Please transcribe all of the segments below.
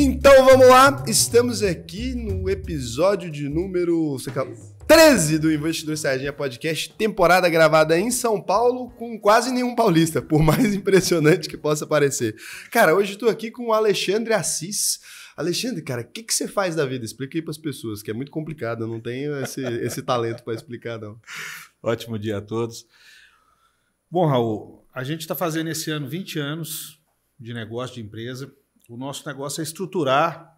Então vamos lá, estamos aqui no episódio de número 13 do Investidor Sardinha Podcast, temporada gravada em São Paulo com quase nenhum paulista, por mais impressionante que possa parecer. Cara, hoje estou aqui com o Alexandre Assis. Alexandre, cara, o que, que você faz da vida? Explique aí para as pessoas, que é muito complicado, eu não tenho esse, esse talento para explicar, não. Ótimo dia a todos. Bom, Raul, a gente está fazendo esse ano 20 anos de negócio, de empresa. O nosso negócio é estruturar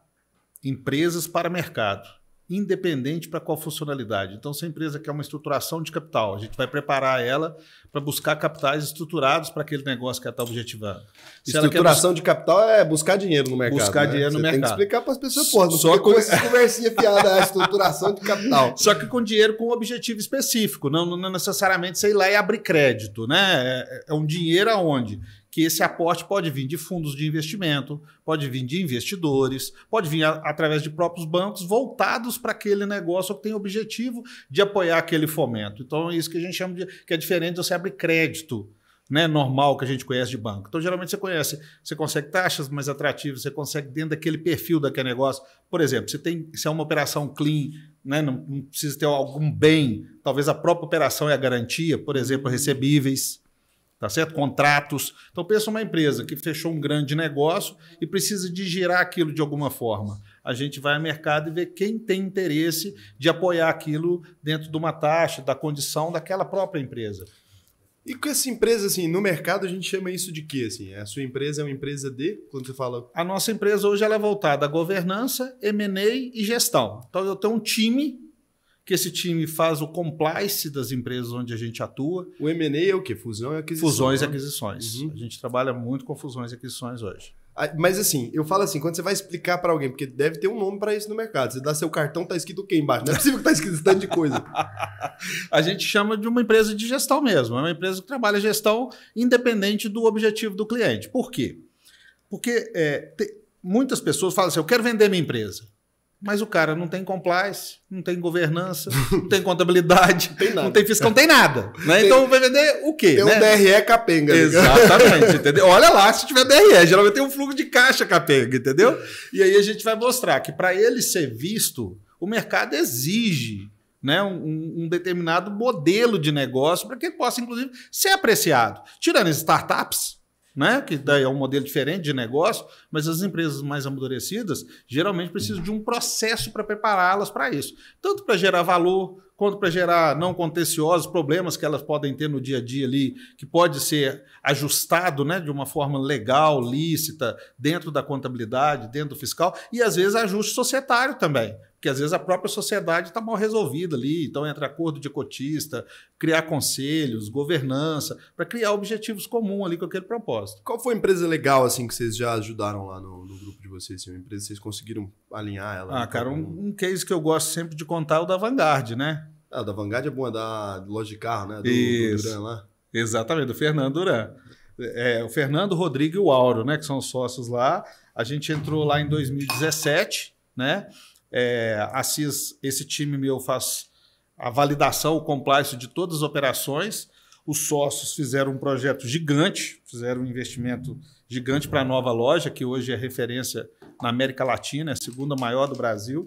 empresas para mercado, independente para qual funcionalidade. Então, se a empresa quer uma estruturação de capital, a gente vai preparar ela para buscar capitais estruturados para aquele negócio que ela está objetivando. estruturação de capital é buscar dinheiro no mercado. Buscar né? dinheiro no Você mercado. Tem que explicar para as pessoas, pô, não só com essas conversinha fiadas, a estruturação de capital. Só que com dinheiro com um objetivo específico, não, não necessariamente sei lá e é abrir crédito, né? É, é, é um dinheiro aonde que esse aporte pode vir de fundos de investimento, pode vir de investidores, pode vir a, através de próprios bancos voltados para aquele negócio que tem o objetivo de apoiar aquele fomento. Então, é isso que a gente chama de que é diferente de você abrir crédito. Né, normal que a gente conhece de banco. Então, geralmente você conhece, você consegue taxas mais atrativas, você consegue dentro daquele perfil daquele negócio. Por exemplo, você tem, se é uma operação clean, né, não, não precisa ter algum bem, talvez a própria operação é a garantia, por exemplo, recebíveis tá certo? Contratos. Então pensa uma empresa que fechou um grande negócio e precisa de girar aquilo de alguma forma. A gente vai ao mercado e vê quem tem interesse de apoiar aquilo dentro de uma taxa, da condição daquela própria empresa. E com essa empresa, assim, no mercado a gente chama isso de quê? Assim? A sua empresa é uma empresa de, quando você fala... A nossa empresa hoje ela é voltada à governança, M&A e gestão. Então eu tenho um time que esse time faz o compliance das empresas onde a gente atua. O M&A é o quê? Fusão e aquisições. Fusões e né? aquisições. Uhum. A gente trabalha muito com fusões e aquisições hoje. Ah, mas assim, eu falo assim, quando você vai explicar para alguém, porque deve ter um nome para isso no mercado. Você dá seu cartão, tá escrito o quê embaixo? Não é possível que tá escrito esse tanto de coisa. a gente chama de uma empresa de gestão mesmo. É uma empresa que trabalha gestão independente do objetivo do cliente. Por quê? Porque é, te, muitas pessoas falam assim, eu quero vender minha empresa. Mas o cara não tem compliance, não tem governança, não tem contabilidade, não, tem não tem fiscal, não tem nada. Né? Tem, então vai vender o quê? Tem né? um DRE capenga. Né? Exatamente, entendeu? Olha lá se tiver DRE, geralmente tem um fluxo de caixa capenga, entendeu? E aí a gente vai mostrar que para ele ser visto, o mercado exige né, um, um, determinado modelo de negócio para que ele possa, inclusive, ser apreciado. Tirando as startups, né? que daí é um modelo diferente de negócio, mas as empresas mais amadurecidas geralmente precisam de um processo para prepará-las para isso. Tanto para gerar valor, quanto para gerar não contenciosos, problemas que elas podem ter no dia a dia ali, que pode ser ajustado né? de uma forma legal, lícita, dentro da contabilidade, dentro do fiscal, e às vezes ajuste societário também. Porque às vezes a própria sociedade está mal resolvida ali, então entra acordo de cotista, criar conselhos, governança, para criar objetivos comuns ali com aquele propósito. Qual foi a empresa legal assim que vocês já ajudaram lá no, no grupo de vocês? Assim, uma empresa que vocês conseguiram alinhar ela? Ah, cara, então, um, um case que eu gosto sempre de contar é o da Vanguard, né? Ah, da Vanguard é boa, é da loja de carro, né? Do, Isso. do Duran lá. Exatamente, do Fernando Duran. É, é o Fernando, o Rodrigo e o Auro, né, que são sócios lá. A gente entrou lá em 2017, né? É, esse time meu faz a validação, o compliance de todas as operações. Os sócios fizeram um projeto gigante, fizeram um investimento gigante para a nova loja, que hoje é referência na América Latina, é a segunda maior do Brasil.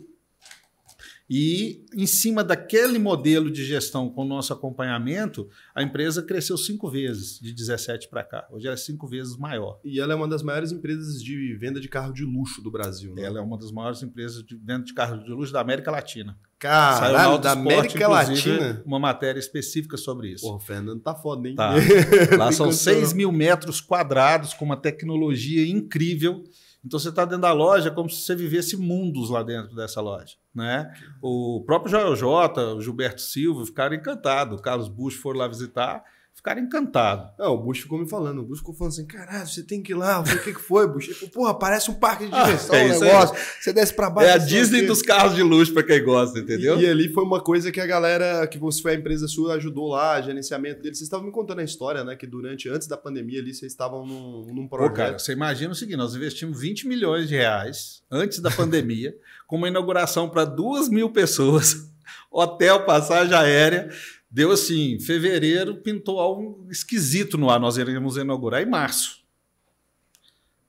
E, em cima daquele modelo de gestão com o nosso acompanhamento, a empresa cresceu cinco vezes, de 17 para cá. Hoje ela é cinco vezes maior. E ela é uma das maiores empresas de venda de carro de luxo do Brasil, né? Ela é uma das maiores empresas de venda de carro de luxo da América Latina. Caralho, Saiu da América Latina. Uma matéria específica sobre isso. Porra, o Fernando tá foda, hein? Tá. Lá são 6 mil metros quadrados com uma tecnologia incrível então você está dentro da loja como se você vivesse mundos lá dentro dessa loja. Né? O próprio Joel J, o Gilberto Silva ficaram encantados, o Carlos Bush foram lá visitar ficaram encantados. É, o Bush ficou me falando, o Bush ficou falando assim, caralho, você tem que ir lá, eu falei, o que, que foi, Bush? Ele falou, porra, parece um parque de ah, diversão ah, é um negócio, aí. você desce pra baixo. É a assim, Disney assim. dos carros de luxo para quem gosta, entendeu? E, e, ali foi uma coisa que a galera, que você foi a empresa sua, ajudou lá, gerenciamento dele. Vocês estavam me contando a história, né, que durante, antes da pandemia ali, vocês estavam num, num projeto. Pô, cara, você imagina o seguinte, nós investimos 20 milhões de reais antes da pandemia, com uma inauguração para duas mil pessoas, hotel, passagem aérea, Deu assim, fevereiro pintou algo esquisito no ar. Nós iremos inaugurar em março.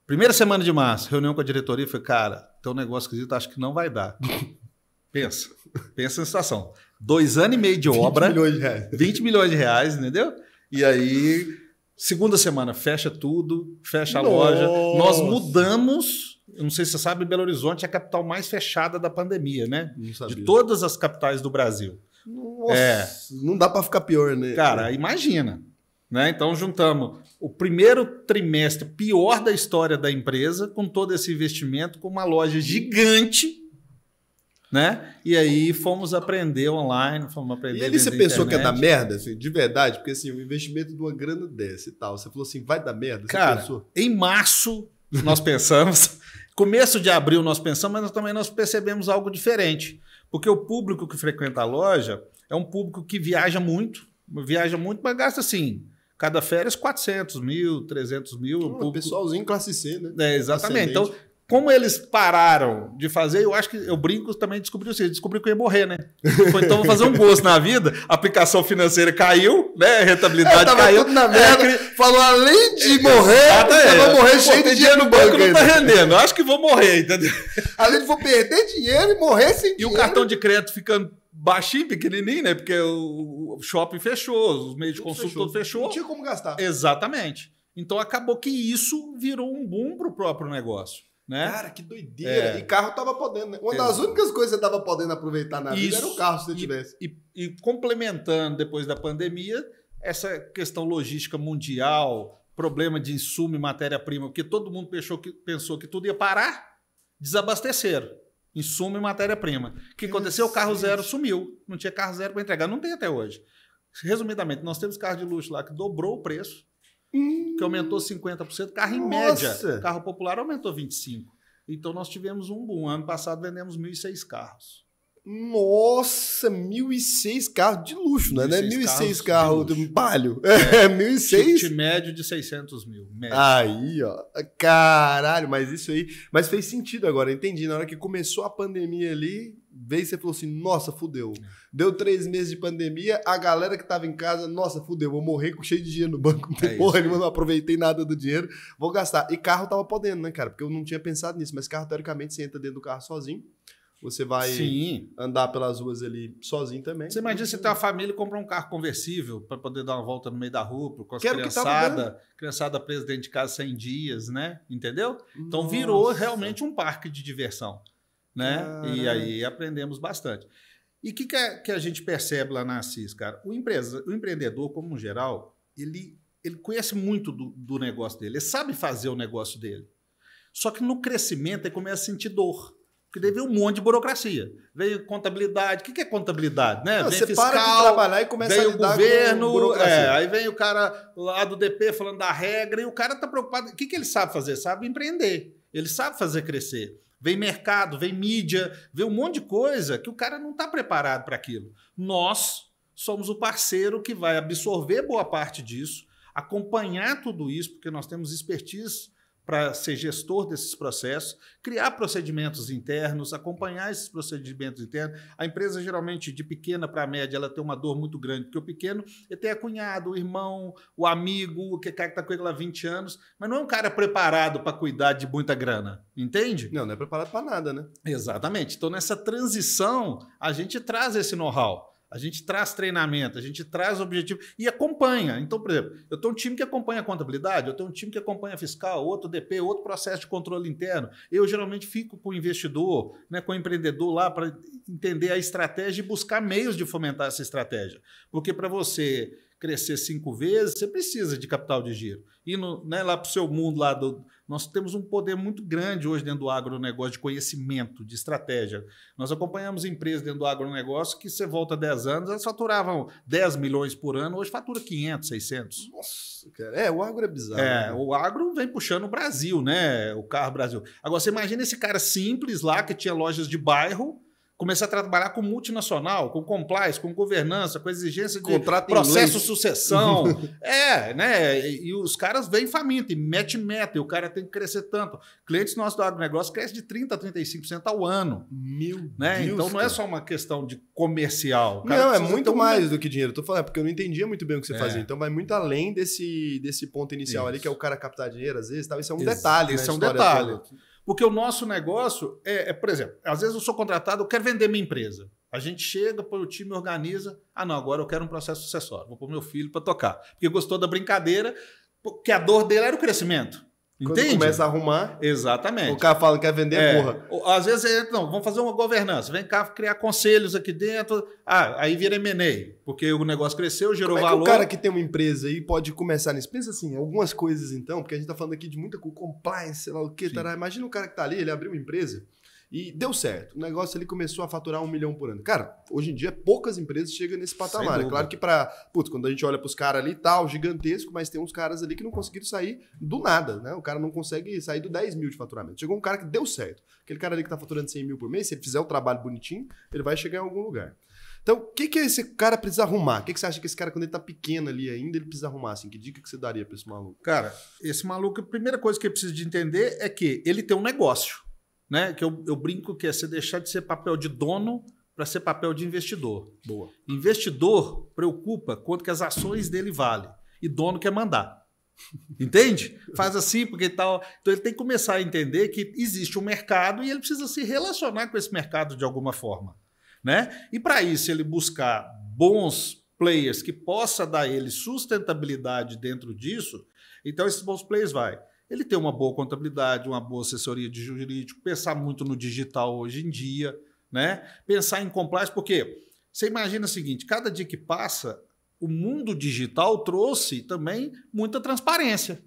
Primeira semana de março, reunião com a diretoria, foi cara, tem um negócio esquisito, acho que não vai dar. pensa, pensa na situação. Dois anos e meio de obra. 20 milhões de reais. 20 milhões de reais, entendeu? E aí, segunda semana, fecha tudo, fecha a loja. Nós mudamos. Não sei se você sabe, Belo Horizonte é a capital mais fechada da pandemia, né? De todas as capitais do Brasil. É. Nossa, é. não dá para ficar pior, né? Cara, é. imagina. Né? Então, juntamos o primeiro trimestre pior da história da empresa, com todo esse investimento, com uma loja gigante, né? E aí fomos aprender online, fomos aprender. E ali você pensou internet. que ia dar merda, assim, de verdade? Porque assim, o investimento de uma grana desse e tal. Você falou assim, vai dar merda? Cara, pensou? em março nós pensamos, começo de abril nós pensamos, mas nós também nós percebemos algo diferente. Porque o público que frequenta a loja é um público que viaja muito, viaja muito, mas gasta assim, cada férias 400 mil, 300 mil. Um pessoalzinho classe C, né? É, exatamente. Então, Ascendente. Então, como eles pararam de fazer, eu acho que eu brinco também descobriu isso, descobri que eu ia morrer, né? então vou fazer um gosto na vida, a aplicação financeira caiu, né? A rentabilidade é, caiu. Tudo na é, merda, é, falou além de morrer, ah, tá, é, eu vou morrer cheio de dinheiro no banco. Não tá rendendo, eu acho que vou morrer, entendeu? Além de vou perder dinheiro e morrer sem e dinheiro. E o cartão de crédito ficando baixinho, pequenininho, né? Porque o shopping fechou, os meios de consumo fechou. todo fechou. Não tinha como gastar. Exatamente. Então acabou que isso virou um boom pro próprio negócio. Né? Cara, que doideira. É. E carro tava podendo, né? Uma é. das únicas coisas que você tava podendo aproveitar na vida era o carro, se você e, tivesse. E, e complementando depois da pandemia, essa questão logística mundial, problema de insumo e matéria-prima, porque todo mundo pensou que, pensou que tudo ia parar, desabasteceram. Insumo e matéria-prima. O que aconteceu? O carro zero sumiu. Não tinha carro zero para entregar. Não tem até hoje. Resumidamente, nós temos carro de luxo lá que dobrou o preço que aumentou 50%, carro em Nossa. média. Carro popular aumentou 25%. Então nós tivemos um boom. Ano passado vendemos 1.006 carros. Nossa, 1.006 carros de luxo, né? 1.006 né? carros, carros de, de palho. É, 1.006. É, ticket médio de 600 mil. Médio. Aí, ó. Caralho, mas isso aí. Mas fez sentido agora, entendi. Na hora que começou a pandemia ali, vez você falou assim, nossa, fudeu. Deu três meses de pandemia, a galera que tava em casa, nossa, fudeu, vou morrer com cheio de dinheiro no banco. é porra nenhuma, não aproveitei nada do dinheiro, vou gastar. E carro tava podendo, né, cara? Porque eu não tinha pensado nisso, mas carro, teoricamente, você entra dentro do carro sozinho. Você vai Sim. andar pelas ruas ali sozinho também. Você imagina você ter uma família e comprar um carro conversível para poder dar uma volta no meio da rua, com as Quero criançada, criançada presa dentro de casa 100 dias, né? Entendeu? Então Nossa. virou realmente um parque de diversão né? Caramba. E aí aprendemos bastante. E o que, que, é, que, a gente percebe lá na Assis, cara? O, empresa, o empreendedor, como um geral, ele, ele conhece muito do, do negócio dele, ele sabe fazer o negócio dele. Só que no crescimento ele começa a sentir dor. Porque deve veio um monte de burocracia. Veio contabilidade. O que é contabilidade? Né? Não, vem você fiscal, para de trabalhar e começa vem a lidar o governo. É, aí vem o cara lá do DP falando da regra e o cara está preocupado. O que, que ele sabe fazer? Sabe empreender. Ele sabe fazer crescer. Vem mercado, vem mídia, vem um monte de coisa que o cara não está preparado para aquilo. Nós somos o parceiro que vai absorver boa parte disso, acompanhar tudo isso, porque nós temos expertise para ser gestor desses processos, criar procedimentos internos, acompanhar esses procedimentos internos. A empresa, geralmente, de pequena para média, ela tem uma dor muito grande, porque o pequeno ele tem a cunhada, o irmão, o amigo, que cara que está com ele há 20 anos, mas não é um cara preparado para cuidar de muita grana, entende? Não, não é preparado para nada, né? Exatamente. Então, nessa transição, a gente traz esse know-how. A gente traz treinamento, a gente traz objetivo e acompanha. Então, por exemplo, eu tenho um time que acompanha contabilidade, eu tenho um time que acompanha fiscal, outro DP, outro processo de controle interno. Eu geralmente fico com o investidor, né, com o empreendedor lá para entender a estratégia e buscar meios de fomentar essa estratégia. Porque para você crescer cinco vezes, você precisa de capital de giro. E no, né, lá para o seu mundo, lá do, nós temos um poder muito grande hoje dentro do agronegócio de conhecimento, de estratégia. Nós acompanhamos empresas dentro do agronegócio que você volta 10 anos, elas faturavam 10 milhões por ano, hoje fatura 500, 600. Nossa, cara. É, o agro é bizarro. É, né? o agro vem puxando o Brasil, né? O carro Brasil. Agora, você imagina esse cara simples lá que tinha lojas de bairro, começar a trabalhar com multinacional, com compliance, com governança, com exigência de Contrato processo sucessão. é, né? E os caras vêm faminto e mete meta, e o cara tem que crescer tanto. Clientes nossos do agronegócio crescem de 30% a 35% ao ano. Mil. né? Então não é só uma questão de comercial. Não, é muito mais do que dinheiro. Estou falando, é porque eu não entendia muito bem o que você é. fazia. Então vai muito além desse, desse ponto inicial isso. ali, que é o cara captar dinheiro, às vezes, tal. Isso é um Ex detalhe, Isso né? é um detalhe. Toda. Porque o nosso negócio é, é, por exemplo, às vezes eu sou contratado, eu quero vender minha empresa. A gente chega, põe o time, organiza. Ah, não, agora eu quero um processo sucessório. Vou pôr meu filho para tocar. Porque gostou da brincadeira, porque a dor dele era o crescimento. Quando Entende? começa a arrumar. Exatamente. O cara fala que quer vender, é. porra. Às vezes, é, não, vamos fazer uma governança. Vem cá criar conselhos aqui dentro. Ah, aí vira M&A, porque o negócio cresceu, gerou Como valor. É que o cara que tem uma empresa aí pode começar nisso. Pensa assim, algumas coisas então, porque a gente está falando aqui de muita compliance, sei lá o quê, Imagina o cara que está ali, ele abriu uma empresa e deu certo. O negócio ali começou a faturar um milhão por ano. Cara, hoje em dia poucas empresas chegam nesse patamar. É claro que para Putz, quando a gente olha para os caras ali tal, gigantesco, mas tem uns caras ali que não conseguiram sair do nada, né? O cara não consegue sair do 10 mil de faturamento. Chegou um cara que deu certo. Aquele cara ali que está faturando 100 mil por mês, se ele fizer o trabalho bonitinho, ele vai chegar em algum lugar. Então, o que, que esse cara precisa arrumar? O que, que você acha que esse cara, quando ele tá pequeno ali ainda, ele precisa arrumar? Assim? Que dica que você daria para esse maluco? Cara, esse maluco, a primeira coisa que ele precisa de entender é que ele tem um negócio né? Que eu, eu brinco que é você deixar de ser papel de dono para ser papel de investidor. Boa. Investidor preocupa quanto que as ações dele valem e dono quer mandar. Entende? Faz assim porque tal. Então ele tem que começar a entender que existe um mercado e ele precisa se relacionar com esse mercado de alguma forma, né? E para isso ele buscar bons players que possa dar ele sustentabilidade dentro disso. Então esses bons players vai ele ter uma boa contabilidade, uma boa assessoria de jurídico, pensar muito no digital hoje em dia, né? Pensar em compliance, porque você imagina o seguinte: cada dia que passa, o mundo digital trouxe também muita transparência.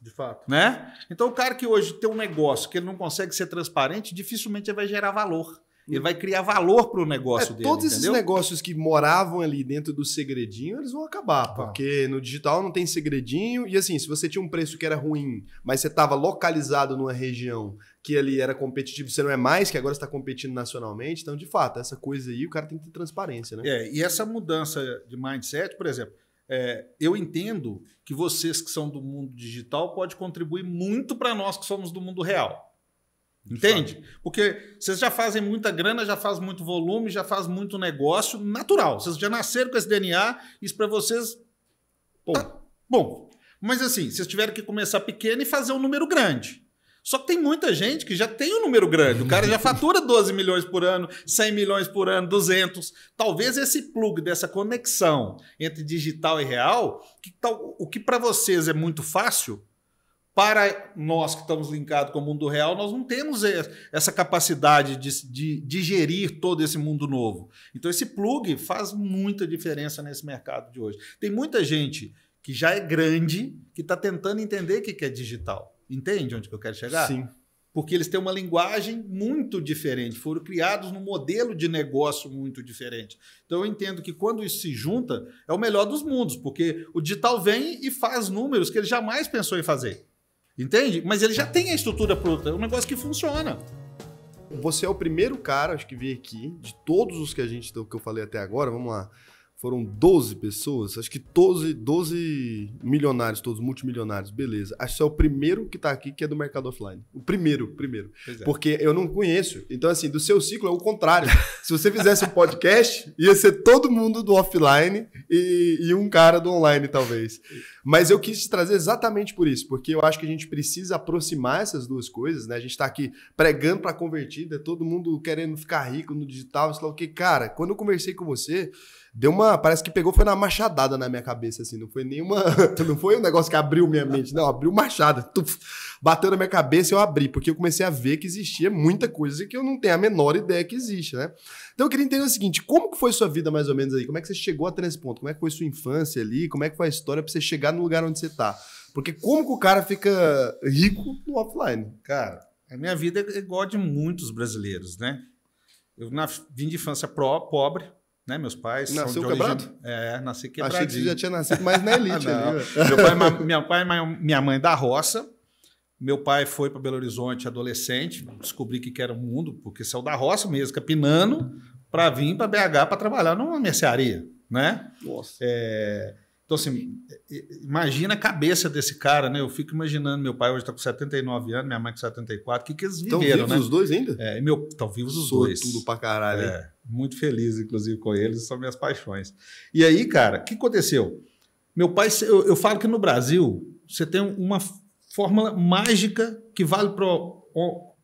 De fato. Né? Então, o cara que hoje tem um negócio que ele não consegue ser transparente, dificilmente ele vai gerar valor. Ele vai criar valor para o negócio é, dele. Todos entendeu? esses negócios que moravam ali dentro do segredinho, eles vão acabar, tá. porque no digital não tem segredinho. E assim, se você tinha um preço que era ruim, mas você estava localizado numa região que ali era competitivo, você não é mais, que agora está competindo nacionalmente. Então, de fato, essa coisa aí, o cara tem que ter transparência, né? É, e essa mudança de mindset, por exemplo, é, eu entendo que vocês que são do mundo digital pode contribuir muito para nós que somos do mundo real. Entende? Porque vocês já fazem muita grana, já faz muito volume, já faz muito negócio natural. Vocês já nasceram com esse DNA, isso para vocês. Bom. Tá bom. Mas assim, vocês tiveram que começar pequeno e fazer um número grande. Só que tem muita gente que já tem um número grande. O cara já fatura 12 milhões por ano, 100 milhões por ano, 200. Talvez esse plug dessa conexão entre digital e real, que tal, o que para vocês é muito fácil, para nós que estamos linkados com o mundo real, nós não temos essa capacidade de, de, de gerir todo esse mundo novo. Então, esse plug faz muita diferença nesse mercado de hoje. Tem muita gente que já é grande que está tentando entender o que é digital. Entende onde que eu quero chegar? Sim. Porque eles têm uma linguagem muito diferente, foram criados num modelo de negócio muito diferente. Então eu entendo que quando isso se junta, é o melhor dos mundos, porque o digital vem e faz números que ele jamais pensou em fazer. Entende? Mas ele já tem a estrutura pronta, é um negócio que funciona. Você é o primeiro cara, acho que vi aqui, de todos os que a gente que eu falei até agora, vamos lá foram 12 pessoas, acho que 12, 12 milionários, todos multimilionários, beleza. Acho que é o primeiro que tá aqui que é do mercado offline. O primeiro, primeiro. É. Porque eu não conheço. Então, assim, do seu ciclo é o contrário. Se você fizesse um podcast, ia ser todo mundo do offline e, e um cara do online, talvez. Mas eu quis te trazer exatamente por isso, porque eu acho que a gente precisa aproximar essas duas coisas, né? A gente tá aqui pregando para convertida, todo mundo querendo ficar rico no digital, sei lá o que. Cara, quando eu conversei com você, deu uma. Parece que pegou, foi na machadada na minha cabeça, assim. Não foi nenhuma. Não foi um negócio que abriu minha mente, não. Abriu machada. Tuf, bateu na minha cabeça e eu abri, porque eu comecei a ver que existia muita coisa que eu não tenho a menor ideia que existe, né? Então eu queria entender o seguinte: como que foi sua vida mais ou menos aí? Como é que você chegou até esse ponto? Como é que foi sua infância ali? Como é que foi a história pra você chegar no lugar onde você tá? Porque como que o cara fica rico no offline? Cara, a minha vida é igual a de muitos brasileiros, né? Eu na, vim de infância pró, pobre, né? Meus pais Nasceu são de quebrado? origem... É, nasci quebrado. Achei que você já tinha nascido mais na elite. ali, meu pai, minha, pai, minha mãe da roça. Meu pai foi para Belo Horizonte adolescente, descobri que era o mundo, porque saiu da roça mesmo, capinando, para vir para BH para trabalhar numa mercearia, né? Nossa. É... Então, assim, imagina a cabeça desse cara, né? Eu fico imaginando, meu pai hoje está com 79 anos, minha mãe com 74, o que, que eles viveram, Estão vivos né? os dois ainda? É, meu, estão vivos os Sou dois. tudo pra caralho. É, muito feliz, inclusive, com eles, são minhas paixões. E aí, cara, o que aconteceu? Meu pai, eu, eu falo que no Brasil, você tem uma fórmula mágica que vale para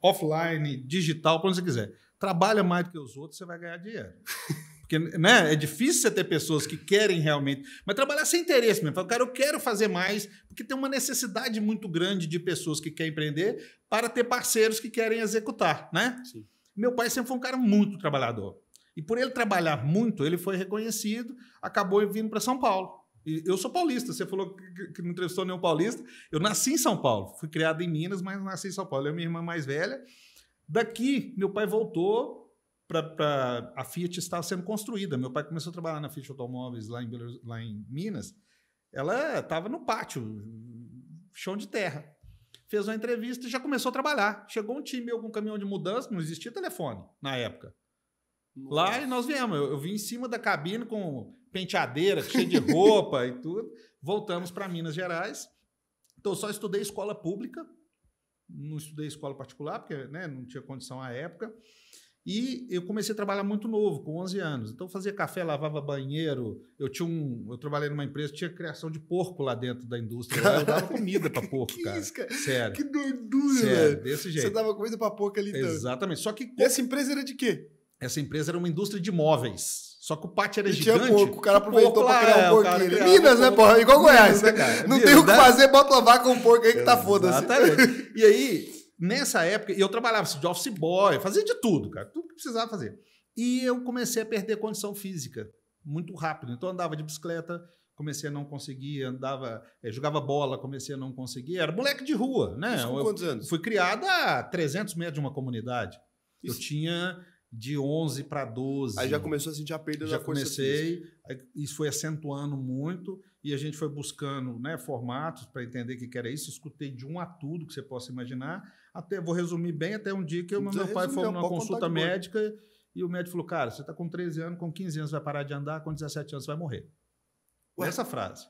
offline, digital, para onde você quiser. Trabalha mais do que os outros, você vai ganhar dinheiro. Porque né, é difícil você ter pessoas que querem realmente, mas trabalhar sem interesse mesmo. Falar, cara, eu quero fazer mais, porque tem uma necessidade muito grande de pessoas que querem empreender para ter parceiros que querem executar, né? Sim. Meu pai sempre foi um cara muito trabalhador. E por ele trabalhar muito, ele foi reconhecido, acabou vindo para São Paulo. E eu sou paulista, você falou que não entrevistou nenhum paulista. Eu nasci em São Paulo, fui criado em Minas, mas nasci em São Paulo. Eu é minha irmã mais velha. Daqui, meu pai voltou para a Fiat estava sendo construída. Meu pai começou a trabalhar na Fiat Automóveis lá em, Belo, lá em Minas. Ela estava no pátio, chão de terra. Fez uma entrevista e já começou a trabalhar. Chegou um time com um caminhão de mudança, não existia telefone na época. Nossa. Lá e nós viemos. Eu, eu vim em cima da cabine com penteadeira, cheia de roupa e tudo. Voltamos para Minas Gerais. Então, só estudei escola pública. Não estudei escola particular, porque né, não tinha condição à época. E eu comecei a trabalhar muito novo, com 11 anos. Então, eu fazia café, lavava banheiro. Eu tinha um, eu trabalhei numa empresa que tinha criação de porco lá dentro da indústria. eu dava comida para porco, cara. Isso, cara. Sério. Que doidura, velho. desse jeito. Você dava comida para porco ali então. Exatamente. Só que e essa empresa era de quê? Essa empresa era uma indústria de móveis. Só que o pátio era e gigante. Tinha porco, o cara aproveitou para pra criar um é, porco. Minas, né, porra? Igual Goiás. Né, né, cara? Não Minas, tem o que né? fazer, bota uma vaca com um porco aí que tá foda-se. E aí, nessa época, eu trabalhava assim, de office boy, fazia de tudo, cara, tudo que precisava fazer. E eu comecei a perder condição física muito rápido. Então, andava de bicicleta, comecei a não conseguir, andava, eh, jogava bola, comecei a não conseguir. Era moleque de rua, né? Isso com eu, quantos anos? Fui criado a 300 metros de uma comunidade. Isso. Eu tinha de 11 para 12. Aí já começou a sentir a perda já da já comecei, aí, isso foi acentuando muito e a gente foi buscando né, formatos para entender o que, que era isso. Escutei de um a tudo que você possa imaginar. Até, vou resumir bem, até um dia que meu então, pai foi numa consulta médica e o médico falou, cara, você está com 13 anos, com 15 anos vai parar de andar, com 17 anos vai morrer. Ué? Essa frase.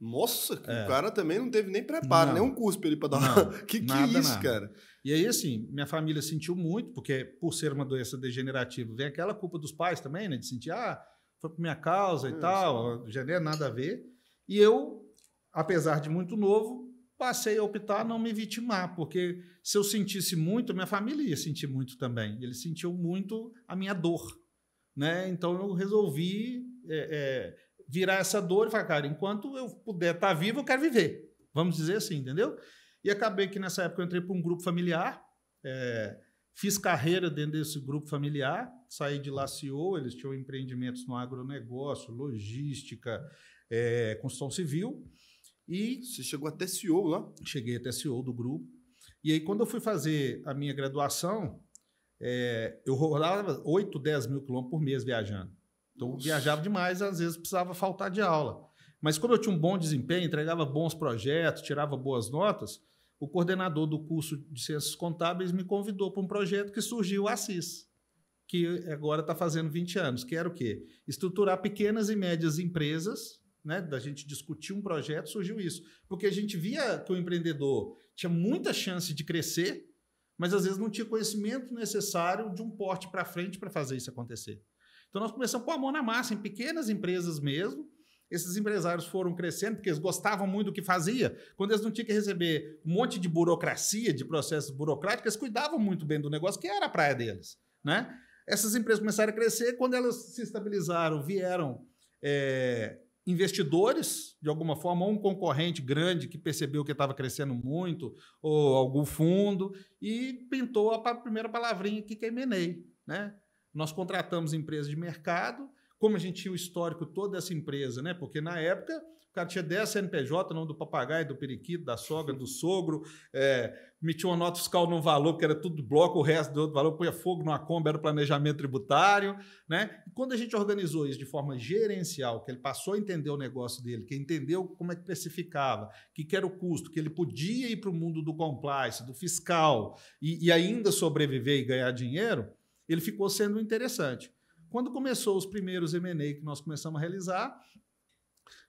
Nossa, é. o cara também não teve nem preparo, nem um curso para ele para dar não, que que é isso, nada. cara? E aí assim, minha família sentiu muito, porque por ser uma doença degenerativa, vem aquela culpa dos pais também, né, de sentir, ah, foi por minha causa é, e tal, já não é nada a ver. E eu, apesar de muito novo, passei a optar a não me vitimar, porque se eu sentisse muito, minha família ia sentir muito também. ele sentiu muito a minha dor. Né? Então eu resolvi é, é, virar essa dor e falar, cara, enquanto eu puder estar tá vivo, eu quero viver. Vamos dizer assim, entendeu? E acabei que nessa época eu entrei para um grupo familiar, é, fiz carreira dentro desse grupo familiar, saí de lá CEO, eles tinham empreendimentos no agronegócio, logística, é, construção civil. E você chegou até CEO lá? Cheguei até CEO do grupo. E aí, quando eu fui fazer a minha graduação, é, eu rolava 8, 10 mil quilômetros por mês viajando. Então, viajava demais, às vezes precisava faltar de aula. Mas quando eu tinha um bom desempenho, entregava bons projetos, tirava boas notas, o coordenador do curso de Ciências Contábeis me convidou para um projeto que surgiu, o Assis, que agora está fazendo 20 anos, que era o quê? Estruturar pequenas e médias empresas né, da gente discutir um projeto, surgiu isso. Porque a gente via que o empreendedor tinha muita chance de crescer, mas às vezes não tinha conhecimento necessário de um porte para frente para fazer isso acontecer. Então nós começamos com a mão na massa em pequenas empresas mesmo. Esses empresários foram crescendo porque eles gostavam muito do que fazia. Quando eles não tinham que receber um monte de burocracia, de processos burocráticos, eles cuidavam muito bem do negócio, que era a praia deles. Né? Essas empresas começaram a crescer, quando elas se estabilizaram, vieram é, investidores, de alguma forma, ou um concorrente grande que percebeu que estava crescendo muito, ou algum fundo, e pintou a primeira palavrinha aqui, que é M&A. Né? Nós contratamos empresas de mercado, como a gente tinha o histórico toda essa empresa, né? porque na época o cara tinha 10 CNPJ, nome do papagaio, do periquito, da sogra, do sogro, é, metia uma nota fiscal num valor, que era tudo bloco, o resto do outro valor, punha fogo numa Kombi, era planejamento tributário. Né? E quando a gente organizou isso de forma gerencial, que ele passou a entender o negócio dele, que entendeu como é que precificava, que, que era o custo, que ele podia ir para o mundo do compliance, do fiscal, e, e ainda sobreviver e ganhar dinheiro, ele ficou sendo interessante. Quando começou os primeiros M&A que nós começamos a realizar,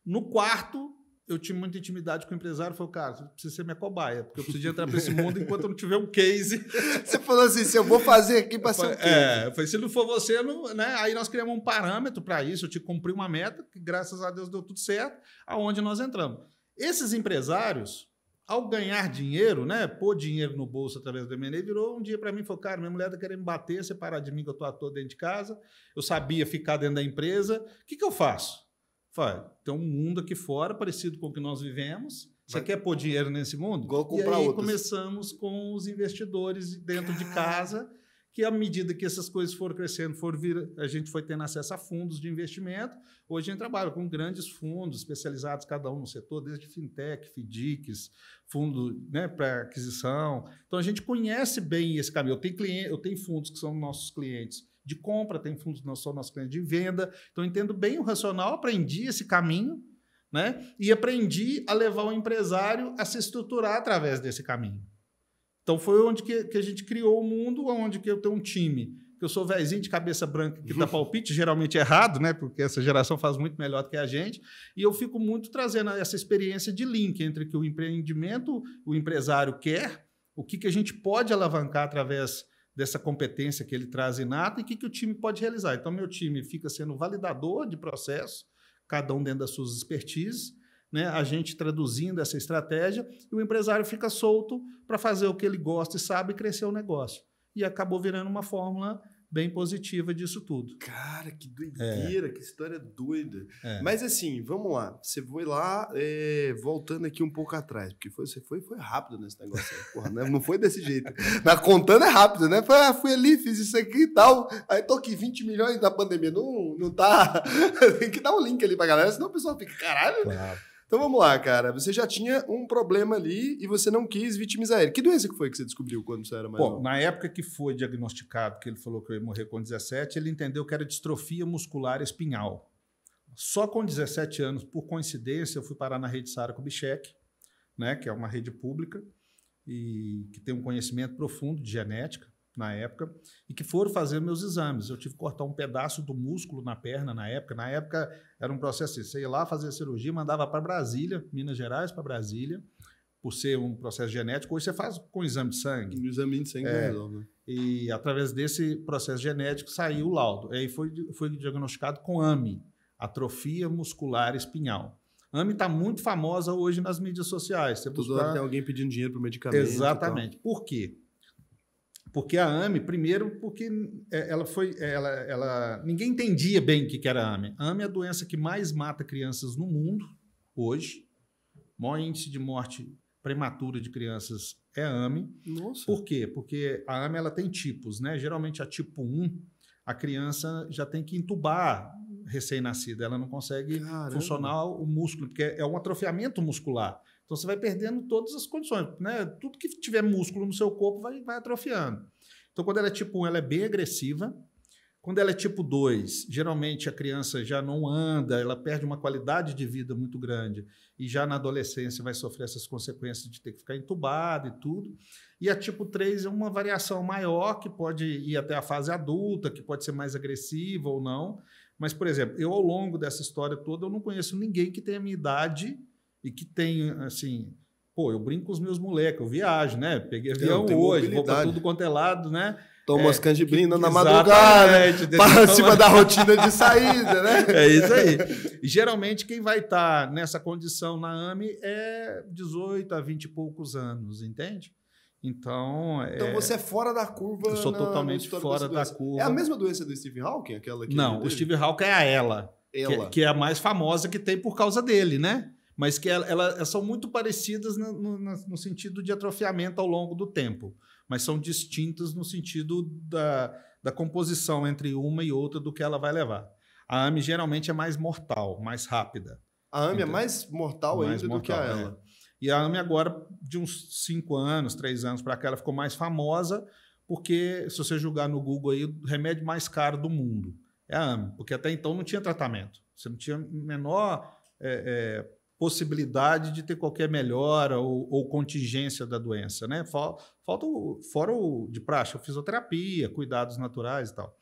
no quarto, eu tive muita intimidade com o empresário. Falei, cara, você precisa ser minha cobaia, porque eu preciso entrar para esse mundo enquanto eu não tiver um case. Você falou assim: se eu vou fazer aqui para ser um case. É, eu falei, se não for você, não, né? Aí nós criamos um parâmetro para isso. Eu te cumpri uma meta, que graças a Deus deu tudo certo, aonde nós entramos. Esses empresários, ao ganhar dinheiro, né? Pôr dinheiro no bolso através do M&A, virou um dia para mim e falou: cara, minha mulher está querendo me bater, separar de mim, que eu tô toa dentro de casa. Eu sabia ficar dentro da empresa. O que, que eu faço? Fala, tem um mundo aqui fora parecido com o que nós vivemos. Você quer pôr dinheiro nesse mundo? Igual comprar e aí outros. começamos com os investidores dentro Caramba. de casa, que à medida que essas coisas foram crescendo, foram vir, a gente foi tendo acesso a fundos de investimento. Hoje a gente trabalha com grandes fundos especializados, cada um no setor, desde fintech, FDICs, fundo né, para aquisição. Então a gente conhece bem esse caminho. Eu tenho, cliente, eu tenho fundos que são nossos clientes de compra, tem fundos não só nas cliente de venda. Então, entendo bem o racional, aprendi esse caminho, né? E aprendi a levar o empresário a se estruturar através desse caminho. Então, foi onde que, que a gente criou o mundo, onde que eu tenho um time que eu sou vizinho de cabeça branca que dá palpite, geralmente é errado, né? Porque essa geração faz muito melhor do que a gente. E eu fico muito trazendo essa experiência de link entre o que o empreendimento, o empresário quer, o que, que a gente pode alavancar através dessa competência que ele traz inata e o que, que o time pode realizar. Então, meu time fica sendo validador de processo, cada um dentro das suas expertises, né? a gente traduzindo essa estratégia e o empresário fica solto para fazer o que ele gosta e sabe e crescer o negócio. E acabou virando uma fórmula bem positiva disso tudo. Cara, que é. doideira, é. que história doida. É. Mas assim, vamos lá. Você foi lá, é, voltando aqui um pouco atrás, porque foi, você foi, foi rápido nesse negócio. Porra, né? não foi desse jeito. Na contando é rápido, né? Foi, ah, fui ali, fiz isso aqui e tal. Aí tô aqui, 20 milhões da pandemia. Não, não tá. Tem que dar um link ali pra galera, senão o pessoal fica, caralho. Claro. Então vamos lá, cara. Você já tinha um problema ali e você não quis vitimizar ele. Que doença que foi que você descobriu quando você era mais Bom, na época que foi diagnosticado, que ele falou que eu ia morrer com 17, ele entendeu que era distrofia muscular espinhal. Só com 17 anos, por coincidência, eu fui parar na rede Sara Kubitschek, né, que é uma rede pública e que tem um conhecimento profundo de genética na época, e que foram fazer meus exames. Eu tive que cortar um pedaço do músculo na perna na época. Na época era um processo assim, você ia lá fazer cirurgia, mandava para Brasília, Minas Gerais para Brasília, por ser um processo genético. Hoje você faz com exame de sangue. Um exame de sangue é, é né? E através desse processo genético saiu o laudo. E aí foi, foi diagnosticado com AMI, atrofia muscular espinhal. AMI está muito famosa hoje nas mídias sociais. Você Toda buscar... tem alguém pedindo dinheiro para o medicamento. Exatamente. Por quê? Porque a AME, primeiro, porque é, ela foi. É, ela, ela, ninguém entendia bem o que era a AME. A AME é a doença que mais mata crianças no mundo hoje. O maior índice de morte prematura de crianças é a AME. Nossa. Por quê? Porque a AME ela tem tipos, né? Geralmente a tipo 1, a criança já tem que entubar recém-nascida, ela não consegue Caramba. funcionar o músculo, porque é um atrofiamento muscular. Então você vai perdendo todas as condições, né? Tudo que tiver músculo no seu corpo vai, vai atrofiando. Então quando ela é tipo 1, ela é bem agressiva. Quando ela é tipo 2, geralmente a criança já não anda, ela perde uma qualidade de vida muito grande e já na adolescência vai sofrer essas consequências de ter que ficar entubado e tudo. E a tipo 3 é uma variação maior que pode ir até a fase adulta, que pode ser mais agressiva ou não. Mas, por exemplo, eu ao longo dessa história toda, eu não conheço ninguém que tenha a minha idade e que tem, assim, pô, eu brinco com os meus moleques, eu viajo, né? Peguei avião hoje, mobilidade. vou para tudo quanto é lado, né? Toma é, umas canjibrinas na madrugada, né? para cima da rotina de saída, né? É isso aí. E, geralmente, quem vai estar tá nessa condição na AME é 18 a 20 e poucos anos, entende? Então, então é... você é fora da curva. Eu sou na, totalmente fora da curva. É a mesma doença do Steve Hawking, aquela que Não, o Steve Hawking é a ela, é, ela. Que, que, é a mais famosa que tem por causa dele, né? mas que elas ela, são muito parecidas no, no, no, sentido de atrofiamento ao longo do tempo, mas são distintas no sentido da, da composição entre uma e outra do que ela vai levar. A AME geralmente é mais mortal, mais rápida. A AME então, é mais mortal mais ainda mortal, do que a é. ela. E a AME agora, de uns 5 anos, 3 anos para cá, ela ficou mais famosa, porque se você julgar no Google aí, o remédio mais caro do mundo é a AME, porque até então não tinha tratamento. Você não tinha menor... É, é, possibilidade de ter qualquer melhora ou, ou contingência da doença, né? Falta o, fora o de praxe, a fisioterapia, cuidados naturais e tal.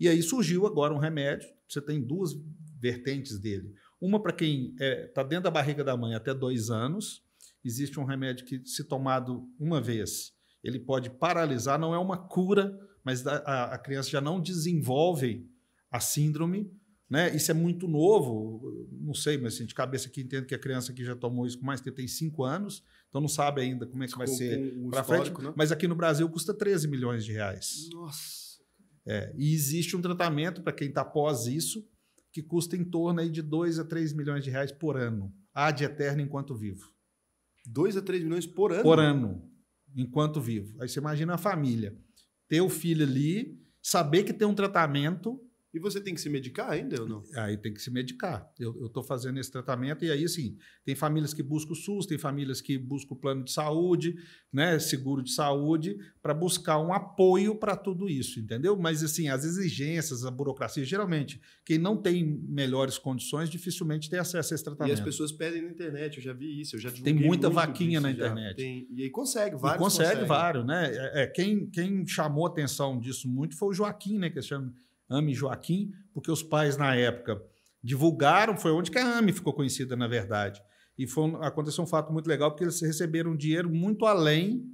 E aí surgiu agora um remédio. Você tem duas vertentes dele. Uma para quem está é, tá dentro da barriga da mãe até dois anos. Existe um remédio que, se tomado uma vez, ele pode paralisar. Não é uma cura, mas a, a criança já não desenvolve a síndrome né? Isso é muito novo, não sei, mas assim, de cabeça aqui entendo que a criança que já tomou isso com mais tempo tem anos, então não sabe ainda como é que vai com, ser para frente. Né? Mas aqui no Brasil custa 13 milhões de reais. Nossa! É, e existe um tratamento para quem está após isso que custa em torno aí de 2 a 3 milhões de reais por ano. Ad eterno enquanto vivo. 2 a 3 milhões por ano? Por ano, enquanto vivo. Aí você imagina a família. Ter o filho ali, saber que tem um tratamento e você tem que se medicar ainda ou não? Aí tem que se medicar. Eu estou fazendo esse tratamento e aí, assim, tem famílias que buscam o SUS, tem famílias que buscam o plano de saúde, né, seguro de saúde, para buscar um apoio para tudo isso, entendeu? Mas, assim, as exigências, a burocracia, geralmente, quem não tem melhores condições dificilmente tem acesso a esse tratamento. E as pessoas pedem na internet, eu já vi isso, eu já Tem muita vaquinha na internet. Tem, e aí consegue, vários. E consegue, vários, né? É, é, quem, quem chamou atenção disso muito foi o Joaquim, né, que chama AME Joaquim, porque os pais, na época, divulgaram, foi onde que a AME ficou conhecida, na verdade. E foi, aconteceu um fato muito legal, porque eles receberam dinheiro muito além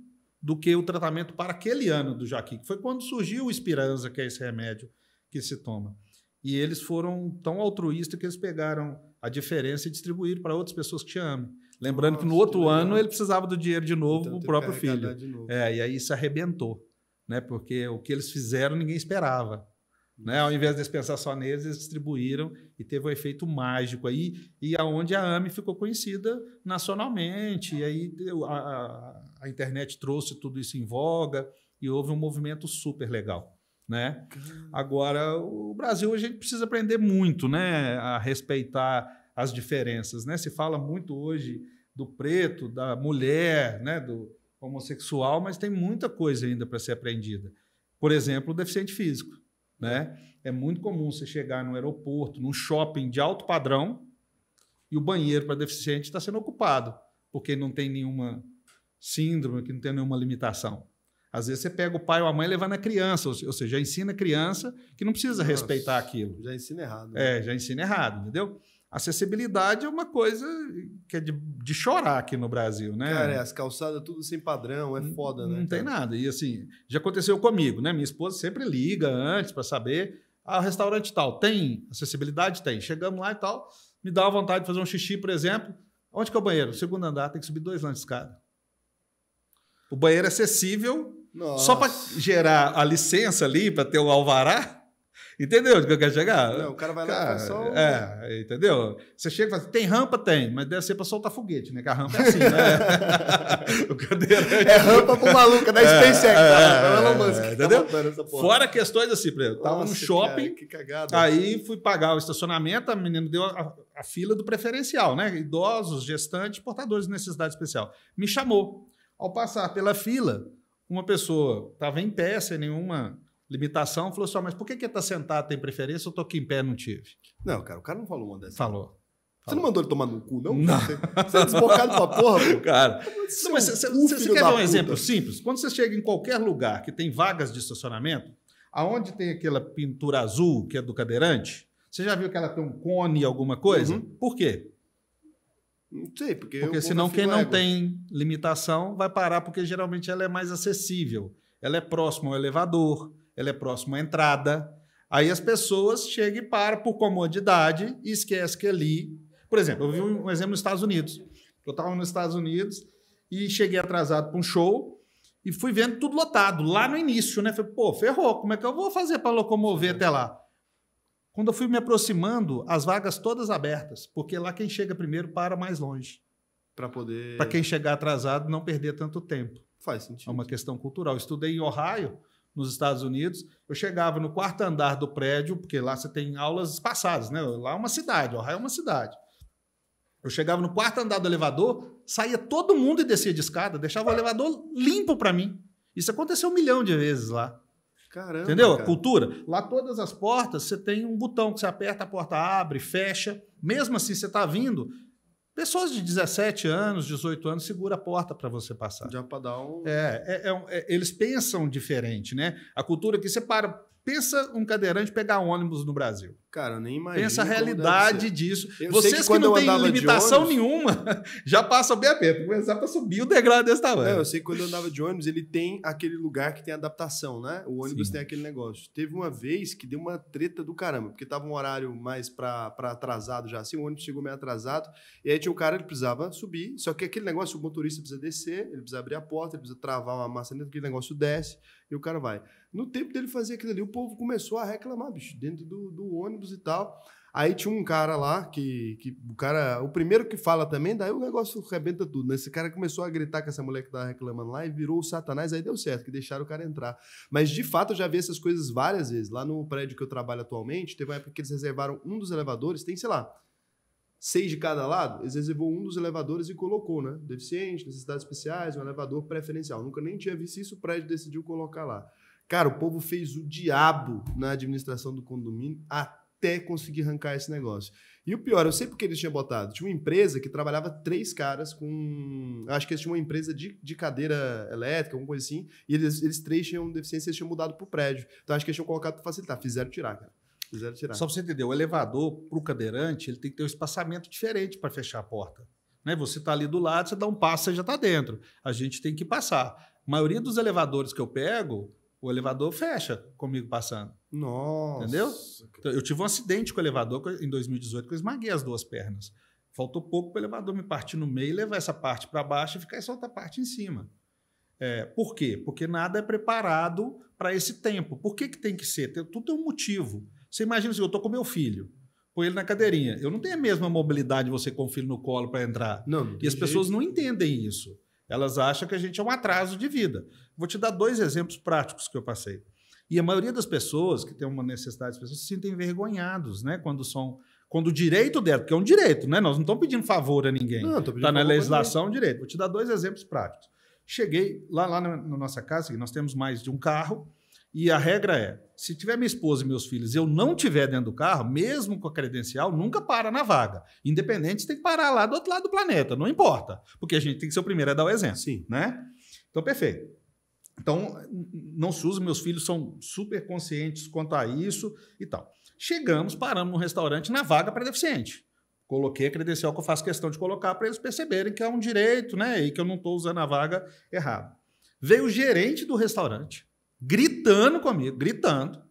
do que o tratamento para aquele ano do Joaquim, que foi quando surgiu o Espiranza, que é esse remédio que se toma. E eles foram tão altruístas que eles pegaram a diferença e distribuíram para outras pessoas que te amam. Lembrando Nossa, que no outro que ano ele precisava do dinheiro de novo então, para o próprio filho. É, e aí isso arrebentou, né? Porque o que eles fizeram ninguém esperava. Né? Ao invés de pensar só neles, eles distribuíram e teve um efeito mágico aí, e aonde a AME ficou conhecida nacionalmente, e aí a, a, a, internet trouxe tudo isso em voga e houve um movimento super legal. Né? Agora, o Brasil a gente precisa aprender muito né? a respeitar as diferenças. Né? Se fala muito hoje do preto, da mulher, né? do homossexual, mas tem muita coisa ainda para ser aprendida. Por exemplo, o deficiente físico. Né? É muito comum você chegar no aeroporto, num shopping de alto padrão, e o banheiro para deficiente está sendo ocupado, porque não tem nenhuma síndrome, que não tem nenhuma limitação. Às vezes você pega o pai ou a mãe levando a criança, ou seja, já ensina a criança que não precisa Nossa, respeitar aquilo. Já ensina errado. Né? É, já ensina errado, entendeu? Acessibilidade é uma coisa que é de, de chorar aqui no Brasil, né? Cara, é, as calçadas tudo sem padrão, é foda, não, né? Não tem nada. E assim, já aconteceu comigo, né? Minha esposa sempre liga antes para saber. Ah, o restaurante tal, tem acessibilidade? Tem. Chegamos lá e tal, me dá vontade de fazer um xixi, por exemplo. Onde que é o banheiro? segundo andar, tem que subir dois lances de escada. O banheiro é acessível, Nossa. só para gerar a licença ali, para ter o alvará. Entendeu de que eu quero chegar? Não, o cara vai cara, lá e só. É, entendeu? Você chega e fala assim, tem rampa? Tem, mas deve ser para soltar foguete, né? Que a rampa é assim, né? É. o cadeirante. É, é rampa pro maluca da né? é, SpaceX. É, tá? é, é, tá entendeu? Tá Fora questões assim, por exemplo, tava Nossa, no shopping. Cara, aí fui pagar o estacionamento, a menina deu a, a fila do preferencial, né? Idosos, gestantes, portadores de necessidade especial. Me chamou. Ao passar pela fila, uma pessoa estava em pé, sem nenhuma limitação, falou assim: mas por que que tá sentado tem preferência? Eu tô aqui em pé, não tive. Não, cara, o cara não falou uma dessas. Falou. Você falou. não mandou ele tomar no cu, não? Não. Você, você é desbocado pra porra, pô. Cara. É não, mas você, um você, você quer ver um puta. exemplo simples? Quando você chega em qualquer lugar que tem vagas de estacionamento, aonde tem aquela pintura azul que é do cadeirante, você já viu que ela tem um cone, alguma coisa? Uhum. Por quê? Não sei, porque. Porque senão é quem não é tem limitação vai parar, porque geralmente ela é mais acessível. Ela é próxima ao elevador, ela é próxima à entrada. Aí as pessoas chegam e param por comodidade e esquecem que é ali. Por exemplo, eu vi um exemplo nos Estados Unidos. Eu estava nos Estados Unidos e cheguei atrasado para um show e fui vendo tudo lotado, lá no início, né? Falei, pô, ferrou, como é que eu vou fazer para locomover até lá? Quando eu fui me aproximando, as vagas todas abertas, porque lá quem chega primeiro para mais longe. Para poder. Para quem chegar atrasado não perder tanto tempo. Faz sentido. É uma questão cultural. Eu estudei em Ohio, nos Estados Unidos, eu chegava no quarto andar do prédio, porque lá você tem aulas passadas, né? Lá é uma cidade, Ohio é uma cidade. Eu chegava no quarto andar do elevador, saía todo mundo e descia de escada, deixava o elevador limpo para mim. Isso aconteceu um milhão de vezes lá. Caramba. Entendeu? Cara. A cultura. Lá todas as portas, você tem um botão que você aperta, a porta abre, fecha. Mesmo assim, você está vindo, Pessoas de 17 anos, 18 anos, segura a porta para você passar. Já para dar um. É, é, é, é, eles pensam diferente, né? A cultura que você para Pensa um cadeirante pegar ônibus no Brasil. Cara, eu nem imagino. Pensa a realidade disso. Eu Vocês que, que, não têm limitação ônibus, nenhuma já passam bem a pé. Para começar para subir o degrau desse tamanho. É, eu sei que quando eu andava de ônibus, ele tem aquele lugar que tem adaptação, né? O ônibus Sim. tem aquele negócio. Teve uma vez que deu uma treta do caramba, porque tava um horário mais para atrasado já assim. O ônibus chegou meio atrasado. E aí tinha o um cara, ele precisava subir. Só que aquele negócio, o motorista precisa descer, ele precisa abrir a porta, ele precisa travar uma maçaneta, aquele negócio desce e o cara vai. No tempo dele fazer aquilo ali, o povo começou a reclamar, bicho, dentro do, do ônibus e tal. Aí tinha um cara lá que, que o cara, o primeiro que fala também, daí o negócio rebenta tudo, né? Esse cara começou a gritar com essa mulher que tava reclamando lá e virou o satanás, aí deu certo, que deixaram o cara entrar. Mas de fato eu já vi essas coisas várias vezes. Lá no prédio que eu trabalho atualmente, teve uma época que eles reservaram um dos elevadores, tem, sei lá, seis de cada lado, eles reservou um dos elevadores e colocou, né? Deficiente, necessidades especiais, um elevador preferencial. Nunca nem tinha visto isso, o prédio decidiu colocar lá. Cara, o povo fez o diabo na administração do condomínio até conseguir arrancar esse negócio. E o pior, eu sei porque eles tinham botado. Tinha uma empresa que trabalhava três caras com. Acho que eles tinham uma empresa de, de cadeira elétrica, alguma coisa assim. E eles, eles três tinham deficiência e eles tinham mudado pro prédio. Então acho que eles tinham colocado para facilitar. Fizeram tirar, cara. Fizeram tirar. Só para você entender, o elevador pro cadeirante, ele tem que ter um espaçamento diferente para fechar a porta. Né? Você está ali do lado, você dá um passo, você já está dentro. A gente tem que passar. A maioria dos elevadores que eu pego, o elevador fecha comigo passando. Nossa. Entendeu? Então, eu tive um acidente com o elevador em 2018 que eu esmaguei as duas pernas. Faltou pouco para o elevador me partir no meio, levar essa parte para baixo e ficar essa outra parte em cima. É, por quê? Porque nada é preparado para esse tempo. Por que, que tem que ser? Tem, tudo tem um motivo. Você imagina assim, eu estou com meu filho, põe ele na cadeirinha. Eu não tenho a mesma mobilidade você com o filho no colo para entrar. Não, não e as jeito. pessoas não entendem isso. Elas acham que a gente é um atraso de vida. Vou te dar dois exemplos práticos que eu passei. E a maioria das pessoas que tem uma necessidade especial se sentem envergonhados, né? Quando são. Quando o direito dela, porque é um direito, né? Nós não estamos pedindo favor a ninguém. Não, Está na legislação é direito. Vou te dar dois exemplos práticos. Cheguei lá, lá na nossa casa, nós temos mais de um carro, e a regra é: se tiver minha esposa e meus filhos eu não tiver dentro do carro, mesmo com a credencial, nunca para na vaga. Independente, tem que parar lá do outro lado do planeta, não importa. Porque a gente tem que ser o primeiro a dar o exemplo. Sim. Né? Então, perfeito. Então, não se usa, meus filhos são super conscientes quanto a isso e tal. Chegamos, paramos no restaurante na vaga para deficiente. Coloquei a credencial que eu faço questão de colocar para eles perceberem que é um direito, né? E que eu não estou usando a vaga errado. Veio o gerente do restaurante gritando comigo, gritando,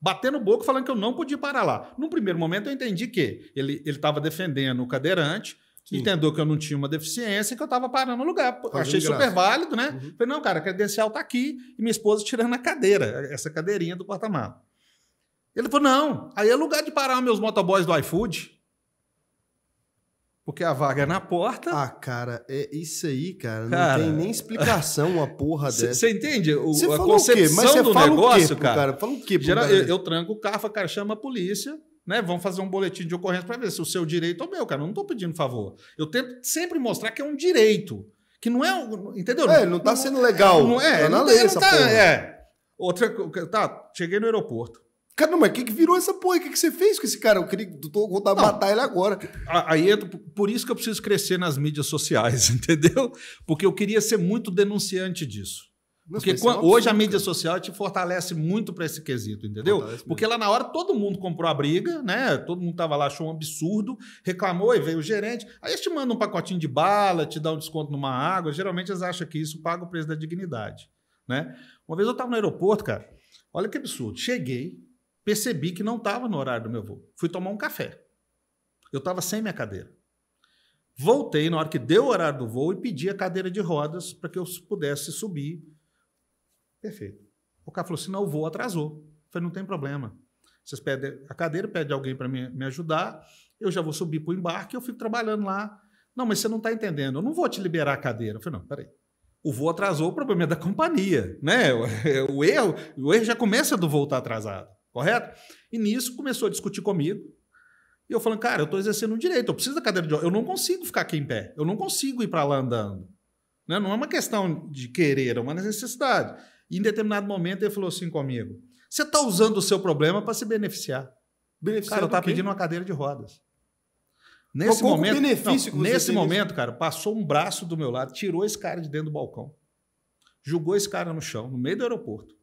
batendo boca, falando que eu não podia parar lá. No primeiro momento, eu entendi que ele estava defendendo o cadeirante, Sim. entendeu que eu não tinha uma deficiência e que eu estava parando no lugar. Fazendo Achei graça. super válido, né? Uhum. Falei, não, cara, a credencial está aqui e minha esposa tirando a cadeira, essa cadeirinha do porta-malas. Ele falou, não, aí é lugar de parar meus motoboys do iFood. Porque a vaga é na porta. Ah, cara, é isso aí, cara. cara não tem nem explicação uma porra dessa. Você entende? O, a concepção do negócio, cara, cara. Fala o quê? Geral, eu, eu, tranco o carro, cara, chama a polícia. Né, vamos fazer um boletim de ocorrência para ver se o seu direito é o meu, cara. Eu não estou pedindo favor. Eu tento sempre mostrar que é um direito. Que não é. Entendeu? É, não está sendo legal. Não é. Tá na lei tá, tá, é. Outra. Tá, cheguei no aeroporto. Cara, não, mas o que, que virou essa porra? O que, que você fez com esse cara? Eu queria tô, vou dar, não, matar ele agora. Aí é por isso que eu preciso crescer nas mídias sociais, entendeu? Porque eu queria ser muito denunciante disso. Nossa, Porque é quando, hoje a mídia social te fortalece muito para esse quesito, entendeu? Porque lá na hora todo mundo comprou a briga, né? Todo mundo tava lá, achou um absurdo, reclamou e veio o gerente. Aí eles te mandam um pacotinho de bala, te dá um desconto numa água. Geralmente eles acham que isso paga o preço da dignidade, né? Uma vez eu estava no aeroporto, cara. Olha que absurdo. Cheguei, percebi que não estava no horário do meu voo. Fui tomar um café. Eu estava sem minha cadeira. Voltei na hora que deu o horário do voo e pedi a cadeira de rodas para que eu pudesse subir. Perfeito. O cara falou assim: não, o voo atrasou. Eu falei: não tem problema. Vocês pedem a cadeira, pede alguém para me, me ajudar, eu já vou subir para o embarque, eu fico trabalhando lá. Não, mas você não está entendendo, eu não vou te liberar a cadeira. Eu falei: não, peraí. O voo atrasou, o problema é da companhia. Né? O, erro, o erro já começa do voo estar tá atrasado. Correto? E nisso começou a discutir comigo. E eu falando, cara, eu estou exercendo um direito, eu preciso da cadeira de rodas. Eu não consigo ficar aqui em pé, eu não consigo ir para lá andando. Né? Não é uma questão de querer, é uma necessidade. E em determinado momento ele falou assim comigo: você está usando o seu problema para se beneficiar. Beneficiar cara, eu estava pedindo uma cadeira de rodas. Nesse Qual momento, benefício não, nesse momento, cara, passou um braço do meu lado, tirou esse cara de dentro do balcão, jogou esse cara no chão, no meio do aeroporto.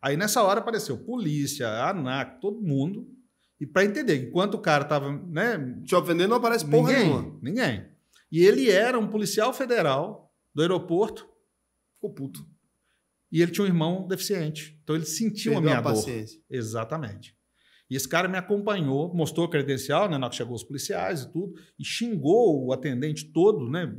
Aí nessa hora apareceu polícia, ANAC, todo mundo. E para entender, enquanto o cara tava, né? Te ofendendo, não aparece porra ninguém, nenhuma. Ninguém. E ele era um policial federal do aeroporto. Ficou puto. E ele tinha um irmão deficiente. Então ele sentiu Perdeu a minha a paciência. dor. Exatamente. E esse cara me acompanhou, mostrou a credencial, né, na hora que chegou os policiais e tudo, e xingou o atendente todo, né?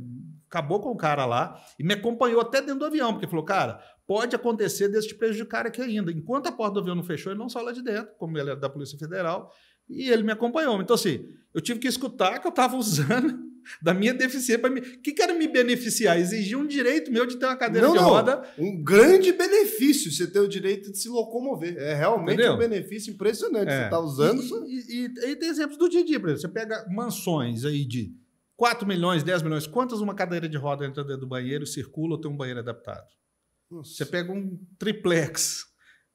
Acabou com o cara lá e me acompanhou até dentro do avião, porque falou: "Cara, pode acontecer desse te prejudicar aqui ainda. Enquanto a porta do avião não fechou, ele não saiu lá de dentro, como ele era é da Polícia Federal, e ele me acompanhou. Então, assim, eu tive que escutar que eu estava usando da minha deficiência para me. que, que era me beneficiar? Exigir um direito meu de ter uma cadeira não, de roda. Não. Um grande benefício você ter o direito de se locomover. É realmente Entendeu? um benefício impressionante. É. Você está usando. E, e, e, e, tem exemplos do dia a dia, por exemplo. Você pega mansões aí de 4 milhões, 10 milhões, quantas uma cadeira de roda entra dentro do banheiro, circula ou tem um banheiro adaptado? Nossa. Você pega um triplex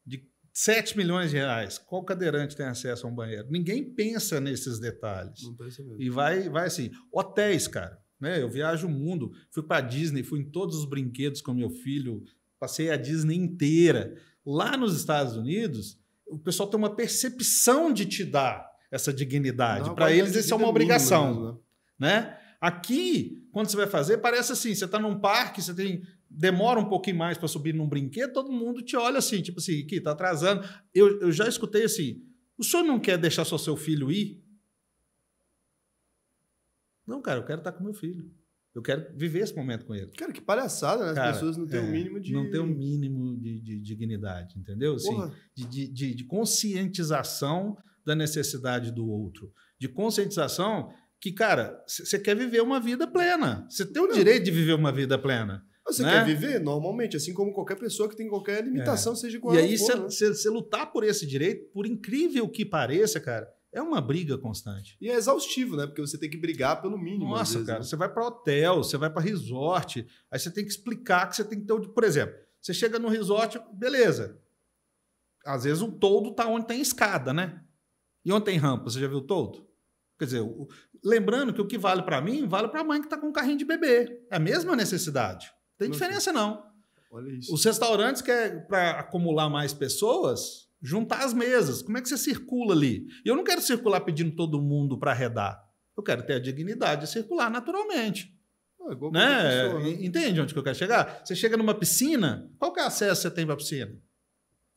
de 7 milhões de reais, qual cadeirante tem acesso a um banheiro? Ninguém pensa nesses detalhes. Não pensa mesmo. E vai, vai assim, hotéis, cara. Né? Eu viajo o mundo, fui para Disney, fui em todos os brinquedos com meu filho, passei a Disney inteira. Lá nos Estados Unidos, o pessoal tem uma percepção de te dar essa dignidade. Para eles, isso é uma obrigação. Mesmo, né? né? Aqui, quando você vai fazer, parece assim: você está num parque, você tem demora um pouquinho mais para subir num brinquedo, todo mundo te olha assim, tipo assim, aqui, tá atrasando. Eu, eu já escutei assim: o senhor não quer deixar só seu filho ir? Não, cara, eu quero estar tá com meu filho. Eu quero viver esse momento com ele. Cara, que palhaçada, né? Cara, As pessoas não têm o é, um mínimo de. Não têm o um mínimo de, de, dignidade, entendeu? Assim, de, de, de, conscientização da necessidade do outro. De conscientização que, cara, você quer viver uma vida plena. Você tem o não. direito de viver uma vida plena. Ah, você né? quer viver normalmente, assim como qualquer pessoa que tem qualquer limitação, é. seja qual E aí, você né? lutar por esse direito, por incrível que pareça, cara, é uma briga constante. E é exaustivo, né? Porque você tem que brigar pelo mínimo. Nossa, vezes, cara, né? você vai para hotel, você vai para resort, aí você tem que explicar que você tem que ter. Por exemplo, você chega no resort, beleza. Às vezes o todo tá onde tem escada, né? E onde tem rampa, você já viu o todo? Quer dizer, lembrando que o que vale para mim, vale para a mãe que está com um carrinho de bebê. É a mesma necessidade. Tem diferença, não. Olha isso. Os restaurantes querem, para acumular mais pessoas, juntar as mesas. Como é que você circula ali? Eu não quero circular pedindo todo mundo para arredar. Eu quero ter a dignidade de circular naturalmente. É né? Pessoa, né? Entende onde que eu quero chegar? Você chega numa piscina, qual que é o acesso que você tem para a piscina?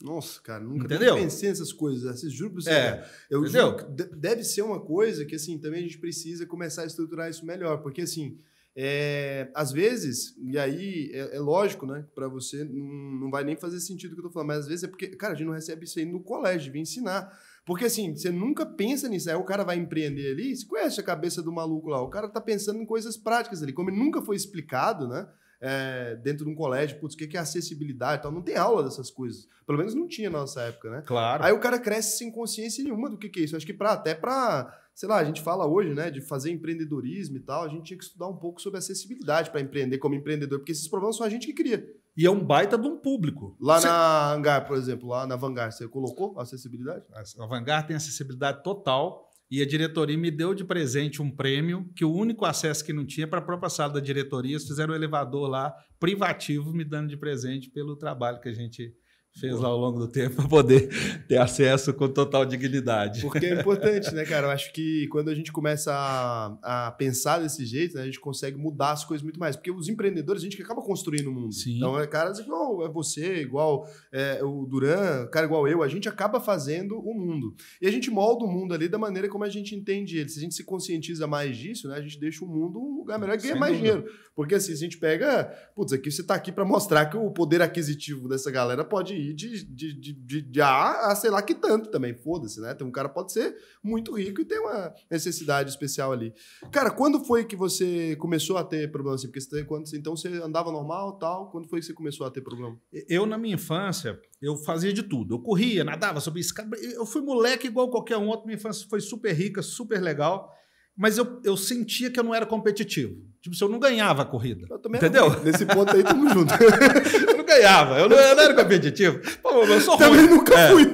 Nossa, cara, nunca, Entendeu? pensei nessas coisas. Assim, juro para você. É, eu Entendeu? deve ser uma coisa que assim também a gente precisa começar a estruturar isso melhor, porque assim é, às vezes, e aí é, é lógico, né? Para você não, não vai nem fazer sentido o que eu tô falando, mas às vezes é porque, cara, a gente não recebe isso aí no colégio, vem ensinar. Porque assim, você nunca pensa nisso. Aí o cara vai empreender ali, você conhece a cabeça do maluco lá, o cara tá pensando em coisas práticas ali. Como nunca foi explicado, né? É, dentro de um colégio, putz, o que é acessibilidade e tal. Não tem aula dessas coisas. Pelo menos não tinha na nossa época, né? Claro. Aí o cara cresce sem consciência nenhuma do que, que é isso. Acho que pra, até para sei lá, a gente fala hoje, né, de fazer empreendedorismo e tal, a gente tinha que estudar um pouco sobre acessibilidade para empreender como empreendedor, porque esses problemas são a gente que cria. E é um baita de um público. Lá Você... na Hangar, por exemplo, lá na Vanguard, você colocou acessibilidade? Ah, a Vanguard tem acessibilidade total e a diretoria me deu de presente um prêmio que o único acesso que não tinha é para a própria sala da diretoria, eles fizeram um elevador lá privativo me dando de presente pelo trabalho que a gente fez lá ao longo do tempo para poder ter acesso com total dignidade. Porque é importante, né, cara? Eu acho que quando a gente começa a, a pensar desse jeito, né, a gente consegue mudar as coisas muito mais. Porque os empreendedores, a gente que acaba construindo o mundo. Sim. Então, é caras igual é você, igual é, o Duran, cara igual eu, a gente acaba fazendo o mundo. E a gente molda o mundo ali da maneira como a gente entende ele. Se a gente se conscientiza mais disso, né, a gente deixa o mundo um lugar melhor e ganha mais dinheiro. Porque assim, se a gente pega, putz, aqui você está aqui para mostrar que o poder aquisitivo dessa galera pode ir de, de, de, de A a sei lá que tanto também, foda-se, né? Então, um cara pode ser muito rico e tem uma necessidade especial ali. Cara, quando foi que você começou a ter problema assim? Porque você, quando, então você andava normal tal, quando foi que você começou a ter problema? Eu, na minha infância, eu fazia de tudo. Eu corria, nadava, subia escada. Eu fui moleque igual qualquer um outro. Minha infância foi super rica, super legal mas eu, eu sentia que eu não era competitivo. Tipo, se eu não ganhava a corrida. Eu também Entendeu? Não, nesse ponto aí, tamo junto. eu não ganhava, eu não, eu não era competitivo. Pô, eu sou também ruim. Também nunca é. fui.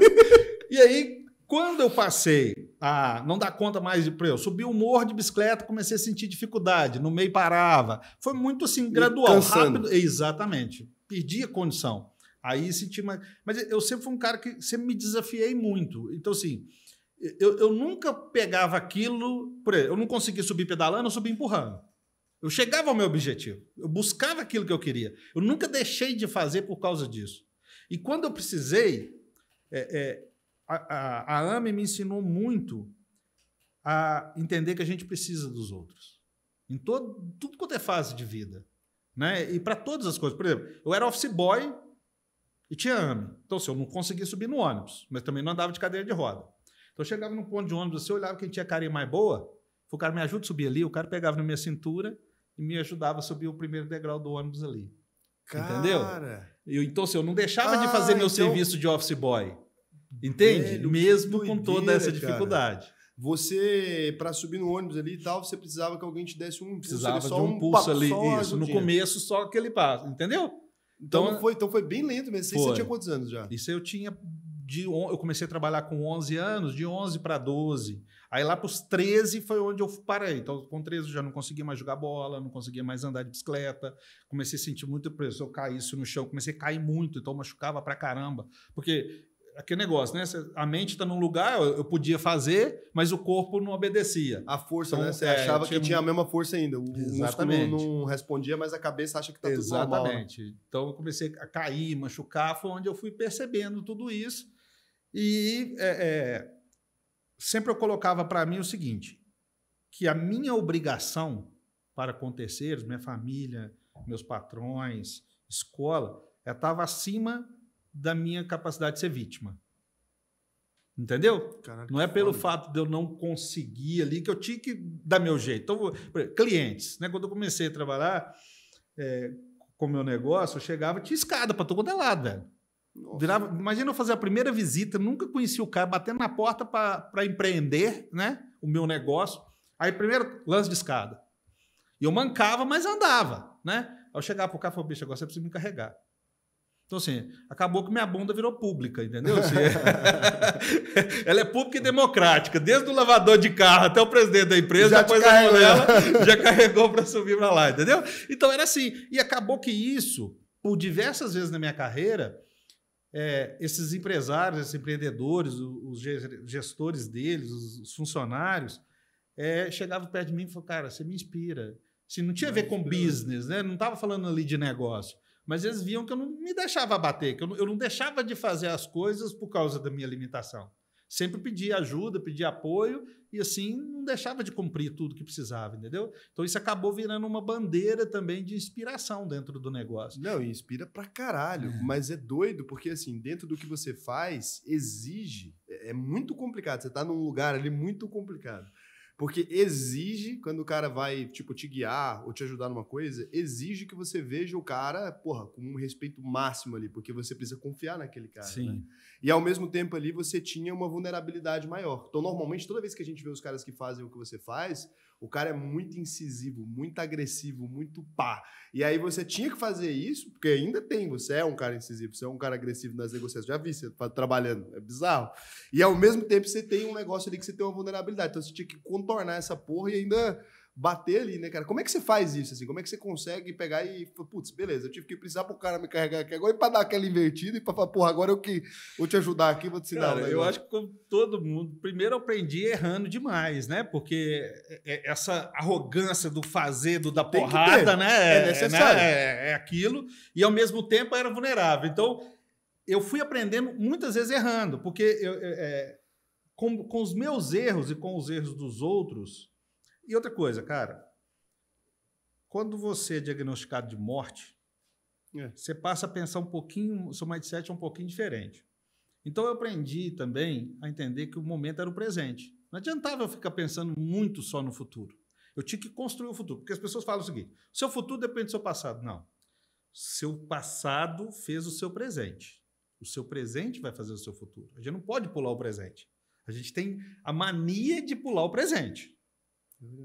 E aí, quando eu passei a não dar conta mais de. Eu subi o um morro de bicicleta, comecei a sentir dificuldade, no meio parava. Foi muito assim, gradual, rápido. Exatamente. Perdi a condição. Aí senti mais. Mas eu sempre fui um cara que sempre me desafiei muito. Então, assim. Eu, eu nunca pegava aquilo. eu não conseguia subir pedalando, eu subia empurrando. Eu chegava ao meu objetivo. Eu buscava aquilo que eu queria. Eu nunca deixei de fazer por causa disso. E quando eu precisei, é, é, a, a, a AME me ensinou muito a entender que a gente precisa dos outros. Em todo, tudo quanto é fase de vida. Né? E para todas as coisas. Por exemplo, eu era office boy e tinha AME. Então, se assim, eu não conseguia subir no ônibus, mas também não andava de cadeira de roda. Então eu chegava no ponto de ônibus, assim, eu olhava quem tinha carinha mais boa, o cara me ajuda a subir ali, o cara pegava na minha cintura e me ajudava a subir o primeiro degrau do ônibus ali. Cara. Entendeu? Eu, então, assim, eu não deixava ah, de fazer ah, meu então... serviço de office boy. Entende? Velho, Mesmo doideira, com toda essa dificuldade. Cara. Você, para subir no ônibus ali e tal, você precisava que alguém te desse um impulso. Precisava ali, de um, um pulso ali, isso. No começo, só aquele passo, entendeu? Então, então, foi, então foi bem lento mesmo. Foi. Você tinha quantos anos já? Isso eu tinha de, eu comecei a trabalhar com 11 anos, de 11 para 12. Aí lá para os 13 foi onde eu parei. Então, com 13 eu já não conseguia mais jogar bola, não conseguia mais andar de bicicleta. Comecei a sentir muito preso. Eu caísse no chão, comecei a cair muito, então machucava para caramba. Porque aquele negócio, né? A mente está num lugar, eu podia fazer, mas o corpo não obedecia. A força, né? então, né? Você é, achava tinha... que tinha a mesma força ainda. O Exatamente. músculo não respondia, mas a cabeça acha que tá tudo normal. Né? Exatamente. Então eu comecei a cair, machucar, foi onde eu fui percebendo tudo isso. E é, é, sempre eu colocava para mim o seguinte, que a minha obrigação para acontecer, minha família, meus patrões, escola, estava é acima da minha capacidade de ser vítima. Entendeu? Caraca, não é pelo foda. fato de eu não conseguir ali que eu tinha que dar meu jeito. Então, exemplo, clientes, né? Quando eu comecei a trabalhar é, com o meu negócio, eu chegava, tinha escada para todo é lado, velho. Virava, imagina eu fazer a primeira visita, nunca conheci o cara, batendo na porta para empreender né, o meu negócio. Aí, primeiro, lance de escada. E eu mancava, mas andava. Né? Aí eu chegava pro cara e falava, bicho, agora você precisa me carregar. Então, assim, acabou que minha bunda virou pública, entendeu? Assim, é, ela é pública e democrática. Desde o lavador de carro até o presidente da empresa, já depois a mulher já carregou para subir para lá, entendeu? Então, era assim. E acabou que isso, por diversas vezes na minha carreira, é, esses empresários, esses empreendedores, os gestores deles, os funcionários, é, chegavam perto de mim e falavam, cara, você me inspira. Assim, não tinha a ver com business, né? não estava falando ali de negócio. Mas eles viam que eu não me deixava bater, que eu não, eu não deixava de fazer as coisas por causa da minha limitação. Sempre pedia ajuda, pedia apoio e assim não deixava de cumprir tudo que precisava, entendeu? Então isso acabou virando uma bandeira também de inspiração dentro do negócio. Não, inspira pra caralho, é. mas é doido porque assim, dentro do que você faz, exige, é, é muito complicado, você tá num lugar ali muito complicado. Porque exige, quando o cara vai, tipo, te guiar ou te ajudar numa coisa, exige que você veja o cara, porra, com um respeito máximo ali, porque você precisa confiar naquele cara. Sim. Né? E ao mesmo tempo ali você tinha uma vulnerabilidade maior. Então, normalmente, toda vez que a gente vê os caras que fazem o que você faz, o cara é muito incisivo, muito agressivo, muito pá. E aí você tinha que fazer isso, porque ainda tem, você é um cara incisivo, você é um cara agressivo nas negociações. Já vi você trabalhando, é bizarro. E ao mesmo tempo você tem um negócio ali que você tem uma vulnerabilidade. Então você tinha que contornar essa porra e ainda bater ali, né, cara? Como é que você faz isso, assim? Como é que você consegue pegar e, putz, beleza, eu tive que precisar pro cara me carregar aqui agora e pra dar aquela invertida e pra falar, porra, agora eu que vou te ajudar aqui, vou te ensinar. Cara, eu acho que como todo mundo, primeiro eu aprendi errando demais, né? Porque é, é, essa arrogância do fazer, do da porrada, né? É necessário. Né? É, é aquilo. E ao mesmo tempo era vulnerável. Então, eu fui aprendendo muitas vezes errando, porque eu, é, é com, com os meus erros e com os erros dos outros, e outra coisa, cara, quando você é diagnosticado de morte, é. você passa a pensar um pouquinho, o seu mindset é um pouquinho diferente. Então eu aprendi também a entender que o momento era o presente. Não adiantava eu ficar pensando muito só no futuro. Eu tinha que construir o futuro, porque as pessoas falam o seguinte: seu futuro depende do seu passado. Não. Seu passado fez o seu presente. O seu presente vai fazer o seu futuro. A gente não pode pular o presente. A gente tem a mania de pular o presente.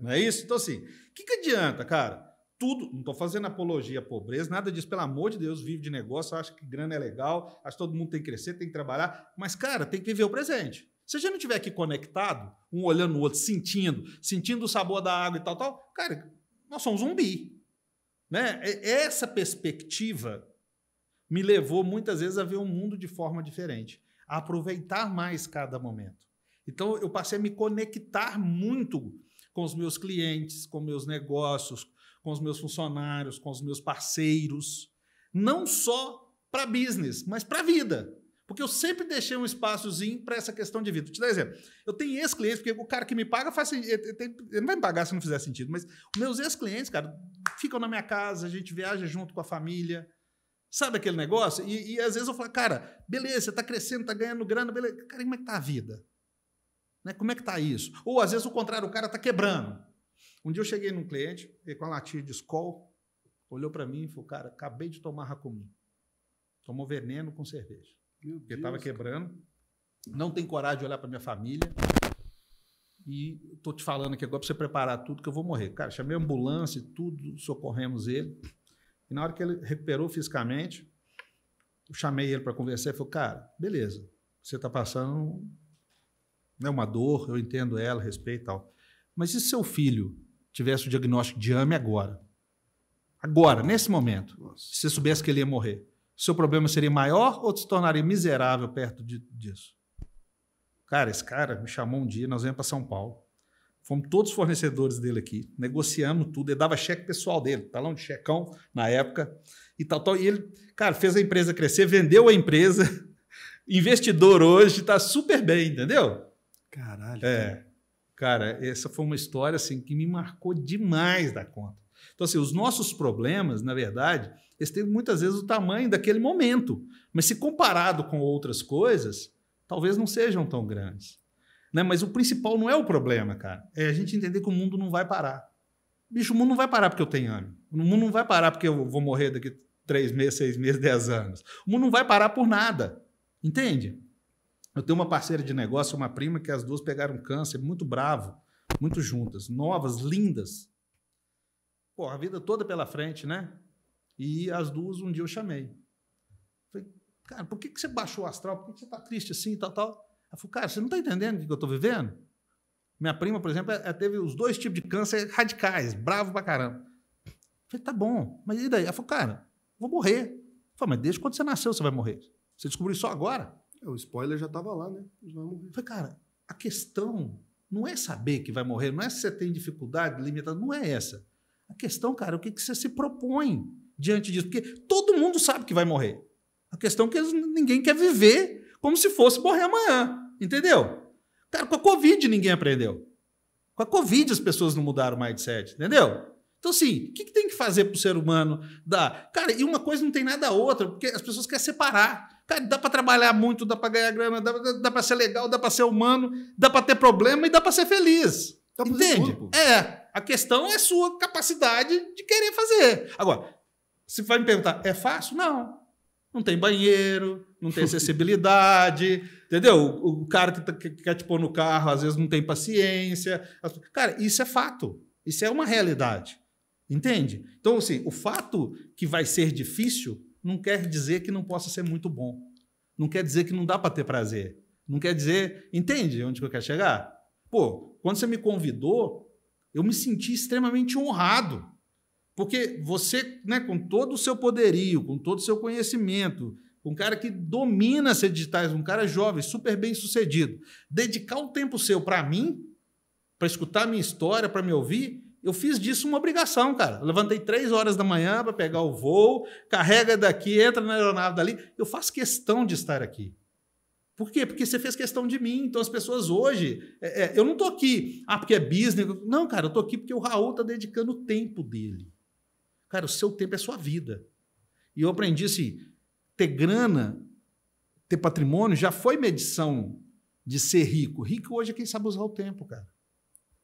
Não é isso? Então, assim, o que, que adianta, cara? Tudo, não estou fazendo apologia à pobreza, nada disso, pelo amor de Deus, vive de negócio, acho que grana é legal, acho que todo mundo tem que crescer, tem que trabalhar, mas, cara, tem que viver o presente. Se a gente não estiver aqui conectado, um olhando o outro, sentindo, sentindo o sabor da água e tal, tal, cara, nós somos um zumbi. Né? Essa perspectiva me levou muitas vezes a ver o um mundo de forma diferente, a aproveitar mais cada momento. Então eu passei a me conectar muito com os meus clientes, com meus negócios, com os meus funcionários, com os meus parceiros, não só para business, mas para a vida. Porque eu sempre deixei um espaçozinho para essa questão de vida. Vou te dar exemplo. Eu tenho ex-clientes, porque o cara que me paga faz ele, não vai me pagar se não fizer sentido, mas meus ex-clientes, cara, ficam na minha casa, a gente viaja junto com a família. Sabe aquele negócio? E, e às vezes eu falo, cara, beleza, você está crescendo, está ganhando grana, beleza. Cara, como é que está a vida? Né? Como é que está isso? Ou às vezes o contrário, o cara está quebrando. Um dia eu cheguei num cliente, ele com a latinha de Skol, olhou para mim e falou: Cara, acabei de tomar Racumim. Tomou veneno com cerveja. Meu Porque estava quebrando. Não tem coragem de olhar para minha família. E estou te falando aqui agora para você preparar tudo, que eu vou morrer. Cara, chamei a ambulância e tudo, socorremos ele. E na hora que ele recuperou fisicamente, eu chamei ele para conversar e falou: Cara, beleza, você está passando né, uma dor, eu entendo ela, respeito e tal. Mas e se seu filho tivesse o diagnóstico de AME agora? Agora, nesse momento, Nossa. se você soubesse que ele ia morrer, seu problema seria maior ou se tornaria miserável perto de, disso? Cara, esse cara me chamou um dia, nós viemos para São Paulo. Fomos todos fornecedores dele aqui, negociamos tudo, ele dava cheque pessoal dele, talão de checão na época, e tal, tal. E ele, cara, fez a empresa crescer, vendeu a empresa, investidor hoje, está super bem, entendeu? Caralho. É. Cara. essa foi uma história assim que me marcou demais da conta. Então, assim, os nossos problemas, na verdade, eles têm muitas vezes o tamanho daquele momento. Mas se comparado com outras coisas, talvez não sejam tão grandes. Né? Mas o principal não é o problema, cara. É a gente entender que o mundo não vai parar. Bicho, o mundo não vai parar porque eu tenho ânimo. O mundo não vai parar porque eu vou morrer daqui três meses, seis meses, dez anos. O mundo não vai parar por nada. Entende? Eu tenho uma parceira de negócio, uma prima, que as duas pegaram câncer, muito bravo, muito juntas, novas, lindas. Pô, a vida toda pela frente, né? E as duas, um dia eu chamei. Falei, cara, por que, que você baixou o astral? Por que, que você tá triste assim e tal, tal? Ela falou, cara, você não tá entendendo o que eu tô vivendo? Minha prima, por exemplo, ela é, teve os dois tipos de câncer radicais, bravo pra caramba. Eu falei, tá bom, mas e daí? Ela falou, cara, vou morrer. Eu falei, mas desde quando você nasceu você vai morrer? Você descobriu só agora? É, o spoiler já estava lá, né? Vai morrer. Falei, cara, a questão não é saber que vai morrer, não é se você tem dificuldade limitada, não é essa. A questão, cara, é o que, que você se propõe diante disso. Porque todo mundo sabe que vai morrer. A questão é que ninguém quer viver como se fosse morrer amanhã. Entendeu? Cara, com a Covid ninguém aprendeu. Com a Covid as pessoas não mudaram o mindset, entendeu? Então, assim, o que, que tem que fazer para o ser humano dar? Cara, e uma coisa não tem nada a outra, porque as pessoas querem separar. Cara, tá, dá para trabalhar muito, dá para ganhar grana, dá, dá para ser legal, dá para ser humano, dá para ter problema e dá para ser feliz. Dá Entende? Tudo, é. A questão é sua capacidade de querer fazer. Agora, se vai me perguntar, é fácil? Não. Não tem banheiro, não tem acessibilidade, entendeu? O, o cara tá, que, que, quer te pôr no carro, às vezes não tem paciência. Cara, isso é fato. Isso é uma realidade. Entende? Então, assim, o fato que vai ser difícil não quer dizer que não possa ser muito bom. Não quer dizer que não dá para ter prazer. Não quer dizer. Entende onde que eu quero chegar? Pô, quando você me convidou, eu me senti extremamente honrado. Porque você, né, com todo o seu poderio, com todo o seu conhecimento, um cara que domina ser digitais, um cara jovem, super bem sucedido, dedicar o tempo seu para mim, para escutar a minha história, para me ouvir, eu fiz disso uma obrigação, cara. Eu levantei três horas da manhã para pegar o voo, carrega daqui, entra na aeronave dali. Eu faço questão de estar aqui. Por quê? Porque você fez questão de mim. Então as pessoas hoje. É, é, eu não tô aqui, ah, porque é business. Né? Não, cara, eu tô aqui porque o Raul tá dedicando o tempo dele. Cara, o seu tempo é sua vida. E eu aprendi assim: ter grana, ter patrimônio já foi medição de ser rico. Rico hoje é quem sabe usar o tempo, cara.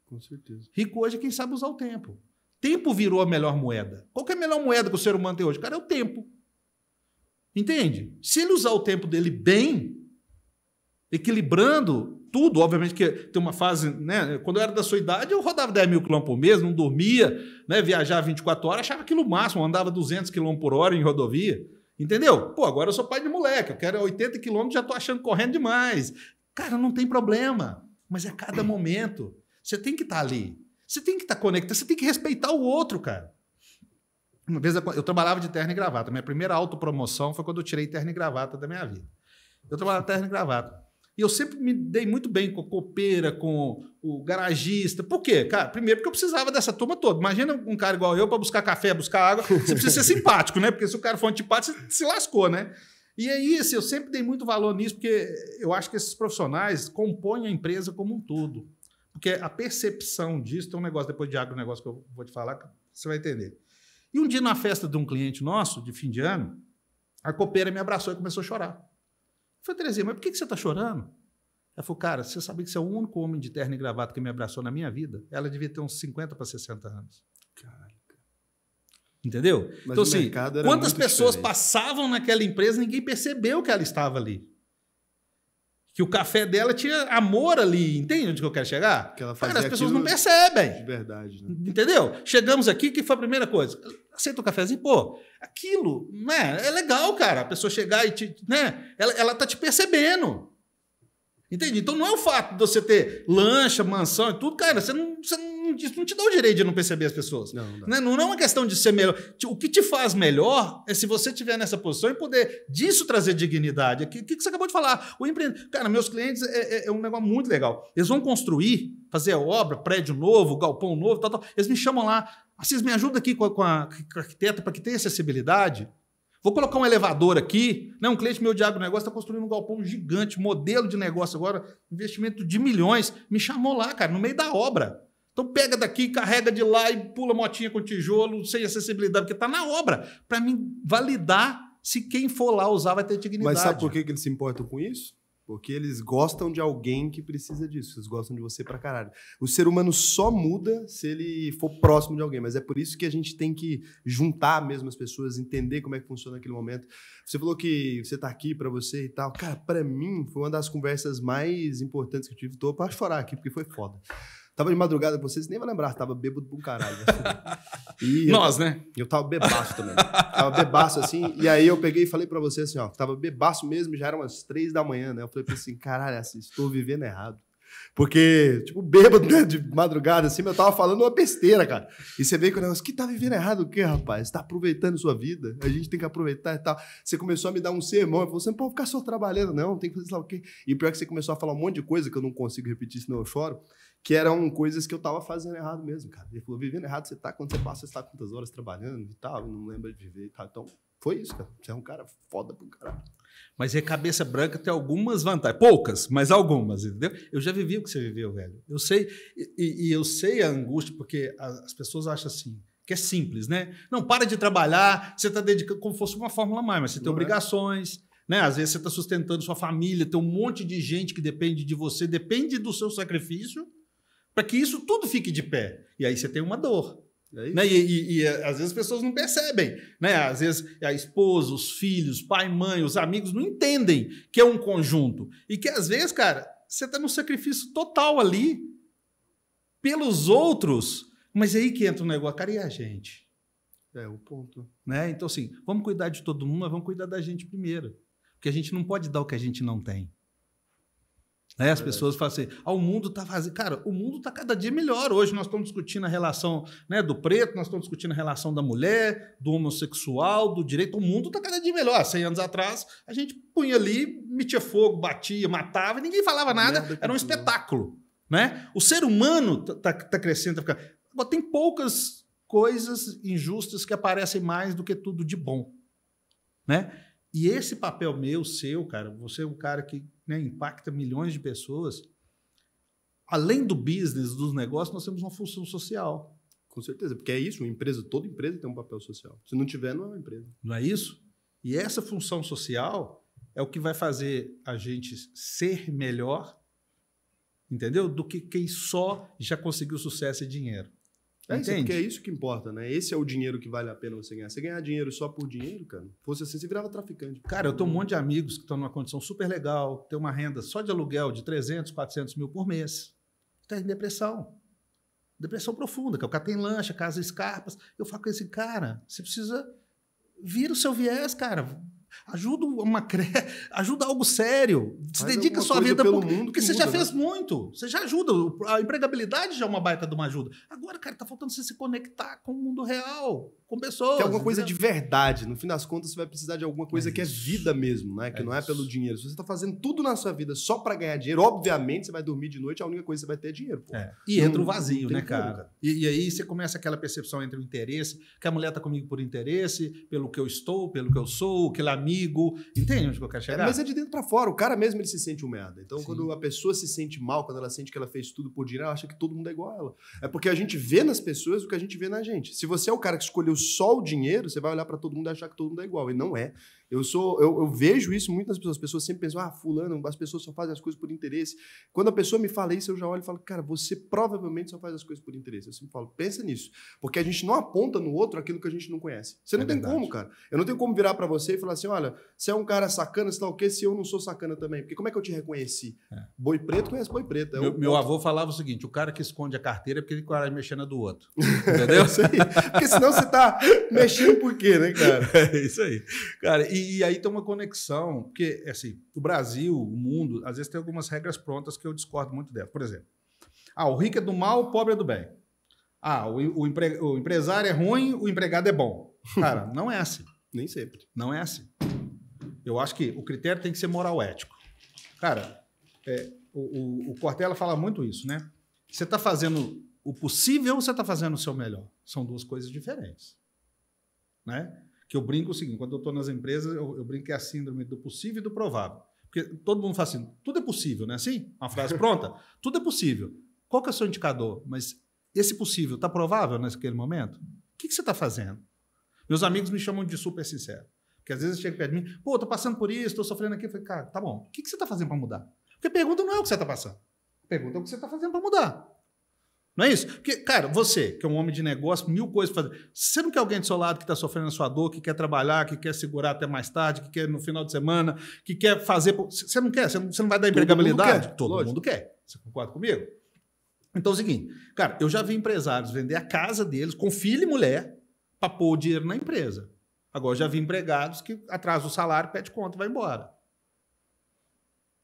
Com certeza. Rico hoje é quem sabe usar o tempo. Tempo virou a melhor moeda. Qual é a melhor moeda que o ser humano tem hoje? Cara, é o tempo. Entende? Se ele usar o tempo dele bem, equilibrando tudo, obviamente que tem uma fase, né? Quando eu era da sua idade, eu rodava 10 mil quilômetros por mês, não dormia, né? Viajava 24 horas, achava aquilo máximo, andava 200 quilômetros por hora em rodovia. Entendeu? Pô, agora eu sou pai de moleque, eu quero 80 quilômetros, já tô achando correndo demais. Cara, não tem problema, mas é cada momento. Você tem que estar tá ali. Você tem que estar tá conectado. Você tem que respeitar o outro, cara. Uma vez eu trabalhava de terno e gravata. Minha primeira autopromoção foi quando eu tirei terno e gravata da minha vida. Eu trabalhava de terno e gravata. E eu sempre me dei muito bem com a copeira, com o garagista. Por quê? Cara, primeiro porque eu precisava dessa turma toda. Imagina um cara igual eu para buscar café, buscar água. Você precisa ser simpático, né? Porque se o cara for antipático, você se lascou, né? E é isso, eu sempre dei muito valor nisso, porque eu acho que esses profissionais compõem a empresa como um todo. Porque a percepção disso tem um negócio, depois de um negócio que eu vou te falar, você vai entender. E um dia, na festa de um cliente nosso, de fim de ano, a copeira me abraçou e começou a chorar. Eu falei, Terezinha, mas por que você está chorando? Ela falou, cara, você sabia que você é o único homem de terno e gravata que me abraçou na minha vida? Ela devia ter uns 50 para 60 anos. Caraca. Entendeu? Mas então, assim, quantas pessoas diferente. passavam naquela empresa ninguém percebeu que ela estava ali que o café dela tinha amor ali. Entende onde que eu quero chegar? Que ela Cara, as pessoas não percebem. De verdade. Né? Entendeu? Chegamos aqui, que foi a primeira coisa? Aceita o cafezinho? Pô, aquilo, né? É legal, cara. A pessoa chegar e te. Né? Ela, ela tá te percebendo. Entende? Então não é o fato de você ter lancha, mansão e tudo, cara. Você não, você não não, isso não te dá o direito de não perceber as pessoas. Não, não. Né? não, é uma questão de ser melhor. Tipo, o que te faz melhor é se você estiver nessa posição e poder disso trazer dignidade. O que, que você acabou de falar? O empreendedor. Cara, meus clientes é, é, é, um negócio muito legal. Eles vão construir, fazer obra, prédio novo, galpão novo, tal, tal. Eles me chamam lá. Ah, vocês me ajudam aqui com a, com a, com a arquiteta para que tenha acessibilidade? Vou colocar um elevador aqui. Né? Um cliente meu de negócio está construindo um galpão gigante, modelo de negócio agora, investimento de milhões. Me chamou lá, cara, no meio da obra. Então pega daqui, carrega de lá e pula motinha com tijolo, sem acessibilidade, porque está na obra, para mim validar se quem for lá usar vai ter dignidade. Mas sabe por que, que eles se importam com isso? Porque eles gostam de alguém que precisa disso. Eles gostam de você pra caralho. O ser humano só muda se ele for próximo de alguém. Mas é por isso que a gente tem que juntar mesmo as pessoas, entender como é que funciona aquele momento. Você falou que você tá aqui para você e tal. Cara, para mim foi uma das conversas mais importantes que eu tive. Tô para chorar aqui, porque foi foda. Tava de madrugada vocês, nem vai lembrar, tava bêbado pra um caralho. Assim. Nós, eu, né? Eu tava bebaço também. tava bebaço assim, e aí eu peguei e falei pra você assim, ó, tava bebaço mesmo, já eram umas três da manhã, né? Eu falei pra assim, caralho, assim, estou vivendo errado. Porque, tipo, bêbado, né, de madrugada, assim, eu tava falando uma besteira, cara. E você veio com o negócio, que tá vivendo errado o quê, rapaz? Você tá aproveitando sua vida? A gente tem que aproveitar e tal. Você começou a me dar um sermão, eu falei, você não pode ficar só trabalhando, não, tem que fazer sei lá o quê. E pior que você começou a falar um monte de coisa que eu não consigo repetir, senão eu choro que eram coisas que eu estava fazendo errado mesmo, cara. Ele falou, vivendo errado você está quando você passa, você tá quantas horas trabalhando e tal, não lembra de viver e tal. Então, foi isso, cara. Você é um cara foda pro caralho. Mas a é cabeça branca tem algumas vantagens, poucas, mas algumas, entendeu? Eu já vivi o que você viveu, velho. Eu sei, e, e eu sei a angústia, porque as pessoas acham assim, que é simples, né? Não, para de trabalhar, você está dedicando, como fosse uma fórmula mais, mas você tem não é. obrigações, é. Né? Às vezes você está sustentando sua família, tem um monte de gente que depende de você, depende do seu sacrifício, para que isso tudo fique de pé. E aí você tem uma dor. É né? E, e, e, eh, às vezes as pessoas não percebem, né? Às vezes a esposa, os filhos, pai, mãe, os amigos não entendem que é um conjunto. E que às vezes, cara, você está num sacrifício total ali pelos outros. Mas é aí que entra o negócio, cara, e a gente? É o ponto. Né? Então, assim, vamos cuidar de todo mundo, mas vamos cuidar da gente primeiro. Porque a gente não pode dar o que a gente não tem. É né? As é pessoas falam assim, ah, o mundo está fazendo. Cara, o mundo está cada dia melhor. Hoje nós estamos discutindo a relação né, do preto, nós estamos discutindo a relação da mulher, do homossexual, do direito. O mundo está cada dia melhor. Há 100 anos atrás, a gente punha ali, metia fogo, batia, matava, e ninguém falava nada, era um espetáculo. Né? O ser humano está tá, tá crescendo, está ficando. Agora, tem poucas coisas injustas que aparecem mais do que tudo de bom. Né? E esse papel meu, seu, cara, você é um cara que né, impacta milhões de pessoas. Além do business, dos negócios, nós temos uma função social. Com certeza, porque é isso, uma empresa, toda empresa tem um papel social. Se não tiver, não é uma empresa. Não é isso? E essa função social é o que vai fazer a gente ser melhor, entendeu? Do que quem só já conseguiu sucesso e dinheiro. É isso, porque é isso que importa, né? Esse é o dinheiro que vale a pena você ganhar. Você ganhar dinheiro só por dinheiro, cara, fosse assim, você virava traficante. Cara, eu tenho um monte de amigos que estão numa condição super legal, tem uma renda só de aluguel de 300, 400 mil por mês. Está em depressão. Depressão profunda, que é o cara tem lancha, casa escarpas. Eu falo com esse cara, você precisa vir o seu viés, cara. Ajuda uma cre... ajuda algo sério. Se Faz dedica sua vida pelo mundo porque você muda, já né? fez né? muito. Você já ajuda. A empregabilidade já é uma baita de uma ajuda. Agora, cara, tá faltando você se conectar com o mundo real, com pessoas. Tem é alguma coisa de verdade. No fim das contas, você vai precisar de alguma coisa é que é vida mesmo, né? Que é não é isso. pelo dinheiro. Se você tá fazendo tudo na sua vida só para ganhar dinheiro, obviamente você vai dormir de noite, a única coisa que é você vai ter é dinheiro. É. E não, entra o vazio, né, cara? cara? E, e aí você começa aquela percepção entre o interesse, que a mulher tá comigo por interesse, pelo que eu estou, pelo que eu sou, que ela amigo. Entende onde eu quero é, chegar? É, mas é de dentro para fora. O cara mesmo ele se sente um merda. Então, Sim. quando a pessoa se sente mal, quando ela sente que ela fez tudo por dinheiro, ela acha que todo mundo é igual a ela. É porque a gente vê nas pessoas o que a gente vê na gente. Se você é o cara que escolheu só o dinheiro, você vai olhar para todo mundo e achar que todo mundo é igual. E não é. Eu sou, eu, eu, vejo isso muito nas pessoas. As pessoas sempre pensam, ah, fulano, as pessoas só fazem as coisas por interesse. Quando a pessoa me fala isso, eu já olho e falo, cara, você provavelmente só faz as coisas por interesse. Eu sempre falo, pensa nisso, porque a gente não aponta no outro aquilo que a gente não conhece. Você não é tem verdade. como, cara. Eu não tenho como virar para você e falar assim, olha, você é um cara sacana, você tá o quê, se eu não sou sacana também, porque como é que eu te reconheci? É. Boi preto conhece boi preto. É meu, meu avô falava o seguinte, o cara que esconde a carteira é porque ele cara mexendo do outro. Entendeu? isso aí. Porque senão você tá mexendo por quê, né, cara? É isso aí. Cara, e, e, aí tem uma conexão, porque assim, o Brasil, o mundo, às vezes tem algumas regras prontas que eu discordo muito dela. Por exemplo, ah, o rico é do mal, o pobre é do bem. Ah, o, o, empre, o empresário é ruim, o empregado é bom. Cara, não é assim. Nem sempre. Não é assim. Eu acho que o critério tem que ser moral ético. Cara, é, o, o, o Cortella fala muito isso, né? Você está fazendo o possível ou você está fazendo o seu melhor? São duas coisas diferentes. Né? Que eu brinco o seguinte: quando eu estou nas empresas, eu, eu, brinco que é a síndrome do possível e do provável. Porque todo mundo fala assim: tudo é possível, não é assim? Uma frase pronta? tudo é possível. Qual que é o seu indicador? Mas esse possível está provável naquele momento? O que, que você está fazendo? Meus amigos me chamam de super sincero. Porque às vezes chega perto de mim, pô, tô passando por isso, tô sofrendo aqui. Eu falei, cara, tá bom, o que, que você está fazendo para mudar? Porque a pergunta não é o que você está passando. A pergunta é o que você está fazendo para mudar. Não é isso? Porque, cara, você, que é um homem de negócio, mil coisas para fazer. Você não quer alguém do seu lado que está sofrendo a sua dor, que quer trabalhar, que quer segurar até mais tarde, que quer no final de semana, que quer fazer. Você não quer? Você não, vai dar Todo empregabilidade? Todo mundo quer. Você concorda comigo? Então é o seguinte, cara, eu já vi empresários vender a casa deles com filho e mulher para pôr o dinheiro na empresa. Agora já vi empregados que atrasam o salário, pede conta e vai embora.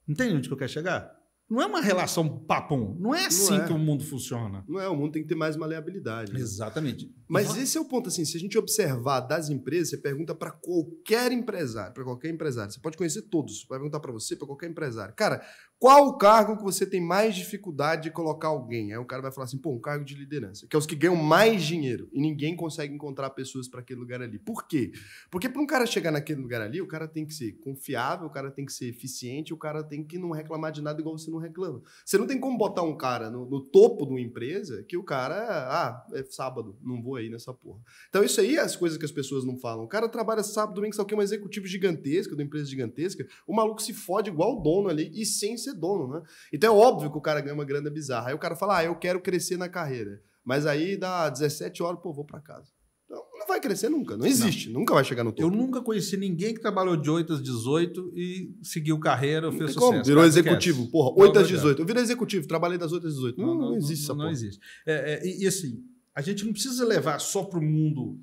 Entende onde que eu quero chegar? Não é uma relação papum. Não é assim não é. que o mundo funciona. Não é, o mundo tem que ter mais maleabilidade. Né? Exatamente. Mas então, esse é o ponto, assim, se a gente observar das empresas, você pergunta para qualquer empresário, para qualquer empresário, você pode conhecer todos, vai perguntar para você, para qualquer empresário. Cara, qual o cargo que você tem mais dificuldade de colocar alguém? Aí o cara vai falar assim, pô, um cargo de liderança, que é os que ganham mais dinheiro e ninguém consegue encontrar pessoas para aquele lugar ali. Por quê? Porque para um cara chegar naquele lugar ali, o cara tem que ser confiável, o cara tem que ser eficiente, o cara tem que não reclamar de nada igual você não reclama. Você não tem como botar um cara no, no topo de uma empresa que o cara, ah, é sábado, não vou aí nessa porra. Então isso aí é as coisas que as pessoas não falam. O cara trabalha sábado, domingo, só que é um executivo gigantesco, de uma empresa gigantesca, o maluco se fode igual o dono ali e sem ser ser dono, né? Então é óbvio que o cara ganha uma grana bizarra. Aí o cara fala, ah, eu quero crescer na carreira. Mas aí dá 17 horas, pô, vou para casa. Então, não vai crescer nunca, não existe, não. nunca vai chegar no topo. Eu nunca conheci ninguém que trabalhou de 8 às 18 e seguiu carreira, fez sucesso. Como? Virou executivo, porra, 8 às 18. Eu virei executivo, trabalhei das 8 às 18. Não, não, existe essa porra. Não existe. É, é, e, e assim, a gente não precisa levar só pro mundo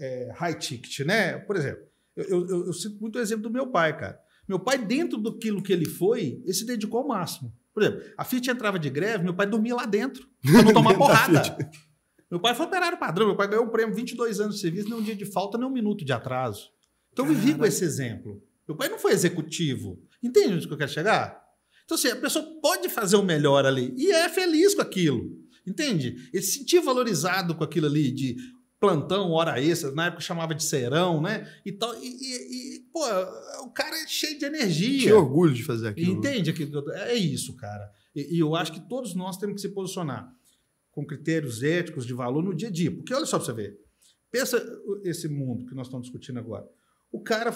é, high ticket, né? Por exemplo, eu, eu, eu, cito muito o exemplo do meu pai, cara. Meu pai, dentro daquilo que ele foi, ele se dedicou ao máximo. Por exemplo, a Fiat entrava de greve, meu pai dormia lá dentro, pra não tomar porrada. Meu pai foi operário padrão, meu pai ganhou um prêmio 22 anos de serviço, nem um dia de falta, nem um minuto de atraso. Então eu vivi com esse exemplo. Meu pai não foi executivo. Entende onde que eu quero chegar? Então, assim, a pessoa pode fazer o melhor ali e é feliz com aquilo. Entende? Ele se sentir valorizado com aquilo ali, de plantão, hora extra, na época chamava de serão, né? E tal. E, e, e, pô, o cara é cheio de energia. Que orgulho de fazer aquilo. Né? Entende? Aquilo, é isso, cara. E, e, eu acho que todos nós temos que se posicionar com critérios éticos de valor no dia a dia. Porque olha só para você ver. Pensa esse mundo que nós estamos discutindo agora. O cara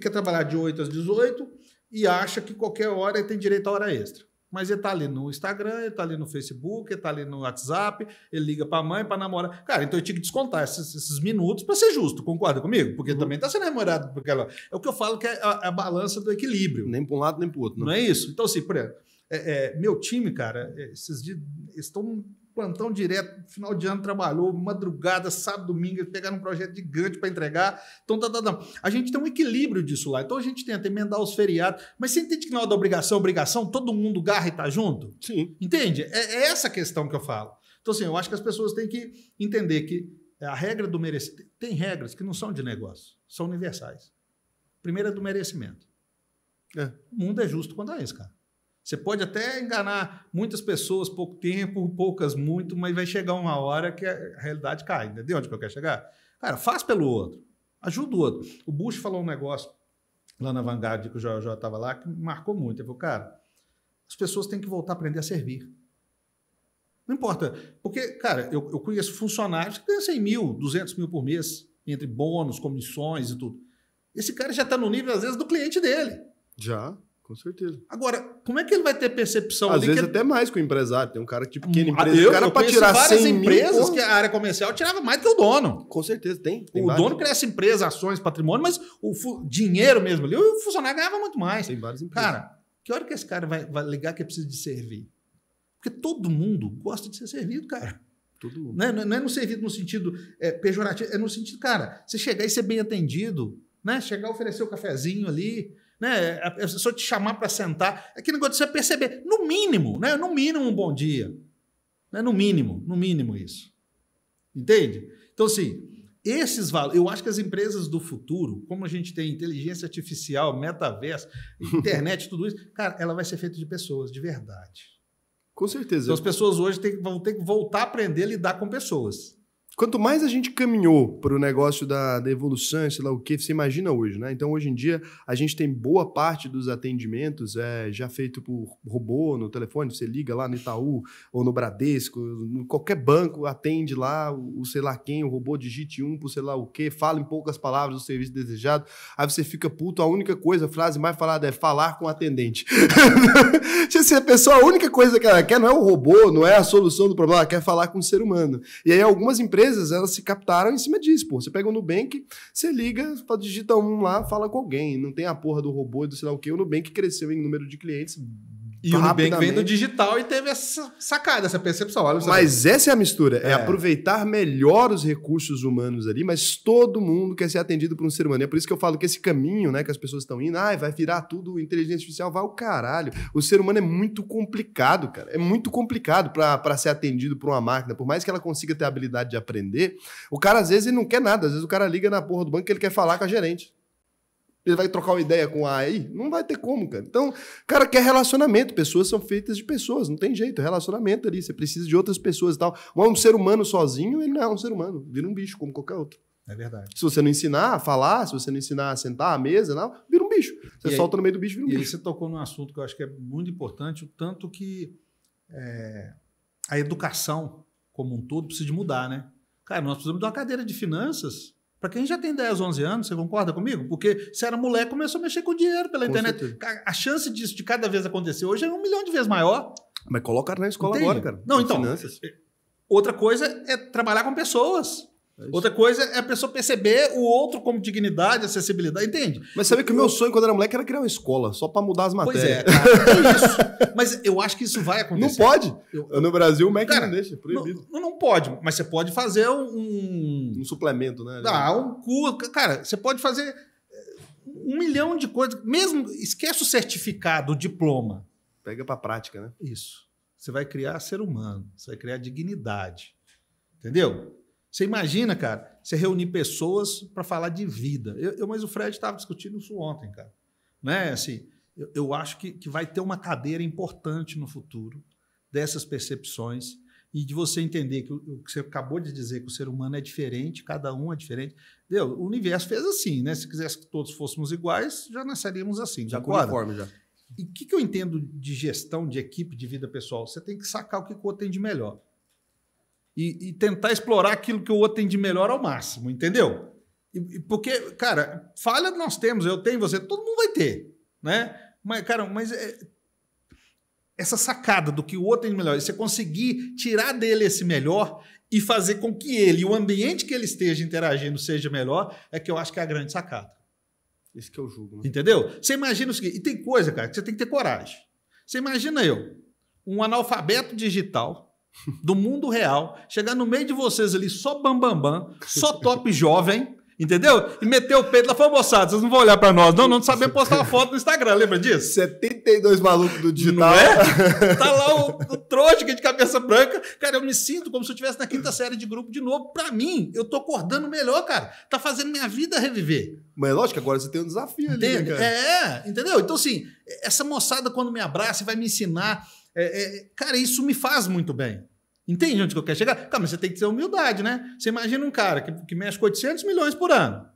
quer trabalhar de 8 às 18 e acha que qualquer hora ele tem direito à hora extra. Mas ele está ali no Instagram, ele está ali no Facebook, ele está ali no WhatsApp, ele liga para a mãe, para a namorada, Cara, então eu tinha que descontar esses, esses minutos para ser justo, concorda comigo? Porque uhum. também está sendo remunerado por ela. É o que eu falo que é a, a balança do equilíbrio. Nem para um lado, nem para o outro. Né? Não é isso? Então, assim, por exemplo, é, é, meu time, cara, é, esses dias estão plantão direto, final de ano trabalhou, madrugada, sábado, domingo, pegaram um projeto gigante para entregar. Então, tá, tá, tá. a gente tem um equilíbrio disso lá. Então, a gente tenta emendar os feriados. Mas você entende que na hora é da obrigação, é obrigação, todo mundo garra e tá junto? Sim. Entende? É, é essa questão que eu falo. Então, assim, eu acho que as pessoas têm que entender que a regra do merecimento... Tem regras que não são de negócio, são universais. Primeira é do merecimento. É. O mundo é justo quanto a é isso, cara. Você pode até enganar muitas pessoas pouco tempo, poucas muito, mas vai chegar uma hora que a realidade cai. Entendeu onde que eu quero chegar? Cara, faz pelo outro. Ajuda o outro. O Bush falou um negócio lá na Vanguard, que o JJ estava lá, que marcou muito. Ele falou, cara, as pessoas têm que voltar a aprender a servir. Não importa. Porque, cara, eu, eu conheço funcionários que ganham 100 mil, 200 mil por mês, entre bônus, comissões e tudo. Esse cara já está no nível, às vezes, do cliente dele. Já. Com certeza. Agora, como é que ele vai ter percepção? Às vezes que... até mais com o empresário. Tem um cara que pequena tipo, hum, empresa. Eu, o cara para tirar várias 100 empresas mil, que a área comercial tirava mais que o dono. Com certeza, tem. tem o várias. dono cresce empresa, ações, patrimônio, mas o fu... dinheiro mesmo ali, o funcionário ganhava muito mais. Tem várias empresas. Cara, que hora que esse cara vai, vai ligar que é preciso de servir? Porque todo mundo gosta de ser servido, cara. Todo mundo. Né? Não é, não é no servido no sentido é, pejorativo, é no sentido, cara, você chegar e ser bem atendido, né? Chegar e oferecer o um cafezinho ali né? A pessoa te chamar para sentar, aquele é negócio de você perceber, no mínimo, né? No mínimo um bom dia. Né? No mínimo, no mínimo isso. Entende? Então, assim, esses valores, eu acho que as empresas do futuro, como a gente tem inteligência artificial, metaverso, internet, tudo isso, cara, ela vai ser feita de pessoas, de verdade. Com certeza. Então, as pessoas hoje têm, vão ter que voltar a aprender a lidar com pessoas. Quanto mais a gente caminhou para o negócio da, da evolução, sei lá o que, você imagina hoje, né? Então, hoje em dia, a gente tem boa parte dos atendimentos é, já feito por robô no telefone. Você liga lá no Itaú ou no Bradesco, no qualquer banco, atende lá o, o sei lá quem, o robô digite um por sei lá o que, fala em poucas palavras o serviço desejado. Aí você fica puto, a única coisa, a frase mais falada é falar com o atendente. Se a pessoa, a única coisa que ela quer não é o robô, não é a solução do problema, ela quer falar com o ser humano. E aí, algumas empresas empresas, elas se captaram em cima disso, pô. Você pega o Nubank, você liga, digita um lá, fala com alguém. Não tem a porra do robô e do sei lá o quê. O Nubank cresceu em número de clientes e o Nubank vem no digital e teve essa sacada, essa percepção. Olha mas essa é a mistura, é. é. aproveitar melhor os recursos humanos ali, mas todo mundo quer ser atendido por um ser humano. E é por isso que eu falo que esse caminho né, que as pessoas estão indo, ah, vai virar tudo inteligência artificial, vai o caralho. O ser humano é muito complicado, cara. É muito complicado para ser atendido por uma máquina. Por mais que ela consiga ter a habilidade de aprender, o cara às vezes ele não quer nada. Às vezes o cara liga na porra do banco que ele quer falar com a gerente. Ele vai trocar uma ideia com a aí? Não vai ter como, cara. Então, cara, quer relacionamento. Pessoas são feitas de pessoas, não tem jeito. É relacionamento ali. Você precisa de outras pessoas e tal. Um ser humano sozinho, ele não é um ser humano. Vira um bicho, como qualquer outro. É verdade. Se você não ensinar a falar, se você não ensinar a sentar à mesa, não, vira um bicho. Você e solta aí, no meio do bicho, vira um e bicho. E você tocou num assunto que eu acho que é muito importante, o tanto que é, a educação como um todo precisa de mudar, né? Cara, nós precisamos de uma cadeira de finanças para quem já tem 10, 11 anos, você concorda comigo? Porque se era mulher, começou a mexer com dinheiro pela com internet. Certeza. A chance disso de cada vez acontecer hoje é um milhão de vezes maior. Mas coloca na escola Entendi. agora, cara. Não, então. Finanças. Eh, outra coisa é trabalhar com pessoas. É Outra coisa é a pessoa perceber o outro como dignidade, acessibilidade, entende? Mas sabe que o meu sonho quando era moleque era criar uma escola, só para mudar as matérias. Pois é, cara, é isso. Mas eu acho que isso vai acontecer. Não pode. Eu, no Brasil o MEC cara, não deixa, é proibido. Não, não pode, mas você pode fazer um... Um suplemento, né? Ah, um curso. Cara, você pode fazer eh, um milhão de coisas. Mesmo, esquece o certificado, o diploma. Pega para prática, né? Isso. Você vai criar ser humano, você vai criar dignidade. Entendeu? Você imagina, cara, você reunir pessoas para falar de vida. Eu, eu mas o Fred estava discutindo isso ontem, cara. Né? Assim, eu, eu acho que, que vai ter uma cadeira importante no futuro dessas percepções e de você entender que o que você acabou de dizer, que o ser humano é diferente, cada um é diferente. Deu, o universo fez assim, né? Se quisesse que todos fôssemos iguais, já nasceríamos assim. Já acordo. conforme, já. E o que, que, eu entendo de gestão de equipe, de vida pessoal? Você tem que sacar o que o outro tem de melhor e, e, tentar explorar aquilo que o outro tem de melhor ao máximo, entendeu? E, porque, cara, falha nós temos, eu tenho, você, todo mundo vai ter, né? Mas, cara, mas é, essa sacada do que o outro tem de melhor, você conseguir tirar dele esse melhor e fazer com que ele, o ambiente que ele esteja interagindo, seja melhor, é que eu acho que é a grande sacada. Esse que eu é julgo. Né? Entendeu? Você imagina o seguinte, e tem coisa, cara, que você tem que ter coragem. Você imagina eu, um analfabeto digital, do mundo real, chegar no meio de vocês ali só bambambam, bam, bam, só top jovem, entendeu? E meter o peito lá, falou, moçada, vocês não vão olhar para nós, não, não sabemos postar uma foto no Instagram, lembra disso? 72 malucos do digital. Não é? Tá lá o, o trouxa de cabeça branca. Cara, eu me sinto como se eu estivesse na quinta série de grupo de novo. Para mim, eu tô acordando melhor, cara. Tá fazendo minha vida reviver. Mas é lógico, agora você tem um desafio ali, né, cara? É, entendeu? Então, assim, essa moçada, quando me abraça e vai me ensinar é, é, cara, isso me faz muito bem. Entende onde que eu quero chegar? Cara, mas você tem que ter humildade, né? Você imagina um cara que, que mexe com 800 milhões por ano.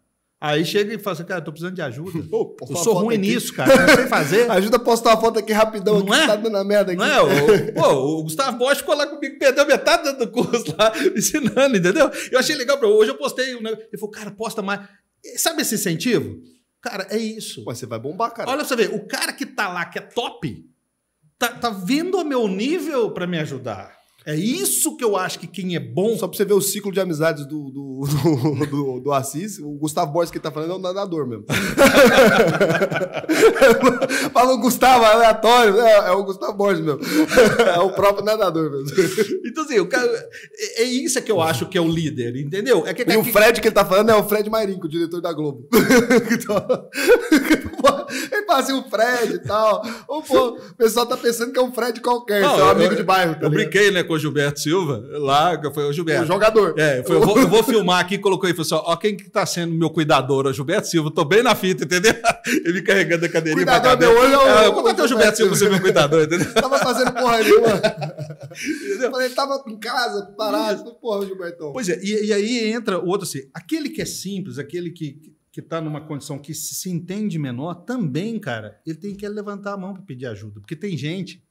Aí chega e fala assim, cara, tô precisando de ajuda. eu sou ruim aqui. nisso, cara, não sei fazer. Ajuda a postar uma foto aqui rapidão, não aqui, é? tá dando a merda aqui. Não é? O, pô, o Gustavo Bosch ficou lá comigo, perdeu metade do curso lá, ensinando, entendeu? Eu achei legal, pra, hoje eu postei, né? ele falou, cara, posta mais. Sabe esse incentivo? Cara, é isso. mas você vai bombar, cara. Olha pra você ver, o cara que tá lá, que é top, tá, tá vindo ao meu nível para me ajudar. É isso que eu acho que quem é bom. Só pra você ver o ciclo de amizades do, do, do, do, do Assis, o Gustavo Borges que ele tá falando é um nadador mesmo. Fala o Gustavo é aleatório, é, é, o Gustavo Borges mesmo. É o próprio nadador mesmo. Então, assim, o cara, é, é isso que eu acho que é o líder, entendeu? É que, e tá o Fred que ele tá falando é o Fred Marinho, é o diretor da Globo. Tá- tá ele fala assim, o Fred e tal. O, pô, o pessoal tá pensando que é um Fred qualquer, Não, é um amigo eu, de bairro. Tá eu ligado? brinquei, né? com o Gilberto Silva, lá foi o Gilberto. O jogador. É, foi, eu, vou, eu vou filmar aqui, colocou aí, falou assim: ó, quem que tá sendo meu cuidador? É o Gilberto Silva, tô bem na fita, entendeu? Ele carregando a cadeirinha cuidador pra cadeira. olho, é, ah, eu contratei o Gilberto Silva ser meu cuidador, entendeu? tava fazendo porra mano. entendeu? Falei, tava em casa, parado, porra, Gilbertão. Pois é, e, e, aí entra o outro assim, aquele que é simples, aquele que que está numa condição que se, se entende menor, também, cara, ele tem que levantar a mão para pedir ajuda. Porque tem gente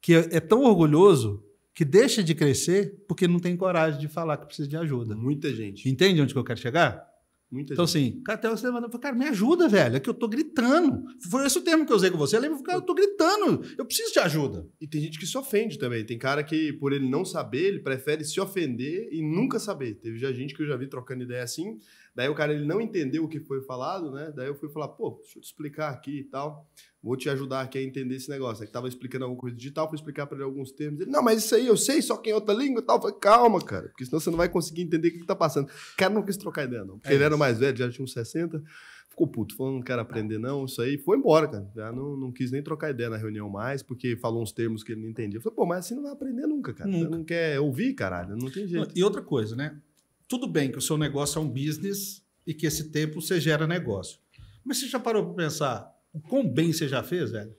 que é, é tão orgulhoso que deixa de crescer porque não tem coragem de falar que precisa de ajuda. Muita gente. Entende onde que eu quero chegar? Muita então, gente. assim, até você levantou e cara, me ajuda, velho, é que eu tô gritando. Foi esse o termo que eu usei com você. Eu lembro, cara, eu tô gritando, eu preciso de ajuda. E tem gente que se ofende também. Tem cara que, por ele não saber, ele prefere se ofender e nunca saber. Teve já gente que eu já vi trocando ideia assim, Daí o cara ele não entendeu o que foi falado, né? Daí eu fui falar, pô, deixa eu te explicar aqui e tal. Vou te ajudar aqui a entender esse negócio. que tava explicando alguma coisa digital, fui explicar para ele alguns termos. Ele, não, mas isso aí eu sei, só que em outra língua e tal. Eu falei, calma, cara, porque senão você não vai conseguir entender o que, que tá passando. O cara não quis trocar ideia, não. Porque é ele era mais velho, já tinha uns 60. Ficou puto, falou, não quero tá. aprender, não, isso aí. Foi embora, cara. Já não, não quis nem trocar ideia na reunião mais, porque falou uns termos que ele não entendia. Eu falei, pô, mas assim não vai aprender nunca, cara. Nunca. Você não quer ouvir, caralho, não tem jeito. E outra coisa, né? tudo bem que o seu negócio é um business e que esse tempo você gera negócio. Mas você já parou para pensar o quão bem você já fez, velho?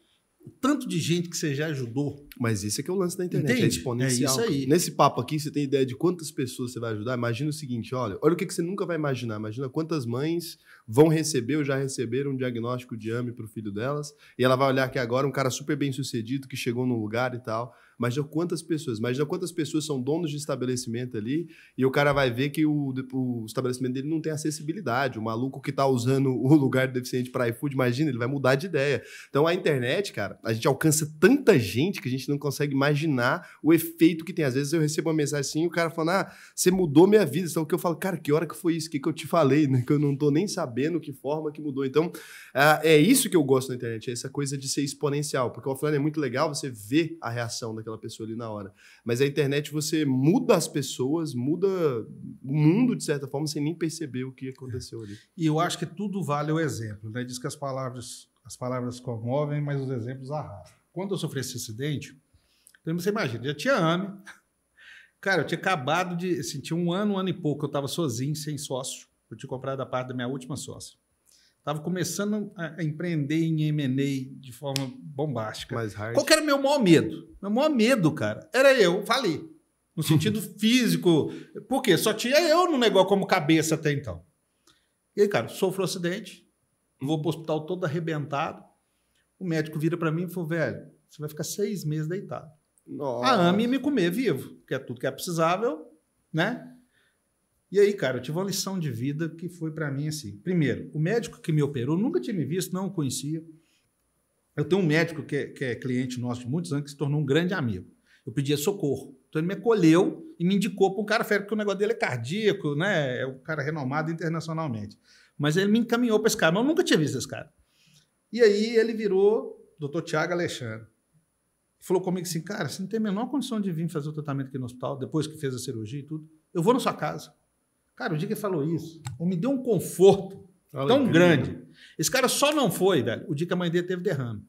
O tanto de gente que você já ajudou. Mas esse é que é o lance da internet, é Entende? é exponencial. É isso aí. Nesse papo aqui, você tem ideia de quantas pessoas você vai ajudar? Imagina o seguinte, olha, olha o que você nunca vai imaginar. Imagina quantas mães vão receber ou já receberam um diagnóstico de AME para o filho delas. E ela vai olhar aqui agora um cara super bem sucedido que chegou num lugar e tal. Imagina quantas pessoas, imagina quantas pessoas são donos de estabelecimento ali e o cara vai ver que o, o estabelecimento dele não tem acessibilidade. O maluco que está usando o lugar do deficiente para iFood, imagina, ele vai mudar de ideia. Então a internet, cara, a gente alcança tanta gente que a gente não consegue imaginar o efeito que tem. Às vezes eu recebo uma mensagem assim e o cara falando: Ah, você mudou minha vida. Então o que eu falo, cara, que hora que foi isso? O que, que eu te falei? Né? Que eu não estou nem sabendo que forma que mudou. Então é isso que eu gosto na internet, é essa coisa de ser exponencial, porque o offline é muito legal você ver a reação da daquela pessoa ali na hora. Mas a internet você muda as pessoas, muda o mundo de certa forma sem nem perceber o que aconteceu ali. E eu acho que tudo vale o exemplo, né? Diz que as palavras as palavras comovem, mas os exemplos arrastam. Quando eu sofri esse acidente, então, você imagina, já tinha ano. Cara, eu tinha acabado de. Assim, um ano, um ano e pouco, eu estava sozinho, sem sócio. Eu tinha comprado a parte da minha última sócia. Estava começando a empreender em M&A de forma bombástica. Mais Qual era o meu maior medo? Meu maior medo, cara, era eu falei No sentido físico. Por quê? só tinha eu no negócio como cabeça até então. E aí, cara, sofro um acidente. Vou para o hospital todo arrebentado. O médico vira para mim e falou, velho, você vai ficar seis meses deitado. Nossa. A AME me comer vivo, que é tudo que é precisável, né? E aí, cara, eu tive uma lição de vida que foi para mim assim. Primeiro, o médico que me operou, nunca tinha me visto, não o conhecia. Eu tenho um médico que é, que é cliente nosso de muitos anos, que se tornou um grande amigo. Eu pedia socorro. Então ele me acolheu e me indicou para um cara férreo que o negócio dele é cardíaco, né? É um cara renomado internacionalmente. Mas ele me encaminhou para esse cara, mas eu nunca tinha visto esse cara. E aí ele virou doutor Tiago Alexandre. Falou comigo assim, cara, você não tem a menor condição de vir fazer o tratamento aqui no hospital, depois que fez a cirurgia e tudo. Eu vou na sua casa. Cara, o dia que ele falou isso, me deu um conforto Olha tão grande. Esse cara só não foi, velho, o dia que a mãe dele teve derrame.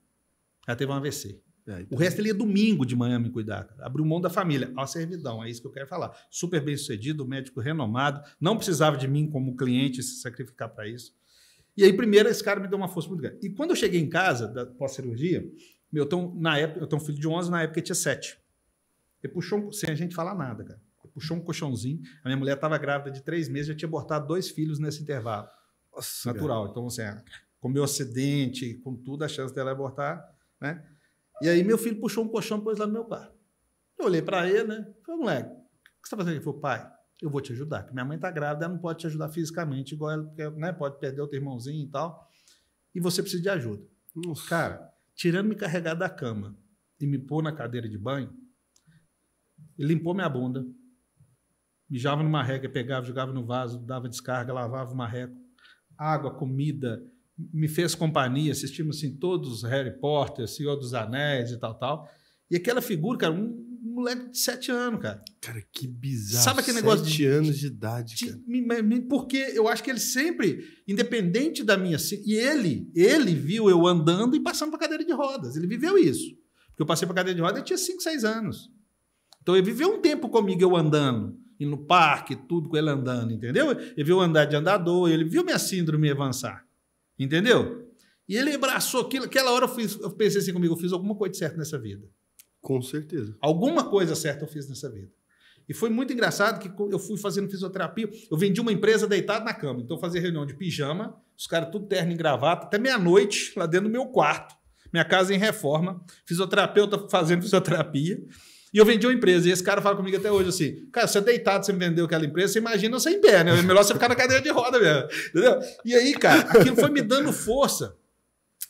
Ela teve um AVC. É, então. O resto ele ia domingo de manhã me cuidar. Cara. Abriu mão da família. Ó, servidão, é isso que eu quero falar. Super bem sucedido, médico renomado. Não precisava de mim como cliente se sacrificar para isso. E aí, primeiro, esse cara me deu uma força muito grande. E quando eu cheguei em casa, da pós-cirurgia, meu, tão, na época, eu tenho um filho de 11, na época eu tinha 7. Ele puxou sem a gente falar nada, cara puxou um colchãozinho. A minha mulher estava grávida de três meses, já tinha abortado dois filhos nesse intervalo. Nossa, natural. Cara. Então, assim, é, com meu acidente, com tudo, a chance dela abortar, né? E aí meu filho puxou um colchão e pôs lá no meu quarto. Eu olhei para ele, né? Falei, moleque, o que você está fazendo aqui? Ele falou, pai, eu vou te ajudar, porque minha mãe está grávida, ela não pode te ajudar fisicamente, igual ela né, pode perder o teu irmãozinho e tal. E você precisa de ajuda. Nossa. Cara, tirando me carregar da cama e me pôr na cadeira de banho, limpou minha bunda, mijava numa régua, pegava, jogava no vaso, dava descarga, lavava o marreco. Água, comida, me fez companhia, assistimos assim, todos Harry Potter, Senhor dos Anéis e tal, tal. E aquela figura, cara, um moleque de sete anos, cara. Cara, que bizarro. Sabe aquele negócio de. Sete anos de idade, de, cara. porque eu acho que ele sempre, independente da minha. E ele, ele viu eu andando e passando para cadeira de rodas. Ele viveu isso. Porque eu passei para cadeira de rodas e tinha cinco, seis anos. Então ele viveu um tempo comigo eu andando ir no parque, tudo com ele andando, entendeu? Ele viu andar de andador, ele viu minha síndrome avançar, entendeu? E ele abraçou aquilo. Aquela hora eu, fiz, eu pensei assim comigo: eu fiz alguma coisa certa nessa vida. Com certeza. Alguma coisa certa eu fiz nessa vida. E foi muito engraçado que eu fui fazendo fisioterapia. Eu vendi uma empresa deitado na cama. Então eu fazia reunião de pijama, os caras tudo terno e gravata, até meia-noite, lá dentro do meu quarto. Minha casa em reforma, fisioterapeuta fazendo fisioterapia. E eu vendi uma empresa. E esse cara fala comigo até hoje assim: Cara, você é deitado, você me vendeu aquela empresa, você imagina você em pé, né? É melhor você ficar na cadeira de roda mesmo. Entendeu? E aí, cara, aquilo foi me dando força.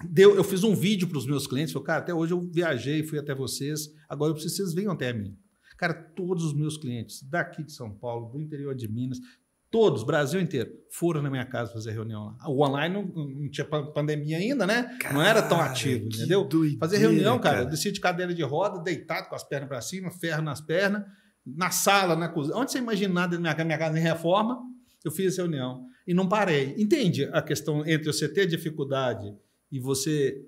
Deu, eu fiz um vídeo para os meus clientes, falei, cara, até hoje eu viajei, fui até vocês, agora eu preciso que vocês venham até mim. Cara, todos os meus clientes daqui de São Paulo, do interior de Minas, Todos, Brasil inteiro, foram na minha casa fazer reunião lá. O online não, não tinha pandemia ainda, né? Cara, não era tão ativo, entendeu? Doideira, fazer reunião, cara, cara. Eu descia de cadeira de roda, deitado com as pernas para cima, ferro nas pernas, na sala, na cozinha. Onde você imaginar dentro da minha casa, minha casa em reforma, eu fiz essa reunião. E não parei. Entende a questão entre você ter dificuldade e você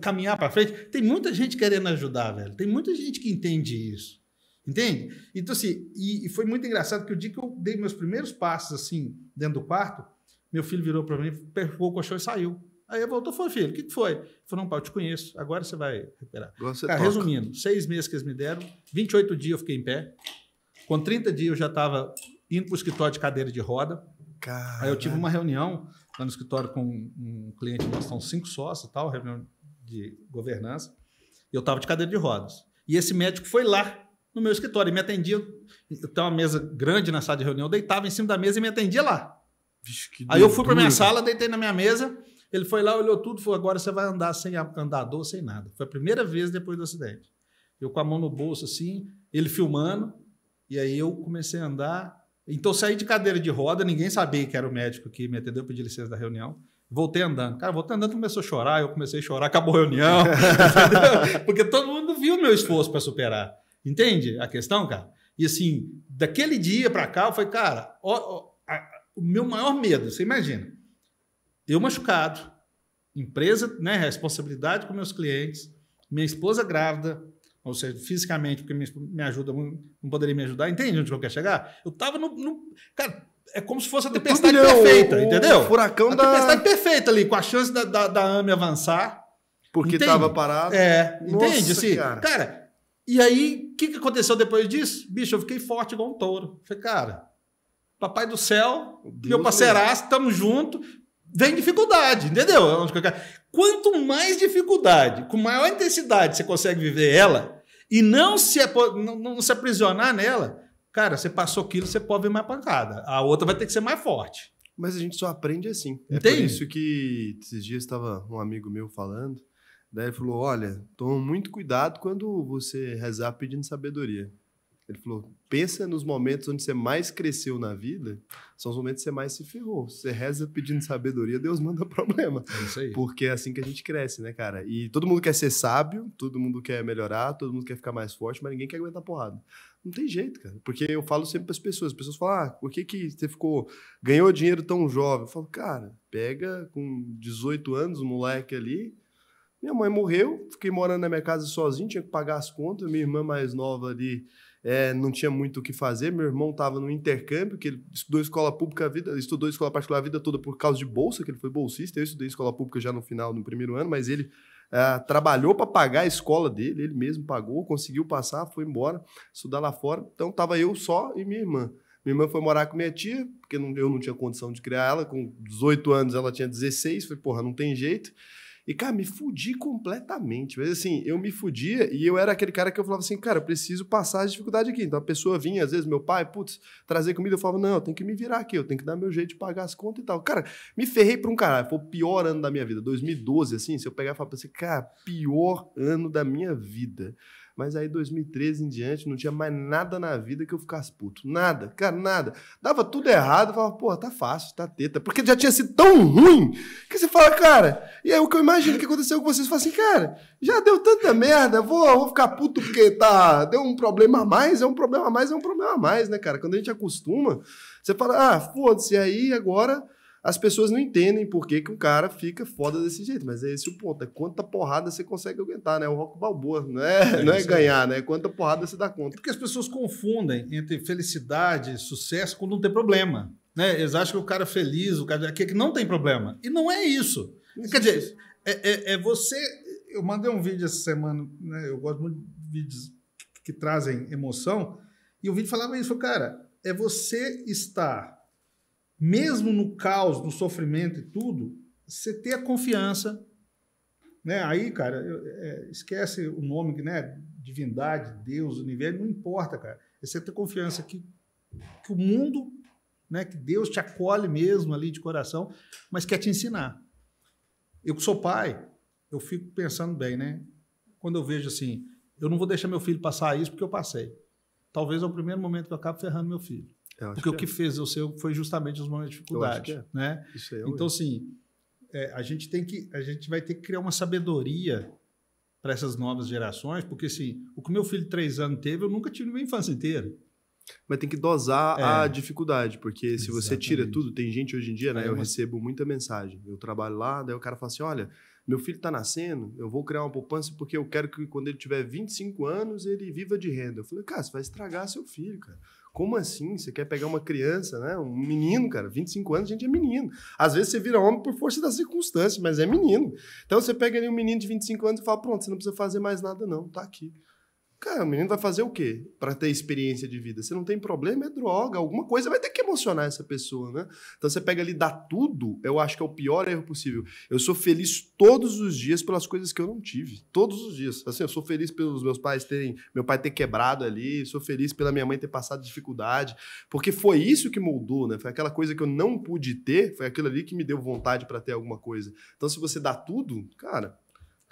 caminhar para frente? Tem muita gente querendo ajudar, velho. Tem muita gente que entende isso. Entende? Então, assim, e, e, foi muito engraçado que o dia que eu dei meus primeiros passos, assim, dentro do quarto, meu filho virou para mim, pegou o colchão e saiu. Aí eu voltou, falou, filho, o que, que foi? Ele falou, não, pai, eu te conheço, agora você vai recuperar. Você Cara, resumindo, seis meses que eles me deram, 28 dias eu fiquei em pé, com 30 dias eu já estava indo para o escritório de cadeira de roda. Caramba. Aí eu tive uma reunião lá no escritório com um cliente, nós são cinco sócios e tal, reunião de governança, e eu estava de cadeira de rodas. E esse médico foi lá no meu escritório. E me atendia. Eu tenho uma mesa grande na sala de reunião, deitava em cima da mesa e me atendia lá. Vixe, Aí eu fui para minha sala, deitei na minha mesa. Ele foi lá, olhou tudo, falou: agora você vai andar sem andador, sem nada. Foi a primeira vez depois do acidente. Eu com a mão no bolso, assim, ele filmando, e aí eu comecei a andar. Então saí de cadeira de roda, ninguém sabia que era o médico que me atendeu, pedi licença da reunião. Voltei andando. Cara, voltei andando, começou a chorar, eu comecei a chorar, acabou a reunião. Porque todo mundo viu o meu esforço para superar. Entende a questão, cara? E assim, daquele dia para cá, eu falei, cara, ó, ó, a, o meu maior medo, você imagina, eu machucado, empresa, né, responsabilidade com meus clientes, minha esposa grávida, ou seja, fisicamente, porque me, ajuda, não poderia me ajudar, entende onde eu quero chegar? Eu tava no. no cara, é como se fosse a tempestade perfeita, o, entendeu? O furacão a da. tempestade perfeita ali, com a chance da, da, da AME avançar. Porque estava parado. É, Nossa, entende? Assim, cara. cara, e aí que, que aconteceu depois disso? Bicho, eu fiquei forte igual um touro. Falei, cara, papai do céu, Deus meu parceiraço, tamo junto. Vem dificuldade, entendeu? É Quanto mais dificuldade, com maior intensidade você consegue viver ela e não se, não, não se aprisionar nela, cara, você passou aquilo, você pode ver mais pancada. A outra vai ter que ser mais forte. Mas a gente só aprende assim. É por isso que esses dias estava um amigo meu falando Daí ele falou: Olha, toma muito cuidado quando você rezar pedindo sabedoria. Ele falou: Pensa nos momentos onde você mais cresceu na vida, são os momentos que você mais se ferrou. Você reza pedindo sabedoria, Deus manda problema. É isso aí. Porque é assim que a gente cresce, né, cara? E todo mundo quer ser sábio, todo mundo quer melhorar, todo mundo quer ficar mais forte, mas ninguém quer aguentar porrada. Não tem jeito, cara. Porque eu falo sempre para as pessoas: as pessoas falam, ah, por que, que você ficou, ganhou dinheiro tão jovem? Eu falo, cara, pega com 18 anos o um moleque ali minha mãe morreu, fiquei morando na minha casa sozinho, tinha que pagar as contas. Minha irmã mais nova ali é, não tinha muito o que fazer. Meu irmão estava no intercâmbio, que ele estudou escola pública a vida, estudou escola particular a vida toda por causa de bolsa, que ele foi bolsista. Eu estudei escola pública já no final, no primeiro ano, mas ele é, trabalhou para pagar a escola dele, ele mesmo pagou, conseguiu passar, foi embora, estudar lá fora. Então estava eu só e minha irmã. Minha irmã foi morar com minha tia, porque eu não tinha condição de criar ela. Com 18 anos, ela tinha 16. Falei, porra, não tem jeito. E, cara, me fudi completamente. Mas assim, eu me fudia e eu era aquele cara que eu falava assim, cara, eu preciso passar as dificuldades aqui. Então a pessoa vinha, às vezes, meu pai, putz, trazer comida, eu falava, não, eu tenho que me virar aqui, eu tenho que dar meu jeito de pagar as contas e tal. Cara, me ferrei pra um caralho. Foi o pior ano da minha vida. 2012, assim, se eu pegar e falar pra você, cara, pior ano da minha vida. Mas aí, 2013 em diante, não tinha mais nada na vida que eu ficasse puto. Nada, cara, nada. Dava tudo errado, falava, pô, tá fácil, tá teta. Porque já tinha sido tão ruim que você fala, cara. E aí o que eu imagino que aconteceu com vocês, você fala assim, cara, já deu tanta merda, vou, vou ficar puto porque tá. Deu um problema a mais, é um problema a mais, é um problema a mais, né, cara? Quando a gente acostuma, você fala, ah, foda-se, aí agora as pessoas não entendem por que, que um cara fica foda desse jeito, mas é esse o ponto. É quanta porrada você consegue aguentar, né? O rock balboa, não é, é não é ganhar, né? Quanta porrada você dá conta. É porque as pessoas confundem entre felicidade, sucesso, quando não tem problema. Né? Eles acham que o cara é feliz, o cara é que não tem problema. E não é isso. isso Quer dizer, é, é, é, você. Eu mandei um vídeo essa semana, né? Eu gosto muito de vídeos que, que trazem emoção. E o vídeo falava isso, cara. É você estar mesmo no caos, no sofrimento e tudo, você ter a confiança. Né? Aí, cara, eu, é, esquece o nome, né? divindade, Deus, universo, não importa, cara. É você ter confiança que, que o mundo, né? que Deus te acolhe mesmo ali de coração, mas quer te ensinar. Eu que sou pai, eu fico pensando bem, né? Quando eu vejo assim, eu não vou deixar meu filho passar isso porque eu passei. Talvez é o primeiro momento que eu acabo ferrando meu filho. Porque o que é. fez eu seu foi justamente os momentos de dificuldade. É. Né? então, assim, é, a, gente tem que, a gente vai ter que criar uma sabedoria para essas novas gerações, porque assim, o que meu filho de três anos teve, eu nunca tive na minha infância inteira. Mas tem que dosar é. a dificuldade, porque se você tira tudo, tem gente hoje em dia, né? eu é mas... recebo muita mensagem. Eu trabalho lá, daí o cara fala assim: olha, meu filho está nascendo, eu vou criar uma poupança porque eu quero que quando ele tiver 25 anos ele viva de renda. Eu falei, cara, você vai estragar seu filho, cara. Como assim? Você quer pegar uma criança, né? Um menino, cara. 25 anos, a gente é menino. Às vezes você vira homem por força das circunstâncias, mas é menino. Então você pega ali um menino de 25 anos e fala: pronto, você não precisa fazer mais nada, não. Tá aqui. Cara, o menino vai fazer o quê para ter experiência de vida? Você não tem problema, é droga, alguma coisa vai ter que emocionar essa pessoa, né? Então você pega ali, dá tudo, eu acho que é o pior erro possível. Eu sou feliz todos os dias pelas coisas que eu não tive, todos os dias. Assim, eu sou feliz pelos meus pais terem, meu pai ter quebrado ali, sou feliz pela minha mãe ter passado dificuldade, porque foi isso que moldou, né? Foi aquela coisa que eu não pude ter, foi aquilo ali que me deu vontade para ter alguma coisa. Então se você dá tudo, cara,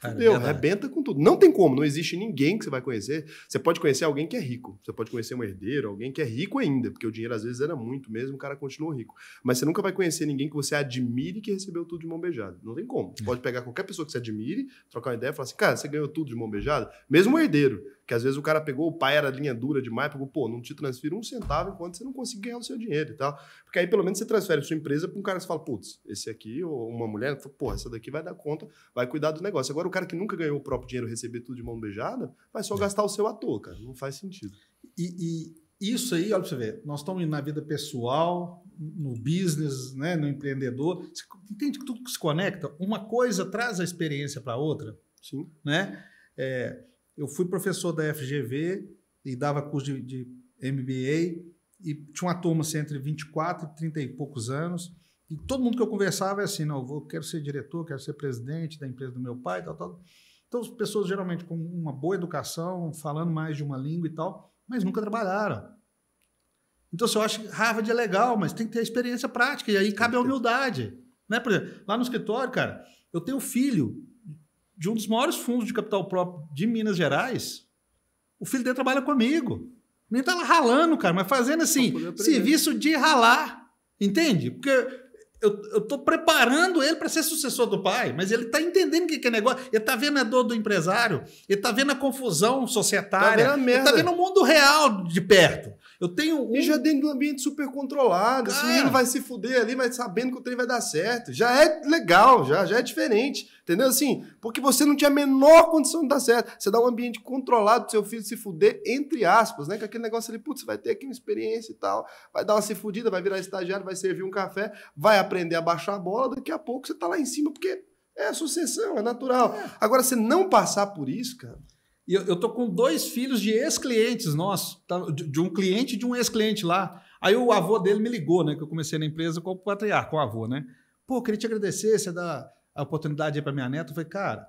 entendeu arrebenta com tudo. Não tem como, não existe ninguém que você vai conhecer. Você pode conhecer alguém que é rico. Você pode conhecer um herdeiro, alguém que é rico ainda, porque o dinheiro às vezes era muito mesmo, o cara continuou rico. Mas você nunca vai conhecer ninguém que você admire que recebeu tudo de mão beijada. Não tem como. Você é. pode pegar qualquer pessoa que você admire, trocar uma ideia e falar assim, cara, você ganhou tudo de mão beijada, mesmo um herdeiro. Porque às vezes o cara pegou, o pai era linha dura demais, pegou, pô, não te transfiro um centavo enquanto você não conseguir ganhar o seu dinheiro e tal. Porque aí pelo menos você transfere sua empresa para um cara que fala, putz, esse aqui, ou uma mulher, pô, essa daqui vai dar conta, vai cuidar do negócio. Agora o cara que nunca ganhou o próprio dinheiro, receber tudo de mão beijada, vai só é. gastar o seu à toa, cara. Não faz sentido. E, e isso aí, olha para você ver, nós estamos na vida pessoal, no business, né, no empreendedor. Você entende que tudo que se conecta, uma coisa traz a experiência para outra. Sim. Né? É, eu fui professor da FGV e dava curso de, de MBA e tinha uma turma assim, entre 24 e 30 e poucos anos. E todo mundo que eu conversava é assim, não, eu quero ser diretor, quero ser presidente da empresa do meu pai, tal, tal. Então, as pessoas geralmente com uma boa educação, falando mais de uma língua e tal, mas nunca trabalharam. Então, assim, eu acho que Harvard é legal, mas tem que ter experiência prática, e aí cabe a humildade. Né? Por exemplo, lá no escritório, cara, eu tenho filho, de um dos maiores fundos de capital próprio de Minas Gerais, o filho dele trabalha comigo. O menino tá lá ralando, cara, mas fazendo assim, serviço de ralar. Entende? Porque eu, eu tô preparando ele para ser sucessor do pai, mas ele tá entendendo o que, que é negócio. Ele tá vendo a dor do empresário, ele tá vendo a confusão societária, tá ele tá vendo o mundo real de perto. Eu tenho um. E já dentro de um ambiente super controlado, esse é. menino vai se fuder ali, mas sabendo que o trem vai dar certo. Já é legal, já, já é diferente. Entendeu? Assim, porque você não tinha a menor condição de dar certo. Você dá um ambiente controlado pro seu filho se fuder, entre aspas, né? Com aquele negócio ali, putz, vai ter aqui uma experiência e tal, vai dar uma se fudida, vai virar estagiário, vai servir um café, vai aprender a baixar a bola, daqui a pouco você tá lá em cima, porque é a sucessão, é natural. É. Agora, você não passar por isso, cara. E eu, eu tô com dois filhos de ex-clientes nossos, tá? de, de um cliente e de um ex-cliente lá. Aí o avô dele me ligou, né? Que eu comecei na empresa com o patriarca, o avô, né? Pô, queria te agradecer, você é da a oportunidade para minha neta, eu falei, cara,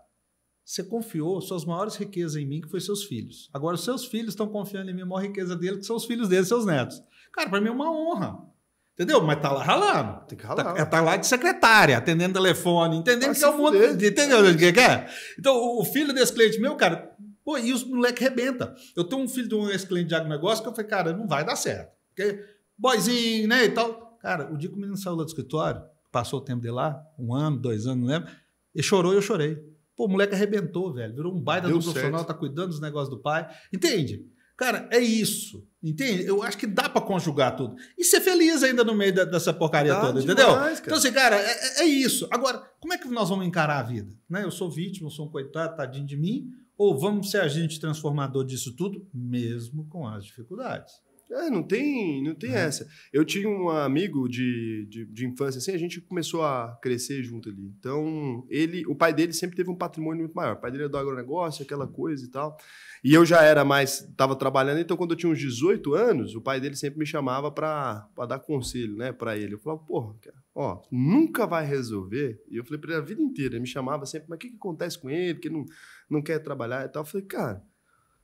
você confiou suas maiores riquezas em mim, que foi seus filhos. Agora, os seus filhos estão confiando em mim, a maior riqueza dele, que são os filhos deles, seus netos. Cara, para mim é uma honra. Entendeu? Mas tá lá ralando. Tem que ralar. Tá, é, tá lá de secretária, atendendo telefone, entendendo tá que é o mundo. Fuder. Entendeu o que é? Então, o filho desse cliente meu, cara, pô, e os moleque rebenta. Eu tenho um filho de um ex-cliente de agronegócio que eu falei, cara, não vai dar certo. Porque, boizinho, né, e tal. Cara, o dia que o menino saiu lá do escritório, passou o tempo dele lá, um ano, dois anos, não lembro. Ele chorou e eu chorei. Pô, o moleque arrebentou, velho. Virou um baita Deu do certo. profissional, tá cuidando dos negócios do pai. Entende? Cara, é isso. Entende? Eu acho que dá para conjugar tudo. E ser feliz ainda no meio da, dessa porcaria dá toda, demais, entendeu? Cara. Então, assim, cara, é, é, é, isso. Agora, como é que nós vamos encarar a vida? Né? Eu sou vítima, eu sou um coitado, tadinho de mim. Ou vamos ser agente transformador disso tudo, mesmo com as dificuldades? É, não tem, não tem é. essa. Eu tinha um amigo de, de, de, infância, assim, a gente começou a crescer junto ali. Então, ele, o pai dele sempre teve um patrimônio muito maior. O pai dele era é do agronegócio, aquela uhum. coisa e tal. E eu já era mais, estava trabalhando, então quando eu tinha uns 18 anos, o pai dele sempre me chamava para dar conselho, né, para ele. Eu falava, porra, cara, ó, nunca vai resolver. E eu falei para ele a vida inteira, ele me chamava sempre, mas o que, que acontece com ele, que não, não quer trabalhar e tal. Eu falei, cara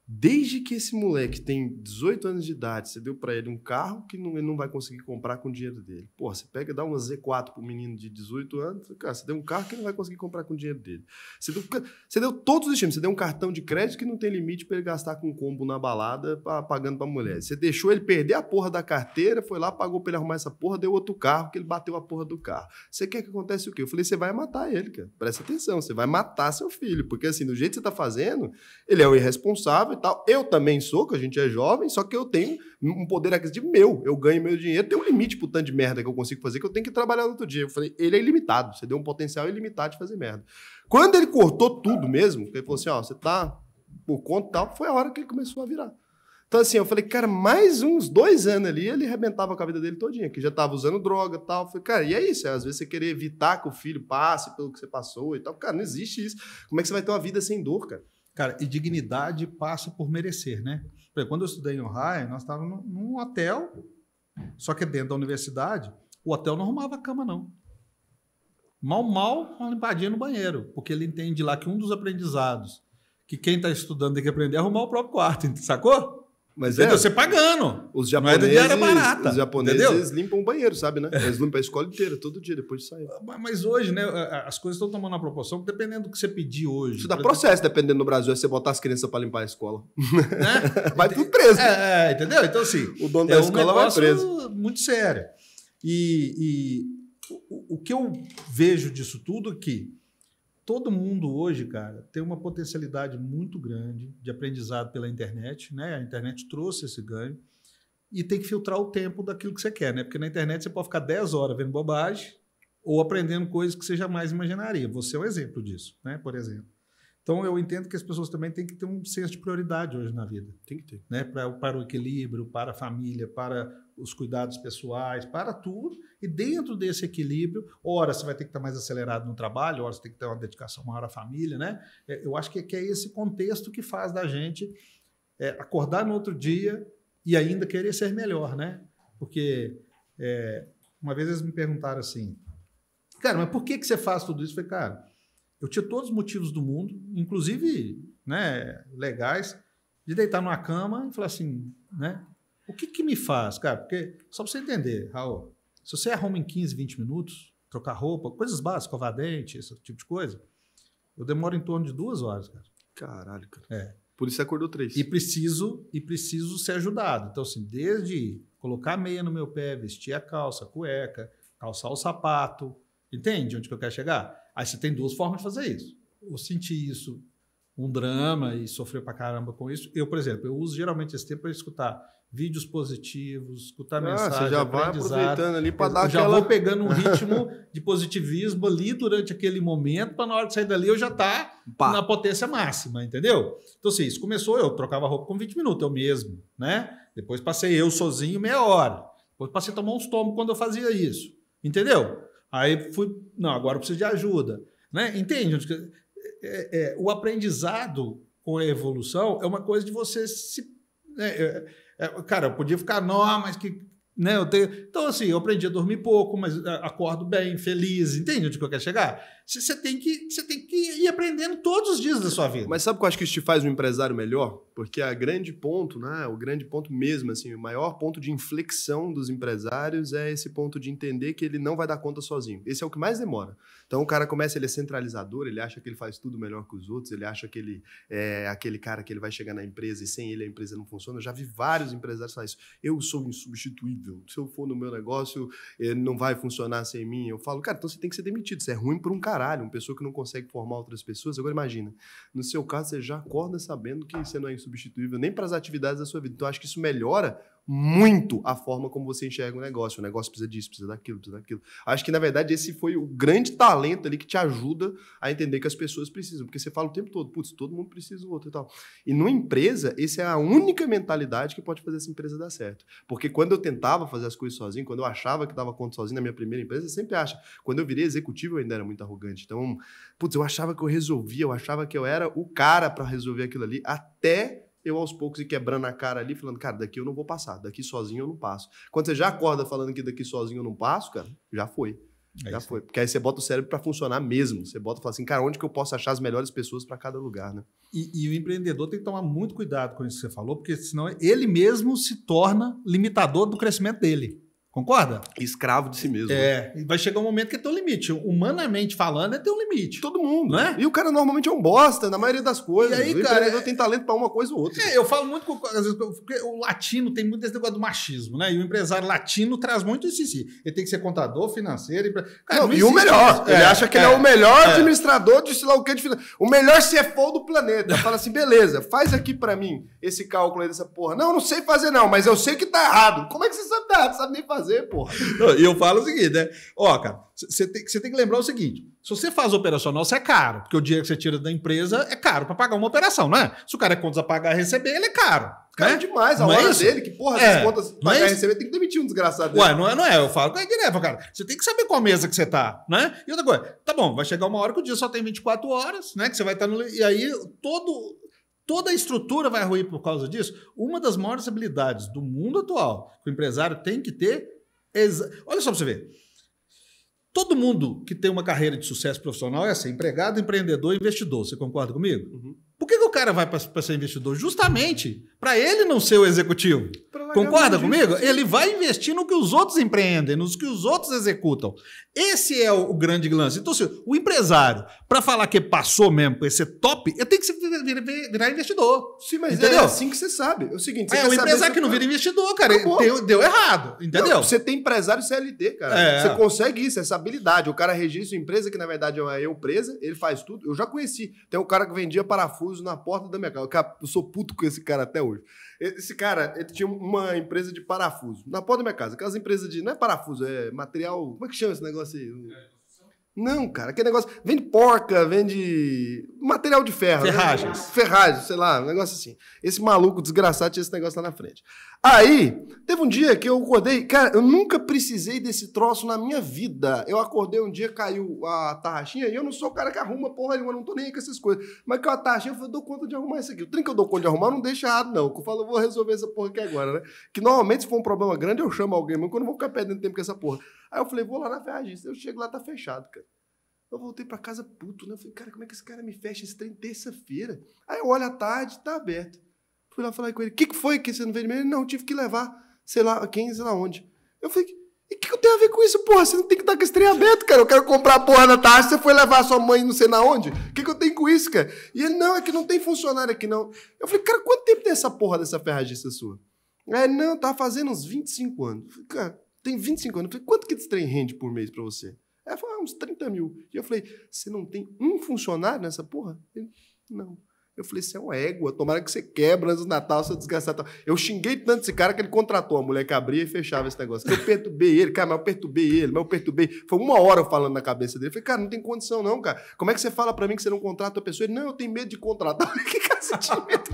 Desde que esse moleque tem 18 anos de idade, você deu para ele um carro que não, ele não vai conseguir comprar com o dinheiro dele. Porra, você pega dá uma Z4 pro menino de 18 anos, cara, você deu um carro que ele não vai conseguir comprar com o dinheiro dele. Você deu, você deu todos os estímulos, você deu um cartão de crédito que não tem limite para ele gastar com combo na balada pra, pagando pra mulher. Você deixou ele perder a porra da carteira, foi lá, pagou pra ele arrumar essa porra, deu outro carro, que ele bateu a porra do carro. Você quer que aconteça o quê? Eu falei, você vai matar ele, cara. Presta atenção, você vai matar seu filho, porque assim, do jeito que você tá fazendo, ele é o irresponsável, e tal. Eu também sou, que a gente é jovem, só que eu tenho um poder aquisitivo meu. Eu ganho meu dinheiro, tem um limite pro tanto de merda que eu consigo fazer que eu tenho que trabalhar no outro dia. Eu falei, ele é ilimitado, você deu um potencial ilimitado de fazer merda. Quando ele cortou tudo mesmo, ele falou assim: ó, você tá por conta e tal, foi a hora que ele começou a virar. Então, assim, eu falei, cara, mais uns dois anos ali, ele arrebentava com a vida dele todinha, que já tava usando droga e tal. Eu falei, cara, e é isso, é, às vezes você querer evitar que o filho passe pelo que você passou e tal. Cara, não existe isso. Como é que você vai ter uma vida sem dor, cara? Cara, e dignidade passa por merecer, né? quando eu estudei em Ohio, nós estávamos num hotel, só que dentro da universidade, o hotel não arrumava cama, não. Mal, mal, uma limpadinha no banheiro, porque ele entende lá que um dos aprendizados, que quem está estudando tem que aprender a arrumar o próprio quarto, sacou? Mas É, você pagando. Os é japoneses, barata. Os japoneses limpam o banheiro, sabe, né? Eles limpam a escola inteira, todo dia, depois de sair. Ah, mas hoje, né, as coisas estão tomando uma proporção que dependendo do que você pedir hoje. Isso dá processo, dependendo do Brasil, é você botar as crianças para limpar a escola. Né? vai tudo preso. É, é, entendeu? Então, assim. O dono é da escola um vai preso. Muito sério. E, e o, o que eu vejo disso tudo é que todo mundo hoje, cara, tem uma potencialidade muito grande de aprendizado pela internet, né? A internet trouxe esse ganho e tem que filtrar o tempo daquilo que você quer, né? Porque na internet você pode ficar 10 horas vendo bobagem ou aprendendo coisas que você jamais imaginaria. Você é um exemplo disso, né? Por exemplo. Então, eu entendo que as pessoas também têm que ter um senso de prioridade hoje na vida. Tem que ter. Né? Pra, para o equilíbrio, para a família, para os cuidados pessoais, para tudo. E dentro desse equilíbrio, ora você vai ter que estar mais acelerado no trabalho, ora você tem que ter uma dedicação maior à família, né? É, eu acho que é, esse contexto que faz da gente é, acordar no outro dia e ainda querer ser melhor, né? Porque é, uma vez eles me perguntaram assim, cara, mas por que, que você faz tudo isso? Eu falei, cara eu tinha todos os motivos do mundo, inclusive né, legais, de deitar numa cama e falar assim, né? O que, que me faz, cara? Porque, só para você entender, Raul, se você arruma em 15, 20 minutos, trocar roupa, coisas básicas, escovar dente, esse tipo de coisa, eu demoro em torno de duas horas, cara. Caralho, cara. É. Por isso você acordou três. E preciso, e preciso ser ajudado. Então, assim, desde colocar a meia no meu pé, vestir a calça, a cueca, calçar o sapato. Entende onde que eu quero chegar? Aí você tem duas formas de fazer isso. ou sentir isso, um drama e sofrer pra caramba com isso. Eu, por exemplo, eu uso geralmente esse tempo para escutar vídeos positivos, escutar ah, mensagem, você já vai aproveitando ali para dar já aquela... vou pegando um ritmo de positivismo ali durante aquele momento, para na hora de sair dali eu já tá Pá. na potência máxima, entendeu? Então assim, isso começou, eu trocava roupa com 20 minutos eu mesmo, né? Depois passei eu sozinho meia hora. Depois passei a tomar uns tomos quando eu fazia isso. Entendeu? Aí fui, não, agora eu preciso de ajuda. Né? Entende? É, é, é, o aprendizado com a evolução é uma coisa de você se. Né, é, é, cara, eu podia ficar, não, mas que. Né, eu tenho... Então, assim, eu aprendi a dormir pouco, mas é, acordo bem, feliz, entende onde que eu quero chegar? você tem que você tem que ir aprendendo todos os dias da sua vida. Mas sabe o que eu acho que isso te faz um empresário melhor? Porque a grande ponto, né, o grande ponto mesmo assim, o maior ponto de inflexão dos empresários é esse ponto de entender que ele não vai dar conta sozinho. Esse é o que mais demora. Então o cara começa ele é centralizador, ele acha que ele faz tudo melhor que os outros, ele acha que ele é aquele cara que ele vai chegar na empresa e sem ele a empresa não funciona. Eu já vi vários empresários falar isso. Eu sou insubstituível. Se eu for no meu negócio, ele eh, não vai funcionar sem mim. Eu falo, cara, então você tem que ser demitido. Isso é ruim para um cara caralho, uma pessoa que não consegue formar outras pessoas. Agora imagina, no seu caso você já acorda sabendo que você não é insubstituível nem para as atividades da sua vida. Então acho que isso melhora muito a forma como você enxerga o negócio. O negócio precisa disso, precisa daquilo, precisa daquilo. Acho que, na verdade, esse foi o grande talento ali que te ajuda a entender que as pessoas precisam. Porque você fala o tempo todo, putz, todo mundo precisa do outro e tal. E numa empresa, essa é a única mentalidade que pode fazer essa empresa dar certo. Porque quando eu tentava fazer as coisas sozinho, quando eu achava que dava conta sozinho na minha primeira empresa, você sempre acha. Quando eu virei executivo, eu ainda era muito arrogante. Então, putz, eu achava que eu resolvia, eu achava que eu era o cara para resolver aquilo ali, até eu aos poucos e quebrando a cara ali, falando, cara, daqui eu não vou passar, daqui sozinho eu não passo. Quando você já acorda falando que daqui sozinho eu não passo, cara, já foi. É já isso. foi. Porque aí você bota o cérebro para funcionar mesmo. Você bota e fala assim, cara, onde que eu posso achar as melhores pessoas para cada lugar, né? E, e, o empreendedor tem que tomar muito cuidado com isso que você falou, porque senão ele mesmo se torna limitador do crescimento dele. Concorda? Escravo de si mesmo. É. Vai chegar um momento que é teu limite. Humanamente falando, é teu limite. Todo mundo, né? E o cara normalmente é um bosta, na maioria das coisas. E aí, o cara. É... tem talento para uma coisa ou outra. É, eu falo muito com. Às vezes, o latino tem muito esse negócio do machismo, né? E o empresário latino traz muito isso em si. Ele tem que ser contador, financeiro. Cara, não, não e o melhor. Isso. Ele é, acha que ele é o é, melhor é. administrador de sei lá o que de financeiro. O melhor CFO do planeta. Fala assim, beleza, faz aqui para mim esse cálculo aí dessa porra. Não, não sei fazer não, mas eu sei que tá errado. Como é que você sabe dar? Não sabe nem fazer fazer, porra. E eu falo o seguinte, né? Ó, cara, você tem, tem, que lembrar o seguinte: se você faz operacional, você é caro, porque o dinheiro que você tira da empresa é caro para pagar uma operação, né? Se o cara é contas a pagar e receber, ele é caro. Caro né? demais, a não é hora é dele, que porra, é, contas é pagar é receber, tem que demitir um desgraçado dele. Ué, não é, não é, eu falo, é direto, cara, você tem que saber qual mesa que você tá, né? E outra coisa, tá bom, vai chegar uma hora que o dia só tem 24 horas, né? Que você vai estar tá no. E aí, todo, toda a estrutura vai ruir por causa disso. Uma das maiores habilidades do mundo atual que o empresário tem que ter Exa Olha só para você ver. Todo mundo que tem uma carreira de sucesso profissional é assim: empregado, empreendedor, investidor. Você concorda comigo? Uhum. Por que, que o cara vai para ser investidor? Justamente para ele não ser o executivo. Concorda comigo? Disso. Ele vai investir no que os outros empreendem, nos que os outros executam. Esse é o, grande lance. Então, assim, o empresário, para falar que passou mesmo para ser top, ele tem que virar investidor. Sim, mas entendeu? é assim que você sabe. É o seguinte, é, o empresário que não tá- vira investidor, cara, deu, deu, errado, entendeu? Não, você tem empresário CLT, cara. É. Você consegue isso, essa habilidade. O cara registra empresa, que na verdade é uma empresa, ele faz tudo. Eu já conheci. Tem um cara que vendia parafusos na porta da minha casa. Eu sou puto com esse cara até hoje hoje. Esse cara, ele tinha uma empresa de parafuso. Na porta da minha casa, aquelas empresas de. Não é parafuso, é material. Como é que chama esse negócio aí? É. Não, cara, aquele negócio. Vende porca, vende material de ferro. Né? Ferragens. Né? Ferragens, sei lá, um negócio assim. Esse maluco desgraçado tinha esse negócio lá na frente. Aí, teve um dia que eu acordei. Cara, eu nunca precisei desse troço na minha vida. Eu acordei um dia, caiu a tarraxinha, e eu não sou o cara que arruma porra nenhuma, não tô nem aí com essas coisas. Mas que a tarraxinha, eu falei, eu dou conta de arrumar isso aqui. O trem que eu dou conta de arrumar, não deixa errado, não. Eu falo, eu vou resolver essa porra aqui agora, né? Que normalmente, se for um problema grande, eu chamo alguém, mas eu não vou ficar perdendo tempo com essa porra. Aí eu falei, vou lá na ferragista. Eu chego lá, tá fechado, cara. Eu voltei pra casa puto, né? Eu falei, cara, como é que esse cara me fecha esse trem terça-feira? Aí eu olho à tarde, tá aberto. Fui lá falar com ele, o que, que foi que você não veio mesmo? Ele, não, tive que levar, sei lá, quem, sei lá onde. Eu falei, e o que, que eu tenho a ver com isso, porra? Você não tem que estar tá com esse trem aberto, cara. Eu quero comprar a porra na taxa, você foi levar sua mãe não sei na onde. O que, que eu tenho com isso, cara? E ele, não, é que não tem funcionário aqui, não. Eu falei, cara, quanto tempo tem essa porra dessa ferragista sua? É, não, tá fazendo uns 25 anos. Eu falei, cara, tem 25 anos. Eu falei, quanto que esse trem rende por mês para você? Ela falou, ah, uns 30 mil. E eu falei, você não tem um funcionário nessa porra? Ele, não. Eu falei, você é um égua, tomara que você quebra antes do Natal, você desgraçado. Eu xinguei tanto esse cara que ele contratou a mulher que abria e fechava esse negócio. Eu perturbei ele, cara, mas eu perturbei ele, mas eu perturbei. Foi uma hora eu falando na cabeça dele. Eu falei, cara, não tem condição não, cara. Como é que você fala para mim que você não contrata a pessoa? Ele, não, eu tenho medo de contratar. Eu falei, que cara, você tinha medo?